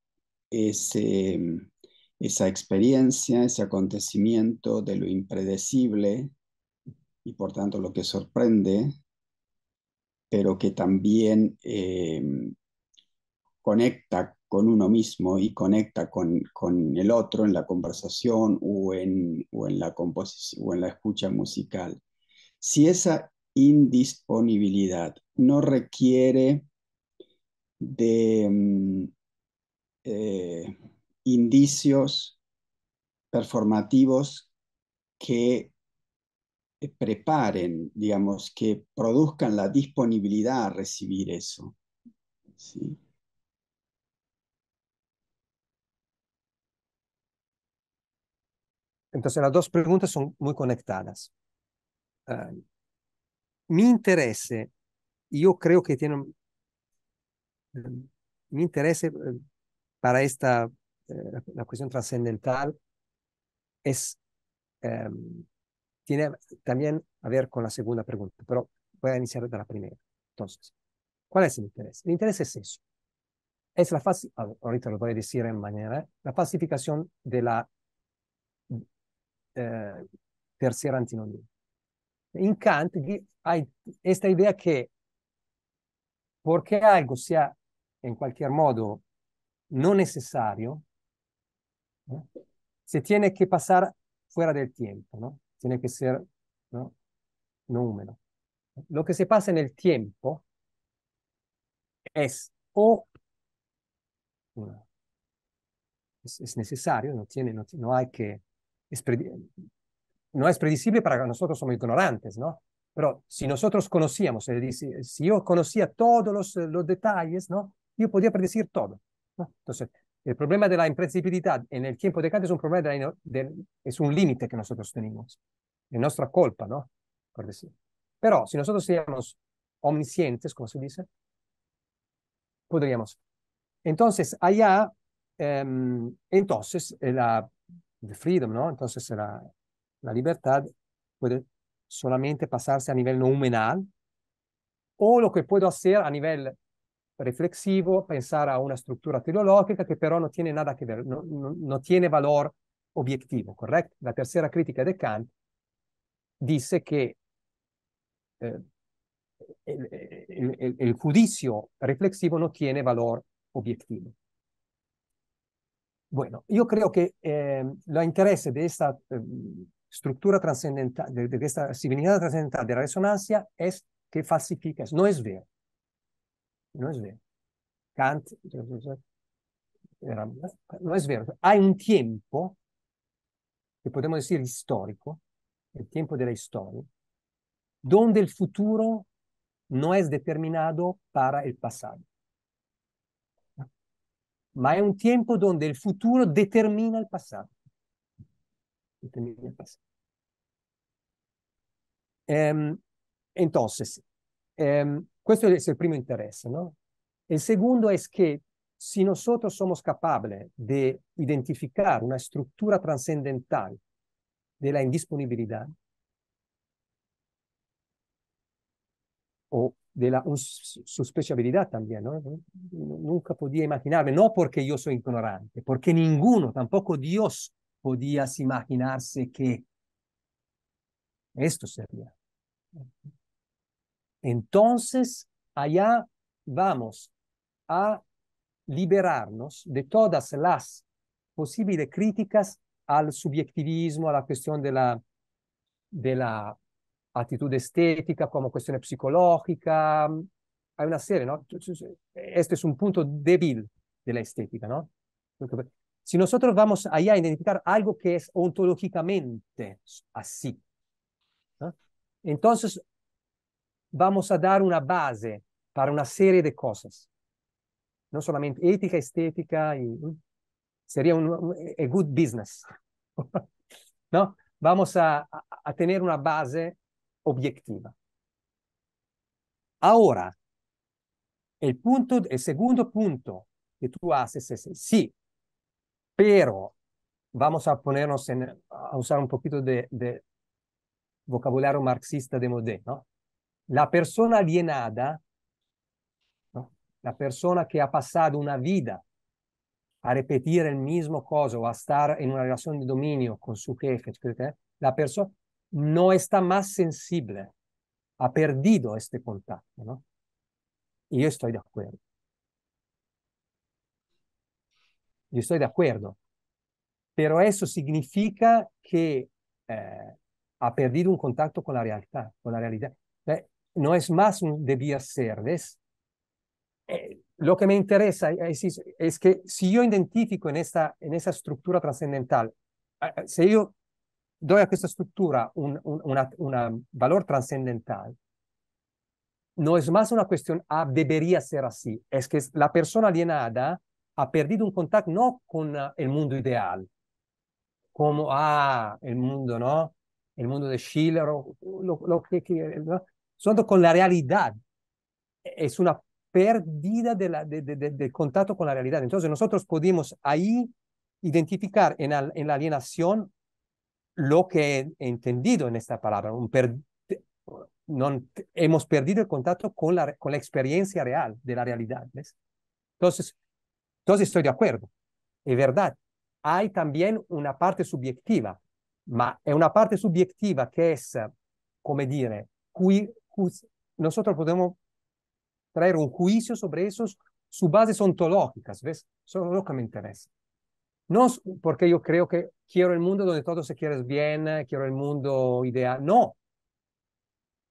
ese esa experiencia, ese acontecimiento de lo impredecible y por tanto lo que sorprende, pero que también em, conecta con uno mismo y conecta con, el otro en la conversación o en, en la composición o en la escucha musical. Si esa indisponibilidad no requiere de em, eh, indicios performativos que eh, preparen, digamos, que produzcan la disponibilidad a recibir eso. Entonces las dos preguntas son muy conectadas. Ah, mi interés, eh, yo creo que tiene... Mm, mi interés eh, para esta eh, la, cuestión trascendental, es, em, tiene también a ver con la segunda pregunta, pero voy a iniciar de la primera. Entonces, ¿cuál es el interés? El interés es eso. Es la falsificación, ahorita lo voy a decir en manera, la pacificación de la eh, tercera antinomía. En Kant hay esta idea que porque algo sea en cualquier modo no necesario, se tiene que pasar fuera del tiempo, ¿no? Tiene que ser ¿no? número. Lo que se pasa en el tiempo es o es, necesario, no, tiene, no, no hay que... Es no es predecible para nosotros somos ignorantes, ¿no? Pero si nosotros conocíamos, si yo conocía todos los, los detalles, ¿no? Yo podía predecir todo. Entonces, el problema de la imprevisibilidad en el tiempo de cambio es un problema es un límite que nosotros tenemos. Es nuestra culpa, ¿no? Pero si nosotros seamos omniscientes, como se dice, podríamos. Entonces, allá, em, entonces, eh, la freedom, ¿no? Entonces, la, la libertad puede solamente pasarse a nivel nominal o lo que puedo hacer a nivel reflexivo, pensar a una estructura teológica que pero no tiene nada que ver, no tiene valor objetivo. correcto, La tercera crítica de Kant dice que eh, el, juicio reflexivo no tiene valor objetivo. Bueno, yo creo que el eh, lo interés de esta eh, estructura trascendental, de, esta similitud trascendental de la resonancia es que falsifica, no es ver. Non è vero. Kant cioè, cioè, cioè, era, non è vero. Hai un tempo, che potremmo dire storico, il tempo della storia, dove il futuro non è determinato para il passato. Ma è un tempo donde il futuro determina il passato. Determina il passato. Ehm, entonces, ehm, questo è il primo interesse, ¿no? El segundo es que si nosotros somos capables de identificar una estructura trascendentale della indisponibilità o della sospeciabilità sospechabilidad también, ¿no? Nunca podía imaginarme, no porque yo soy ignorante, perché nessuno, tampoco Dios, podía imaginarse che questo sarebbe. Entonces, allá vamos a liberarnos de todas las posibles críticas al subjetivismo, a la cuestión de la, de la actitud estética como cuestión psicológica. Hay una serie, ¿no? Este es un punto débil de la estética, ¿no? Pues, si nosotros vamos allá a identificar algo que es ontológicamente así, ¿no? entonces vamos a dar una base para una serie de cosas. No solamente ética, estética, y, mm, sería un, un a good business. ¿No? Vamos a, a tener una base objetiva. Ahora, el, punto, el segundo punto que tú haces es, sí, pero vamos a ponernos en, a usar un poquito de, de vocabulario marxista de Modé, ¿no? La persona alienata, ¿no? la persona che ha passato una vita a ripetere el mismo cosa o a stare in una relazione di dominio con su jefe, la persona no está más sensibile, ha perdido questo contacto. ¿no? Y yo estoy de acuerdo. Yo estoy de acuerdo. Pero eso significa che eh, ha perdido un contacto con la realtà, con la realidad. Cioè, no es más un debía ser, eh, lo que me interesa eh, es, que si yo identifico en esta, en esa estructura trascendental, si yo doy a esta estructura un, valor trascendental, no es más una cuestión, de ah, debería ser así, es que la persona alienada ha perdido un contacto no con ah, el mundo ideal, como, ah, el mundo, ¿no? El mundo de Schiller o lo, que, que con la realidad es una pérdida de la, de, del contacto con la realidad. Entonces nosotros podemos ahí identificar en, en la alienación lo que he entendido en esta palabra. Un hemos perdido el contacto con la, con la experiencia real de la realidad. Entonces, entonces estoy de acuerdo. Es verdad. Hay también una parte subjetiva, ma es una parte subjetiva que es, eh, como decir, nosotros podemos traer un juicio sobre esos, sus bases ontológicas, ¿ves? Eso es lo que me interesa. No porque yo creo que quiero el mundo donde todo se quiere bien, eh, quiero el mundo ideal, no.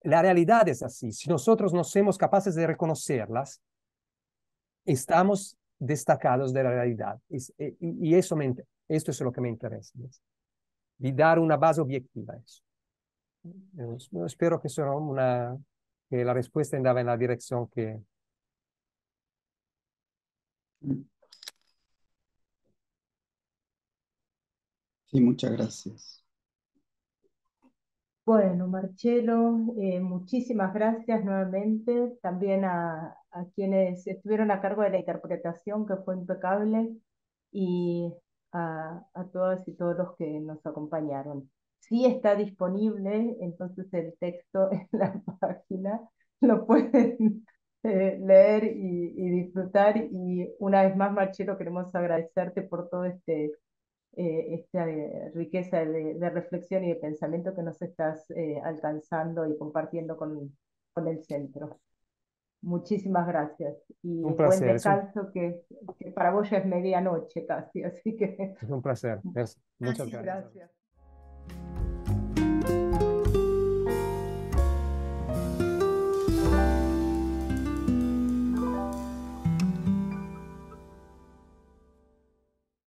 La realidad es así. Si nosotros no somos capaces de reconocerlas, estamos destacados de la realidad. Eh, y, eso esto es lo que me interesa. Y dar una base objetiva a eso espero que, una, que la respuesta andaba en la dirección que... Sí, muchas gracias. Bueno, Marcelo, eh, muchísimas gracias nuevamente también a, quienes estuvieron a cargo de la interpretación, que fue impecable, y a, a todas y todos los que nos acompañaron. Sí está disponible, entonces el texto en la página lo pueden eh, leer y, disfrutar. Y una vez más, Marchero, queremos agradecerte por toda este eh, esta eh, riqueza de, reflexión y de pensamiento que nos estás alcanzando y compartiendo con, con el centro. Muchísimas gracias. Y un placer, buen descanso que, para vos ya es medianoche casi, así que... Es un placer. muchas gracias.